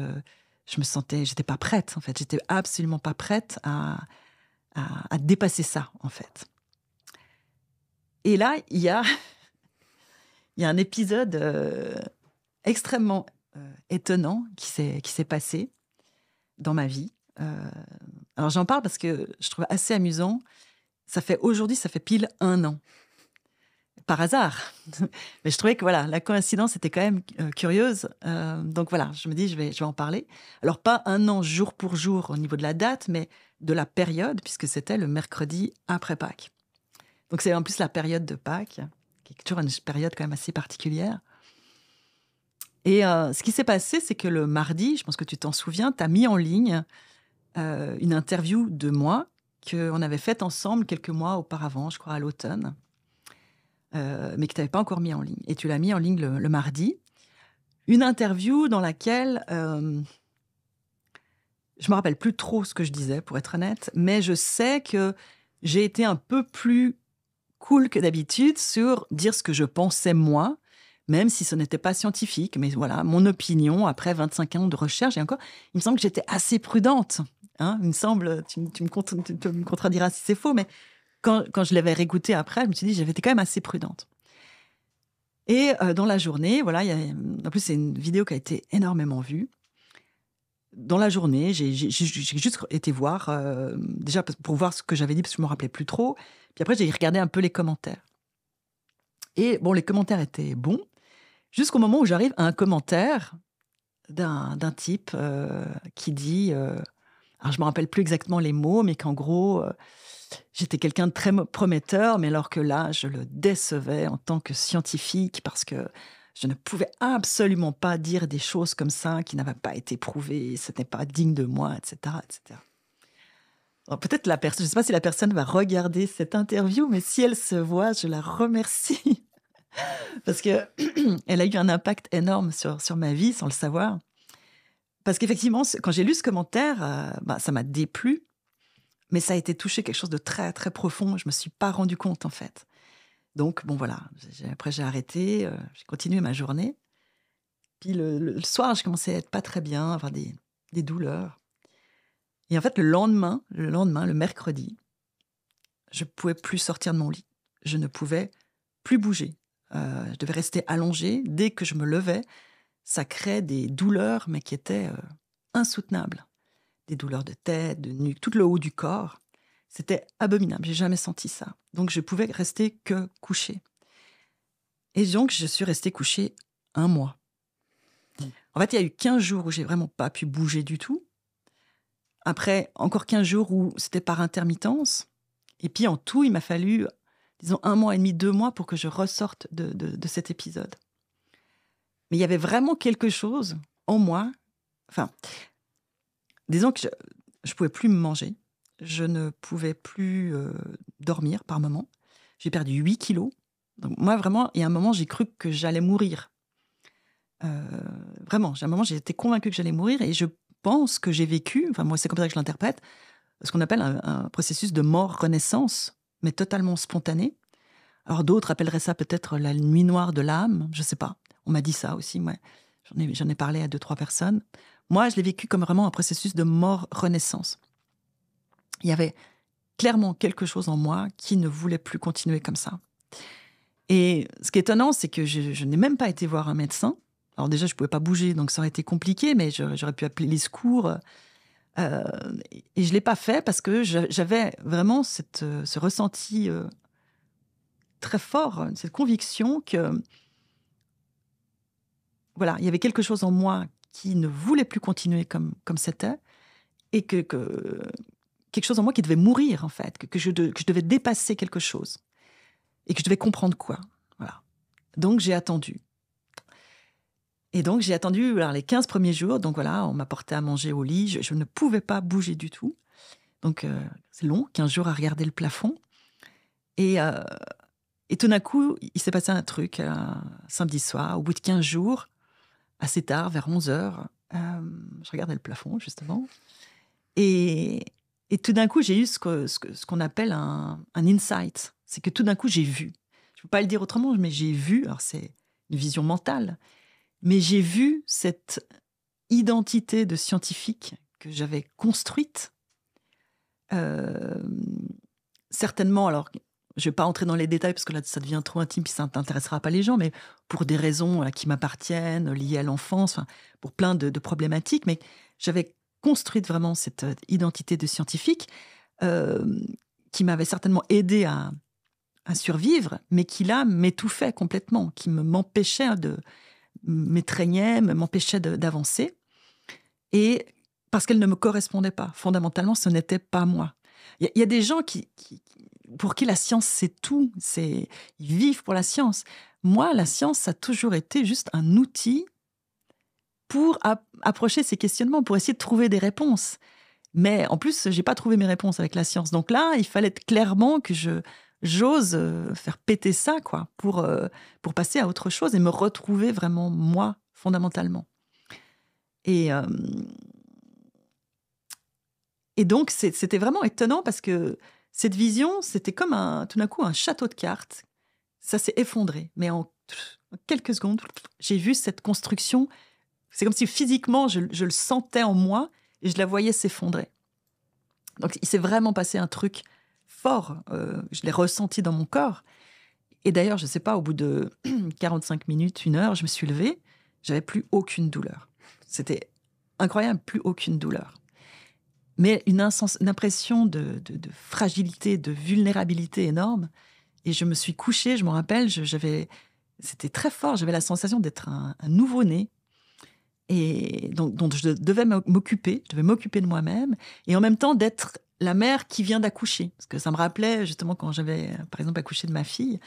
me sentais, j'étais pas prête en fait. J'étais absolument pas prête à, dépasser ça en fait. Et là, il y a, un épisode euh, extrêmement euh, étonnant qui s'est passé dans ma vie. Euh, alors j'en parle parce que je trouve assez amusant. Ça fait aujourd'hui, ça fait pile un an par hasard. Mais je trouvais que voilà, la coïncidence était quand même euh, curieuse. donc voilà, je me dis, je vais, je vais en parler. Alors pas un an jour pour jour au niveau de la date, mais de la période, puisque c'était le mercredi après Pâques. Donc c'est en plus la période de Pâques, qui est toujours une période quand même assez particulière. Et euh, ce qui s'est passé, c'est que le mardi, je pense que tu t'en souviens, tu as mis en ligne euh, une interview de moi qu'on avait faite ensemble quelques mois auparavant, je crois à l'automne, euh, mais que tu n'avais pas encore mis en ligne. Et tu l'as mis en ligne le, le, mardi. Une interview dans laquelle je me rappelle plus trop ce que je disais, pour être honnête, mais je sais que j'ai été un peu plus cool que d'habitude sur dire ce que je pensais moi même si ce n'était pas scientifique. Mais voilà, mon opinion, après 25 ans de recherche, et encore, il me semble que j'étais assez prudente. Hein il me semble, tu, tu, me, tu, tu me, contrediras si c'est faux, mais quand, quand je l'avais réécouté après, je me suis dit, j'avais été quand même assez prudente. Et euh, dans la journée, voilà, en plus, c'est une vidéo qui a été énormément vue. Dans la journée, j'ai juste été voir, euh, déjà pour voir ce que j'avais dit, parce que je ne me rappelais plus trop. Puis après, j'ai regardé un peu les commentaires. Et bon, les commentaires étaient bons, Jusqu'au moment où j'arrive à un commentaire d'un type euh, qui dit, euh, alors je me rappelle plus exactement les mots, mais qu'en gros, euh, j'étais quelqu'un de très prometteur, mais alors que là, je le décevais en tant que scientifique parce que je ne pouvais absolument pas dire des choses comme ça qui n'avaient pas été prouvées, ce n'était pas digne de moi, etc., etc. Peut-être la personne, je ne sais pas si la personne va regarder cette interview, mais si elle se voit, je la remercie parce que elle a eu un impact énorme sur, sur ma vie sans le savoir. Parce qu'effectivement, quand j'ai lu ce commentaire, euh, bah, ça m'a déplu, mais ça a été touché quelque chose de très très profond. Je me suis pas rendu compte en fait. Donc bon voilà, après j'ai arrêté, euh, j'ai continué ma journée. Puis le, soir, je commençais à être pas très bien, avoir des, des douleurs. Et en fait, le lendemain, le lendemain, le mercredi, je pouvais plus sortir de mon lit. Je ne pouvais plus bouger. Euh, je devais rester allongée. Dès que je me levais, ça créait des douleurs, mais qui étaient euh, insoutenables. Des douleurs de tête, de nuque, tout le haut du corps. C'était abominable. J'ai jamais senti ça. Donc je pouvais rester que couchée. Et donc je suis restée couchée un mois. En fait, il y a eu 15 jours où j'ai vraiment pas pu bouger du tout. Après, encore 15 jours où c'était par intermittence. Et puis en tout, il m'a fallu disons, un mois et demi, deux mois pour que je ressorte de, cet épisode. Mais il y avait vraiment quelque chose en moi. Enfin, disons que je ne pouvais plus me manger. Je ne pouvais plus euh, dormir par moment. J'ai perdu 8 kilos. Donc, moi, vraiment, il y a un moment, j'ai cru que j'allais mourir. Euh, vraiment, j'ai un moment, été convaincue que j'allais mourir et je pense que j'ai vécu, enfin, moi, c'est comme ça que je l'interprète, ce qu'on appelle un, un, processus de mort-renaissance mais totalement spontané. Alors d'autres appelleraient ça peut-être la nuit noire de l'âme, je ne sais pas. On m'a dit ça aussi, moi. J'en ai, parlé à deux, trois personnes. Moi, je l'ai vécu comme vraiment un processus de mort-renaissance. Il y avait clairement quelque chose en moi qui ne voulait plus continuer comme ça. Et ce qui est étonnant, c'est que je, n'ai même pas été voir un médecin. Alors déjà, je ne pouvais pas bouger, donc ça aurait été compliqué, mais j'aurais pu appeler les secours. Euh, et je ne l'ai pas fait parce que j'avais vraiment cette, euh, ce ressenti euh, très fort, cette conviction que voilà, il y avait quelque chose en moi qui ne voulait plus continuer comme comme c'était et que, quelque chose en moi qui devait mourir en fait, que, je, que je devais dépasser quelque chose et que je devais comprendre quoi. Voilà. Donc j'ai attendu. Et donc, j'ai attendu les 15 premiers jours. Donc voilà, on m'apportait à manger au lit. Je, ne pouvais pas bouger du tout. Donc, euh, c'est long, 15 jours à regarder le plafond. Euh, et, tout d'un coup, il s'est passé un truc euh, samedi soir, au bout de 15 jours, assez tard, vers 11 heures. je regardais le plafond, justement. Et, tout d'un coup, j'ai eu ce, qu'on appelle un, un insight. C'est que tout d'un coup, j'ai vu. Je ne peux pas le dire autrement, mais j'ai vu. Alors, c'est une vision mentale. Mais j'ai vu cette identité de scientifique que j'avais construite, euh, certainement, alors je ne vais pas entrer dans les détails parce que là ça devient trop intime et ça n'intéressera pas les gens, mais pour des raisons qui m'appartiennent, liées à l'enfance, pour plein de, problématiques, mais j'avais construite vraiment cette euh, identité de scientifique euh, qui m'avait certainement aidé à, à, survivre, mais qui là m'étouffait complètement, qui m'empêchait de, m'étreignait, m'empêchait d'avancer. Et parce qu'elle ne me correspondait pas. Fondamentalement, ce n'était pas moi. Il y, a des gens qui, pour qui la science c'est tout, c'est ils vivent pour la science. Moi, la science ça a toujours été juste un outil pour approcher ces questionnements, pour essayer de trouver des réponses. Mais en plus, j'ai pas trouvé mes réponses avec la science. Donc là, il fallait clairement que je j'ose euh, faire péter ça, quoi, pour, euh, pour passer à autre chose et me retrouver vraiment moi, fondamentalement. Et, euh, et donc, c'était vraiment étonnant parce que cette vision, c'était comme un, tout d'un coup un château de cartes. Ça s'est effondré, mais en, quelques secondes, j'ai vu cette construction. C'est comme si physiquement, je, le sentais en moi et je la voyais s'effondrer. Donc, il s'est vraiment passé un truc euh, je l'ai ressenti dans mon corps. Et d'ailleurs, je ne sais pas, au bout de 45 minutes, une heure, je me suis levée, j'avais plus aucune douleur. C'était incroyable, plus aucune douleur. Mais une, une impression de, fragilité, de vulnérabilité énorme. Et je me suis couchée, je me rappelle, j'avais, c'était très fort, j'avais la sensation d'être un, nouveau-né et donc, dont je devais m'occuper, je devais m'occuper de moi-même, et en même temps d'être la mère qui vient d'accoucher. Parce que ça me rappelait justement quand j'avais, par exemple, accouché de ma fille.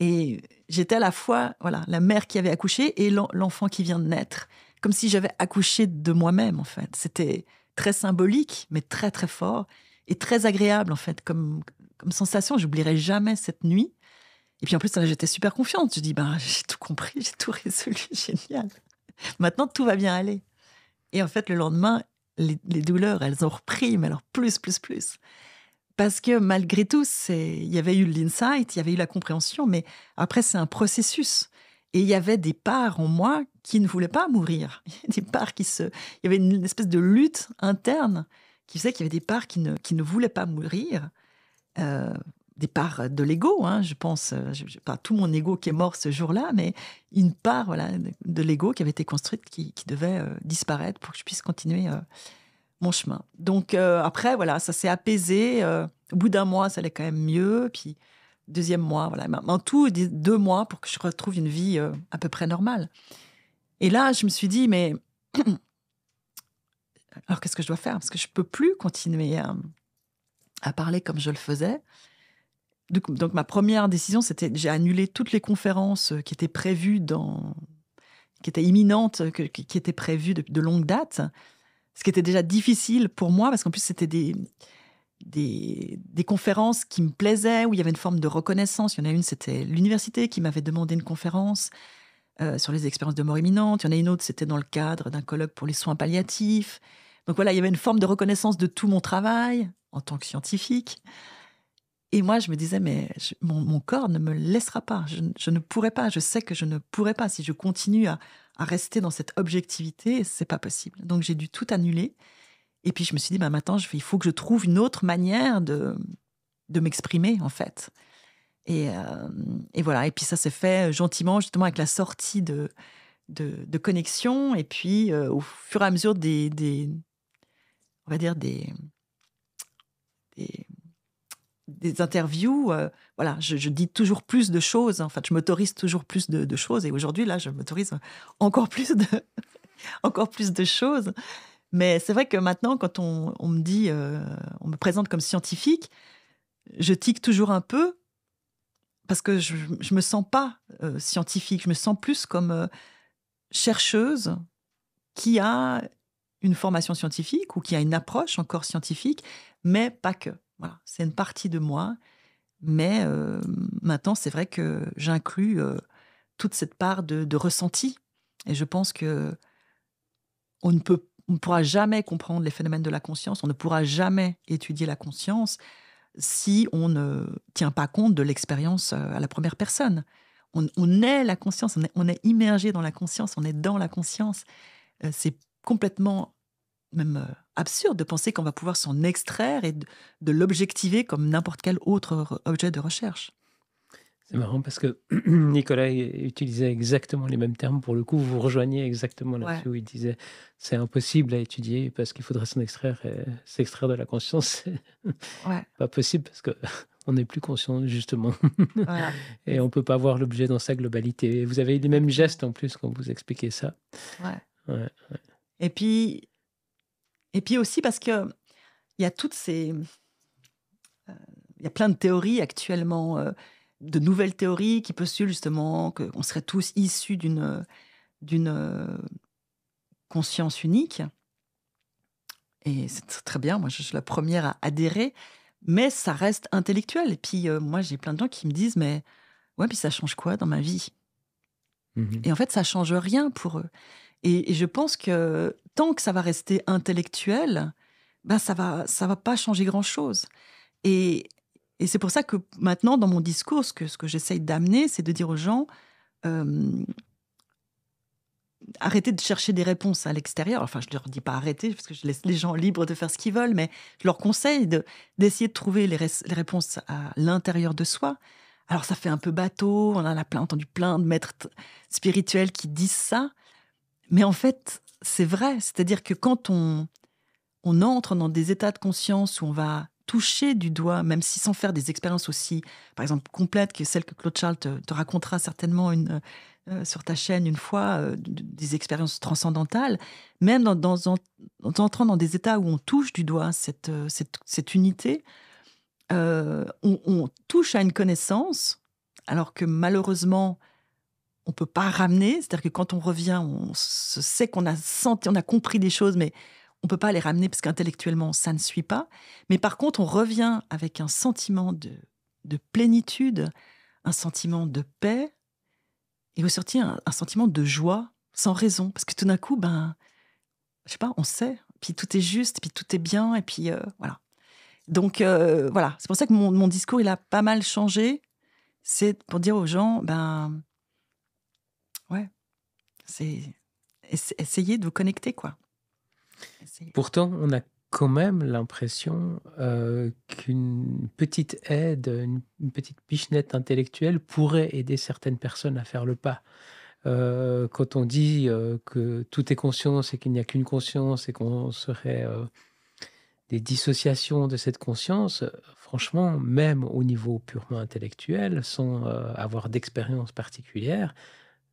Et j'étais à la fois voilà, la mère qui avait accouché et l'enfant qui vient de naître. Comme si j'avais accouché de moi-même, en fait. C'était très symbolique, mais très, très fort. Et très agréable, en fait, comme, comme sensation. J'oublierai jamais cette nuit. Et puis en plus, j'étais super confiante. Je dis, ben, j'ai tout compris, j'ai tout résolu, génial. Maintenant, tout va bien aller. Et en fait, le lendemain, les, douleurs, elles ont repris, mais alors plus, plus, plus. Parce que malgré tout, il y avait eu l'insight, il y avait eu la compréhension, mais après, c'est un processus. Et il y avait des parts en moi qui ne voulaient pas mourir. Des parts qui se. Il y avait une espèce de lutte interne qui faisait qu'il y avait des parts qui ne, qui ne voulaient pas mourir. Euh, des parts de l'ego, hein. je pense, pas euh, tout mon ego qui est mort ce jour-là, mais une part de, l'ego qui avait été construite, qui, devait euh, disparaître pour que je puisse continuer euh, mon chemin. Donc après, voilà, ça s'est apaisé. au bout d'un mois, ça allait quand même mieux. Puis deuxième mois, voilà, en tout, deux mois pour que je retrouve une vie à peu près normale. Et là, je me suis dit, mais alors qu'est-ce que je dois faire Parce que je ne peux plus continuer à parler comme je le faisais donc, ma première décision, c'était j'ai annulé toutes les conférences euh, qui étaient prévues dans, qui étaient imminentes, qui étaient prévues de, de, longue date, ce qui était déjà difficile pour moi parce qu'en plus c'était des, des, conférences qui me plaisaient, où il y avait une forme de reconnaissance. Il y en a une, c'était l'université qui m'avait demandé une conférence euh, sur les expériences de mort imminente. Il y en a une autre, c'était dans le cadre d'un colloque pour les soins palliatifs. Donc voilà, il y avait une forme de reconnaissance de tout mon travail en tant que scientifique. Et moi, je me disais, mais mon, corps ne me laissera pas. Je, ne pourrai pas. Je sais que je ne pourrai pas. Si je continue à, rester dans cette objectivité, c'est pas possible. Donc, j'ai dû tout annuler. Et puis, je me suis dit, bah, maintenant, il faut que je trouve une autre manière de, de m'exprimer, en fait. Et, euh, voilà. Et puis, ça s'est fait euh, gentiment, justement, avec la sortie de, de, connexion. Et puis, euh, au fur et à mesure des, on va dire, des des interviews, euh, voilà, je, dis toujours plus de choses. en fait, je m'autorise toujours plus de, choses. Et aujourd'hui, là, je m'autorise encore plus de, encore plus de choses. Mais c'est vrai que maintenant, quand on, me dit, euh, on me présente comme scientifique, je tique toujours un peu parce que je, ne me sens pas euh, scientifique. Je me sens plus comme chercheuse qui a une formation scientifique ou qui a une approche encore scientifique, mais pas que c'est une partie de moi. Mais euh, maintenant, c'est vrai que j'inclus euh, toute cette part de, ressenti. Et je pense que on ne peut, on pourra jamais comprendre les phénomènes de la conscience. On ne pourra jamais étudier la conscience si on ne tient pas compte de l'expérience euh, à la première personne. On, est la conscience, on est immergé dans la conscience, on est dans la conscience. C'est complètement même euh, absurde de penser qu'on va pouvoir s'en extraire et de, l'objectiver comme n'importe quel autre objet de recherche. C'est marrant parce que Nicolas utilisait exactement les mêmes termes. Pour le coup, vous rejoignez exactement là-dessus où il disait c'est impossible à étudier parce qu'il faudrait s'en extraire, s'extraire de la conscience. Ouais. pas possible parce que on n'est plus conscient justement et on peut pas voir l'objet dans sa globalité. vous avez les mêmes gestes en plus quand vous expliquez ça. Et puis et puis aussi parce que il y a toutes ces, euh, il y a plein de théories actuellement, euh, de nouvelles théories qui postulent justement qu'on serait tous issus d'une d'une euh, conscience unique. Et c'est très bien, moi je suis la première à adhérer, mais ça reste intellectuel. Et puis moi j'ai plein de gens qui me disent, mais ouais, puis ça change quoi dans ma vie mmh Et en fait ça change rien pour eux. Et, je pense que tant que ça va rester intellectuel, ben, ça va va pas changer grand chose. Et, c'est pour ça que maintenant dans mon discours, ce que j'essaye d'amener, c'est de dire aux gens euh, arrêtez de chercher des réponses à l'extérieur. Enfin, je ne leur dis pas arrêter parce que je laisse les gens libres de faire ce qu'ils veulent, mais je leur conseille d'essayer de, trouver les, réponses à l'intérieur de soi. Alors ça fait un peu bateau, on a entendu plein de maîtres spirituels qui disent ça, mais en fait, c'est vrai. C'est-à-dire que quand on, entre dans des états de conscience où on va toucher du doigt, même si sans faire des expériences aussi, par exemple, complètes que celles que Claude Charles te, racontera certainement une, euh, euh, sur ta chaîne une fois, euh, des expériences transcendantales, même en, entrant dans des états où on touche du doigt cette, unité, on, touche à une connaissance, alors que malheureusement, on peut pas ramener. C'est-à-dire que quand on revient, on se sait qu'on a senti, on a compris des choses, mais on peut pas les ramener parce qu'intellectuellement ça ne suit pas. Mais par contre, on revient avec un sentiment de, de plénitude, un sentiment de paix et au sorti, un, sentiment de joie sans raison parce que tout d'un coup, ben, je sais pas, on sait. Puis tout est juste, puis tout est bien, et puis euh, voilà. Donc euh, voilà, c'est pour ça que mon, mon discours il a pas mal changé. C'est pour dire aux gens, ben Ouais. C'est essayer de vous connecter, quoi. Pourtant, on a quand même l'impression euh, qu'une petite aide, une, petite pichenette intellectuelle pourrait aider certaines personnes à faire le pas. Euh, quand on dit euh, que tout est conscience et qu'il n'y a qu'une conscience et qu'on serait des dissociations de cette conscience, franchement, même au niveau purement intellectuel, sans avoir d'expérience particulière,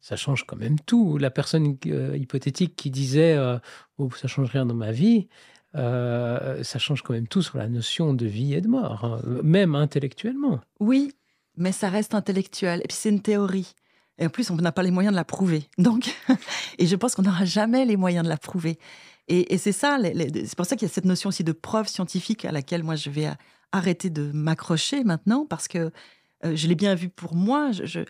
ça change quand même tout. La personne euh, hypothétique qui disait euh, oh, ça change rien dans ma vie, euh, ça change quand même tout sur la notion de vie et de mort, hein, même intellectuellement. Oui, mais ça reste intellectuel. Et puis c'est une théorie. Et en plus, on n'a pas les moyens de la prouver. Donc, et je pense qu'on n'aura jamais les moyens de la prouver. Et, c'est ça, c'est pour ça qu'il y a cette notion aussi de preuve scientifique à laquelle moi je vais euh, arrêter de m'accrocher maintenant, parce que je l'ai bien vu pour moi. je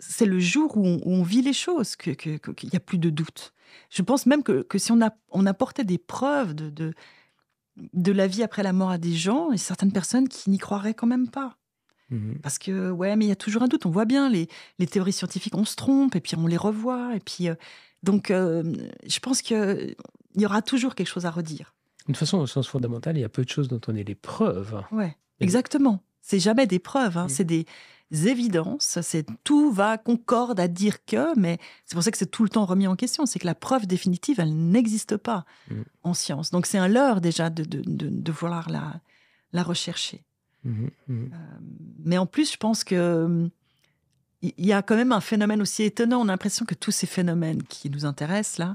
c'est le jour où on, vit les choses qu'il que, que, n'y a plus de doute. Je pense même que, si on, apportait des preuves de, de, la vie après la mort à des gens, il y a certaines personnes qui n'y croiraient quand même pas. Mmh Parce que, ouais, mais il y a toujours un doute. On voit bien, les, théories scientifiques, on se trompe, et puis on les revoit. Et puis, euh, donc, euh, je pense qu'il y aura toujours quelque chose à redire. De façon, au sens fondamental, il y a peu de choses dont on est les preuves. Ouais, exactement. C'est jamais des preuves. Hein. Mmh. C'est des, évidences, c'est tout va concorde à dire que, mais c'est pour ça que c'est tout le temps remis en question, c'est que la preuve définitive, elle n'existe pas mm. en science. Donc c'est un leurre déjà de, vouloir la, la rechercher. Mm-hmm, mm-hmm. Euh, mais en plus, je pense que il y, y a quand même un phénomène aussi étonnant. On a l'impression que tous ces phénomènes qui nous intéressent là,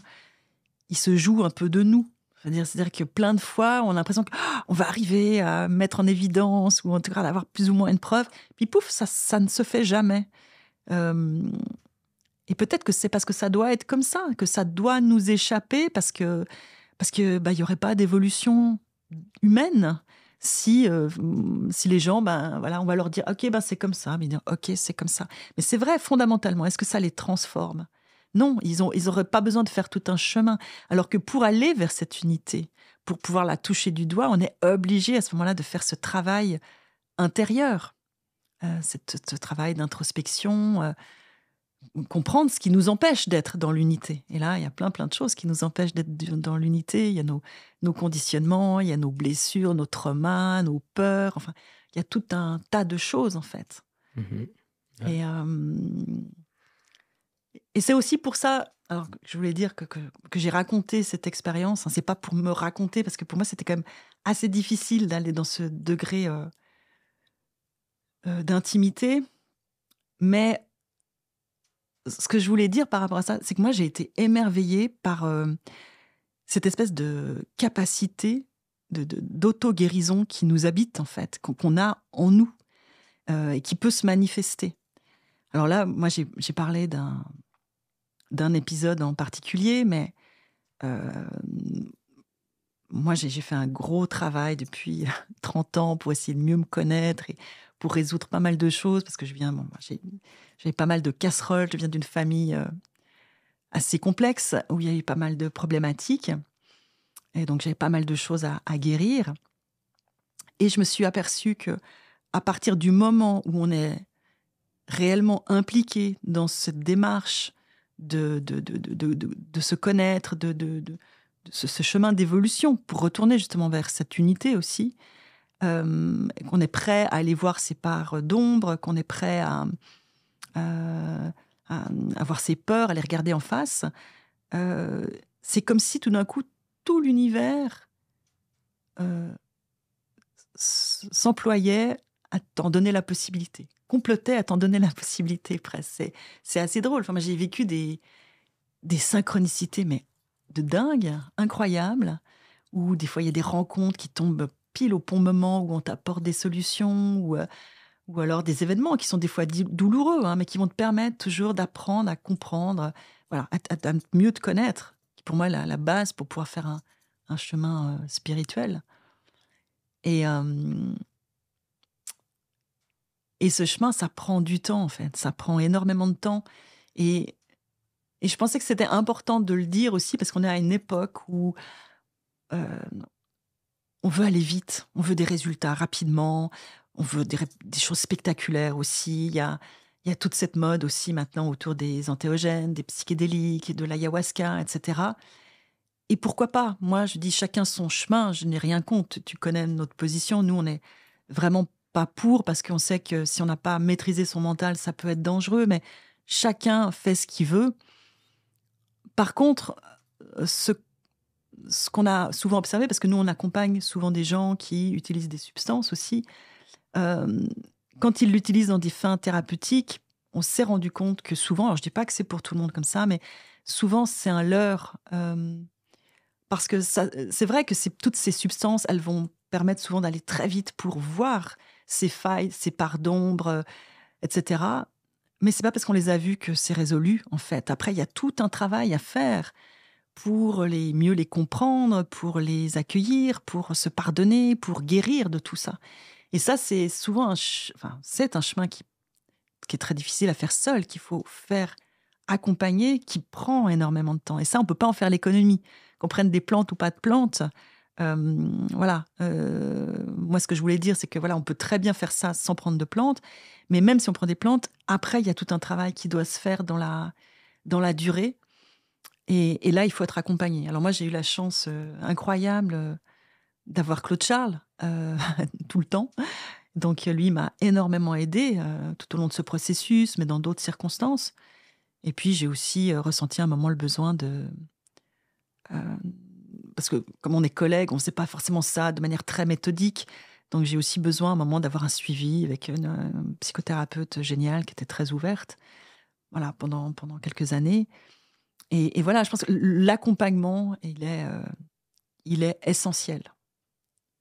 ils se jouent un peu de nous. C'est-à-dire que plein de fois, on a l'impression qu'on oh, va arriver à mettre en évidence ou en tout cas d'avoir plus ou moins une preuve. Puis pouf, ça, ça ne se fait jamais. Euh, et peut-être que c'est parce que ça doit être comme ça, que ça doit nous échapper parce que parce que bah il y aurait pas d'évolution humaine si euh, si les gens ben voilà on va leur dire ok ben c'est comme ça mais dire ok c'est comme ça mais c'est vrai fondamentalement est-ce que ça les transforme non, ils n'auraient ils pas besoin de faire tout un chemin. Alors que pour aller vers cette unité, pour pouvoir la toucher du doigt, on est obligé à ce moment-là de faire ce travail intérieur, euh, ce travail d'introspection, euh, comprendre ce qui nous empêche d'être dans l'unité. Et là, il y a plein plein de choses qui nous empêchent d'être dans l'unité. Il y a nos, conditionnements, il y a nos blessures, nos traumas, nos peurs. Enfin, il y a tout un tas de choses en fait. Mmh Et euh, et c'est aussi pour ça, alors je voulais dire que, que, j'ai raconté cette expérience, Ce hein, c'est pas pour me raconter, parce que pour moi c'était quand même assez difficile d'aller dans ce degré euh, euh, d'intimité. Mais ce que je voulais dire par rapport à ça, c'est que moi j'ai été émerveillée par euh, cette espèce de capacité d'auto-guérison qui nous habite en fait, qu'on a en nous et qui peut se manifester. Alors là, moi j'ai parlé d'un d'un épisode en particulier, mais euh, moi, j'ai fait un gros travail depuis 30 ans pour essayer de mieux me connaître et pour résoudre pas mal de choses, parce que je viens, bon, j'ai pas mal de casseroles, je viens d'une famille euh, assez complexe où il y a eu pas mal de problématiques. Et donc, j'avais pas mal de choses à, guérir. Et je me suis aperçue que, à partir du moment où on est réellement impliqué dans cette démarche de, de, se connaître, de, ce, chemin d'évolution pour retourner justement vers cette unité aussi, euh, qu'on est prêt à aller voir ses parts d'ombre, qu'on est prêt à, avoir euh, ses peurs, à les regarder en face. Euh, c'est comme si tout d'un coup, tout l'univers s'employait à t'en donner la possibilité complotait à t'en donner la C'est assez drôle. Enfin, j'ai vécu des, des synchronicités, mais de dingue, incroyables, où des fois il y a des rencontres qui tombent pile au bon moment, où on t'apporte des solutions, ou, euh, ou alors des événements qui sont des fois douloureux, hein, mais qui vont te permettre toujours d'apprendre à comprendre, voilà, à, mieux te connaître, qui pour moi la, base pour pouvoir faire un, chemin euh, spirituel. Et, euh, et ce chemin, ça prend du temps, en fait. Ça prend énormément de temps. Et, et je pensais que c'était important de le dire aussi, parce qu'on est à une époque où euh, on veut aller vite, on veut des résultats rapidement, on veut des, choses spectaculaires aussi. Il y a, il y a toute cette mode aussi maintenant autour des antéogènes, des psychédéliques, de l'ayahuasca, etc. Et pourquoi pas Moi, je dis chacun son chemin, je n'ai rien contre. Tu connais notre position. Nous, on est vraiment pas pour, parce qu'on sait que si on n'a pas maîtrisé son mental, ça peut être dangereux, mais chacun fait ce qu'il veut. Par contre, euh, ce, ce qu'on a souvent observé, parce que nous, on accompagne souvent des gens qui utilisent des substances aussi, euh, quand ils l'utilisent dans des fins thérapeutiques, on s'est rendu compte que souvent, alors je ne dis pas que c'est pour tout le monde comme ça, mais souvent c'est un leurre. Euh, parce que c'est vrai que toutes ces substances, elles vont permettre souvent d'aller très vite pour voir, ces failles, ces parts d'ombre, euh, etc. Mais c'est pas parce qu'on les a vues que c'est résolu, en fait. Après, il y a tout un travail à faire pour les mieux les comprendre, pour les accueillir, pour se pardonner, pour guérir de tout ça. Et ça, c'est souvent un, c'est un chemin qui, qui est très difficile à faire seul, qu'il faut faire accompagner, qui prend énormément de temps. Et ça, on ne peut pas en faire l'économie. Qu'on prenne des plantes ou pas de plantes, voilà. moi, ce que je voulais dire, c'est que voilà, on peut très bien faire ça sans prendre de plantes, mais même si on prend des plantes, après, il y a tout un travail qui doit se faire dans la, dans la durée. Et, là, il faut être accompagné. Alors moi, j'ai eu la chance incroyable d'avoir Claude Charles tout le temps. Donc lui m'a énormément aidé tout au long de ce processus, mais dans d'autres circonstances. Et puis j'ai aussi ressenti un moment le besoin de parce que comme on est collègues, on ne sait pas forcément ça de manière très méthodique. Donc j'ai aussi besoin à un moment d'avoir un suivi avec une, psychothérapeute géniale qui était très ouverte. Voilà, pendant, pendant quelques années. Et, voilà, je pense que l'accompagnement, il est, euh, il est essentiel.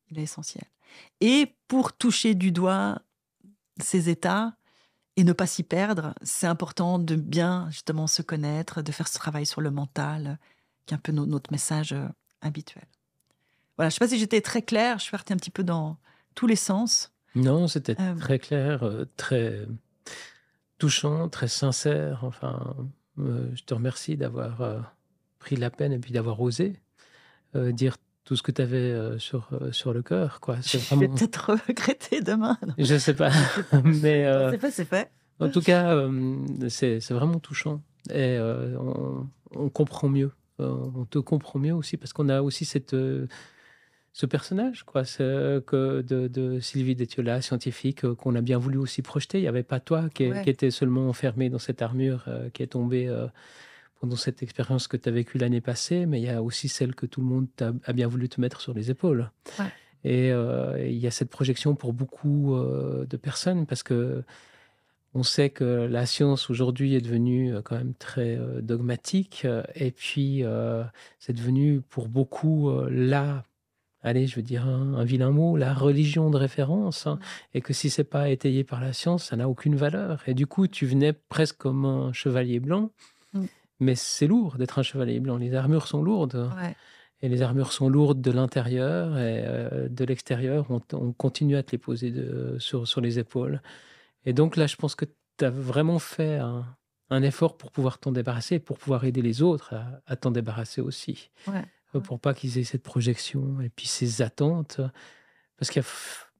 Il est essentiel. Et pour toucher du doigt ces états et ne pas s'y perdre, c'est important de bien justement se connaître, de faire ce travail sur le mental, qui est un peu notre message euh, habituel. Voilà, je ne sais pas si j'étais très claire, je suis partie un petit peu dans tous les sens. Non, c'était euh, très clair, euh, très touchant, très sincère. Enfin, euh, je te remercie d'avoir pris la peine et puis d'avoir osé dire tout ce que tu avais sur, sur le cœur. Quoi. Je vais peut-être regretter demain. Je ne sais pas. Mais, c'est fait, c'est fait. En tout cas, c'est, vraiment touchant et on comprend mieux on te comprend mieux aussi parce qu'on a aussi cette euh, ce personnage, quoi, que de, Sylvie Détiola, scientifique, euh, qu'on a bien voulu aussi projeter. Il n'y avait pas toi qui, était seulement enfermé dans cette armure euh, qui est tombée pendant cette expérience que tu as vécue l'année passée, mais il y a aussi celle que tout le monde a, bien voulu te mettre sur les épaules. Et il y a cette projection pour beaucoup de personnes parce que on sait que la science aujourd'hui est devenue euh, quand même très euh, dogmatique euh, et puis c'est devenu pour beaucoup la, allez, je veux dire un, vilain mot, la religion de référence hein, et que si c'est pas étayé par la science, ça n'a aucune valeur. Et du coup, tu venais presque comme un chevalier blanc, mm. mais c'est lourd d'être un chevalier blanc. Les armures sont lourdes. Hein, et les armures sont lourdes de l'intérieur et de l'extérieur. On, continue à te les poser sur les épaules. Et donc là, je pense que tu as vraiment fait un, effort pour pouvoir t'en débarrasser pour pouvoir aider les autres à, t'en débarrasser aussi. Ouais. Euh, pour pas qu'ils aient cette projection et puis ces attentes. Parce qu'il n'y a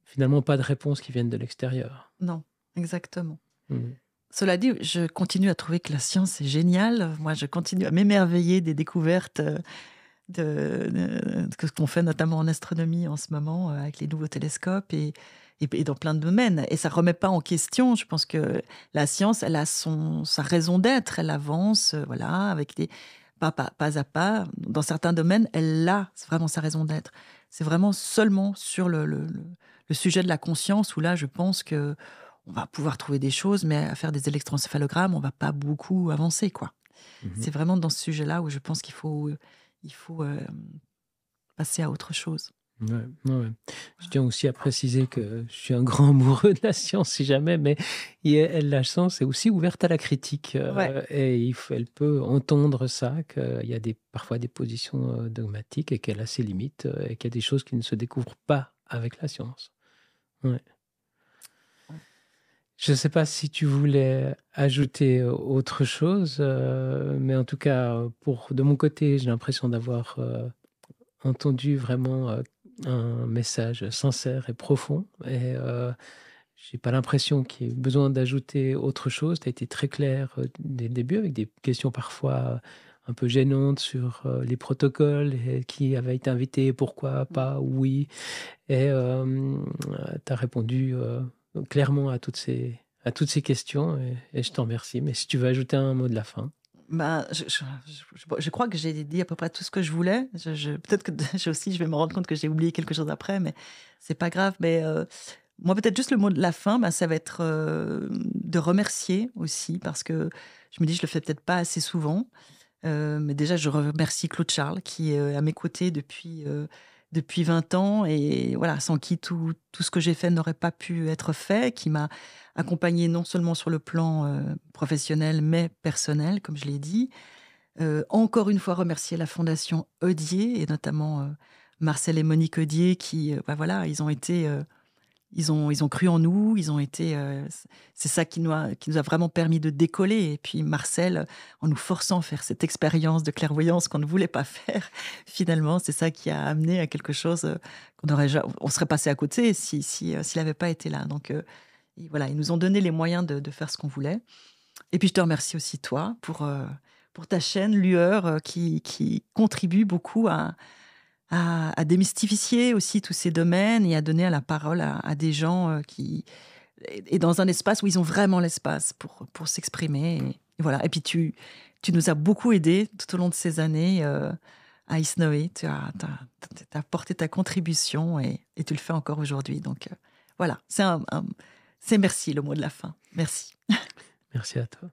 finalement pas de réponse qui viennent de l'extérieur. Non, exactement. Hmm. Cela dit, je continue à trouver que la science est géniale. Moi, je continue à m'émerveiller des découvertes euh, de, de ce qu'on fait notamment en astronomie en ce moment euh, avec les nouveaux télescopes. Et, et, dans plein de domaines. Et ça remet pas en question. Je pense que la science, elle a son, sa raison d'être. Elle avance, euh, voilà, avec des pas, pas, à pas. Dans certains domaines, elle a vraiment sa raison d'être. C'est vraiment seulement sur le, le, sujet de la conscience où là, je pense que on va pouvoir trouver des choses, mais à faire des électroencéphalogrammes, on va pas beaucoup avancer, quoi. Mmh C'est vraiment dans ce sujet-là où je pense qu'il faut, il faut euh, passer à autre chose. Je tiens aussi à préciser que je suis un grand amoureux de la science, si jamais, mais la science est aussi ouverte à la critique. Euh, et elle peut entendre ça, qu'il euh, y a des, parfois des positions euh, dogmatiques et qu'elle a ses limites et qu'il y a des choses qui ne se découvrent pas avec la science. Je ne sais pas si tu voulais ajouter autre chose, mais en tout cas, pour, de mon côté, j'ai l'impression d'avoir entendu vraiment un message sincère et profond. Et euh, j'ai pas l'impression qu'il y ait besoin d'ajouter autre chose. Tu as été très clair euh, dès le début avec des questions parfois euh, un peu gênantes sur les protocoles, et qui avait été invité, pourquoi pas, oui. Et tu as répondu clairement à toutes ces, à toutes ces questions et je t'en remercie. Mais si tu veux ajouter un mot de la fin. Ben, je, crois que j'ai dit à peu près tout ce que je voulais. Je, peut-être que aussi, je vais me rendre compte que j'ai oublié quelque chose après, mais c'est pas grave. Mais euh, moi, peut-être juste le mot de la fin, ben, ça va être euh, de remercier aussi, parce que je me dis, je le fais peut-être pas assez souvent. Euh, mais déjà, je remercie Claude Charles qui est à mes côtés depuis depuis 20 ans et voilà, sans qui tout, ce que j'ai fait n'aurait pas pu être fait, qui m'a accompagné non seulement sur le plan euh, professionnel mais personnel, comme je l'ai dit. Euh, encore une fois, remercier la Fondation Audier et notamment euh, Marcel et Monique Audier qui, bah voilà, ils ont été ils ont, ils ont cru en nous, ils ont été. Euh, c'est ça qui nous, a, qui nous a vraiment permis de décoller. Et puis Marcel, en nous forçant à faire cette expérience de clairvoyance qu'on ne voulait pas faire, finalement, c'est ça qui a amené à quelque chose euh, qu'on aurait, on serait passé à côté si euh, s'il n'avait pas été là. Donc voilà, ils nous ont donné les moyens de, faire ce qu'on voulait. Et puis je te remercie aussi toi pour pour ta chaîne Lueur qui qui contribue beaucoup à à, démystifier aussi tous ces domaines et à donner à la parole à, des gens euh, qui et dans un espace où ils ont vraiment l'espace pour, pour s'exprimer. Et, voilà. Et puis tu, tu nous as beaucoup aidés tout au long de ces années euh, à Isnoé. Tu as, apporté ta contribution et, et, tu le fais encore aujourd'hui. Donc euh, voilà, c'est un, merci le mot de la fin. Merci. Merci à toi.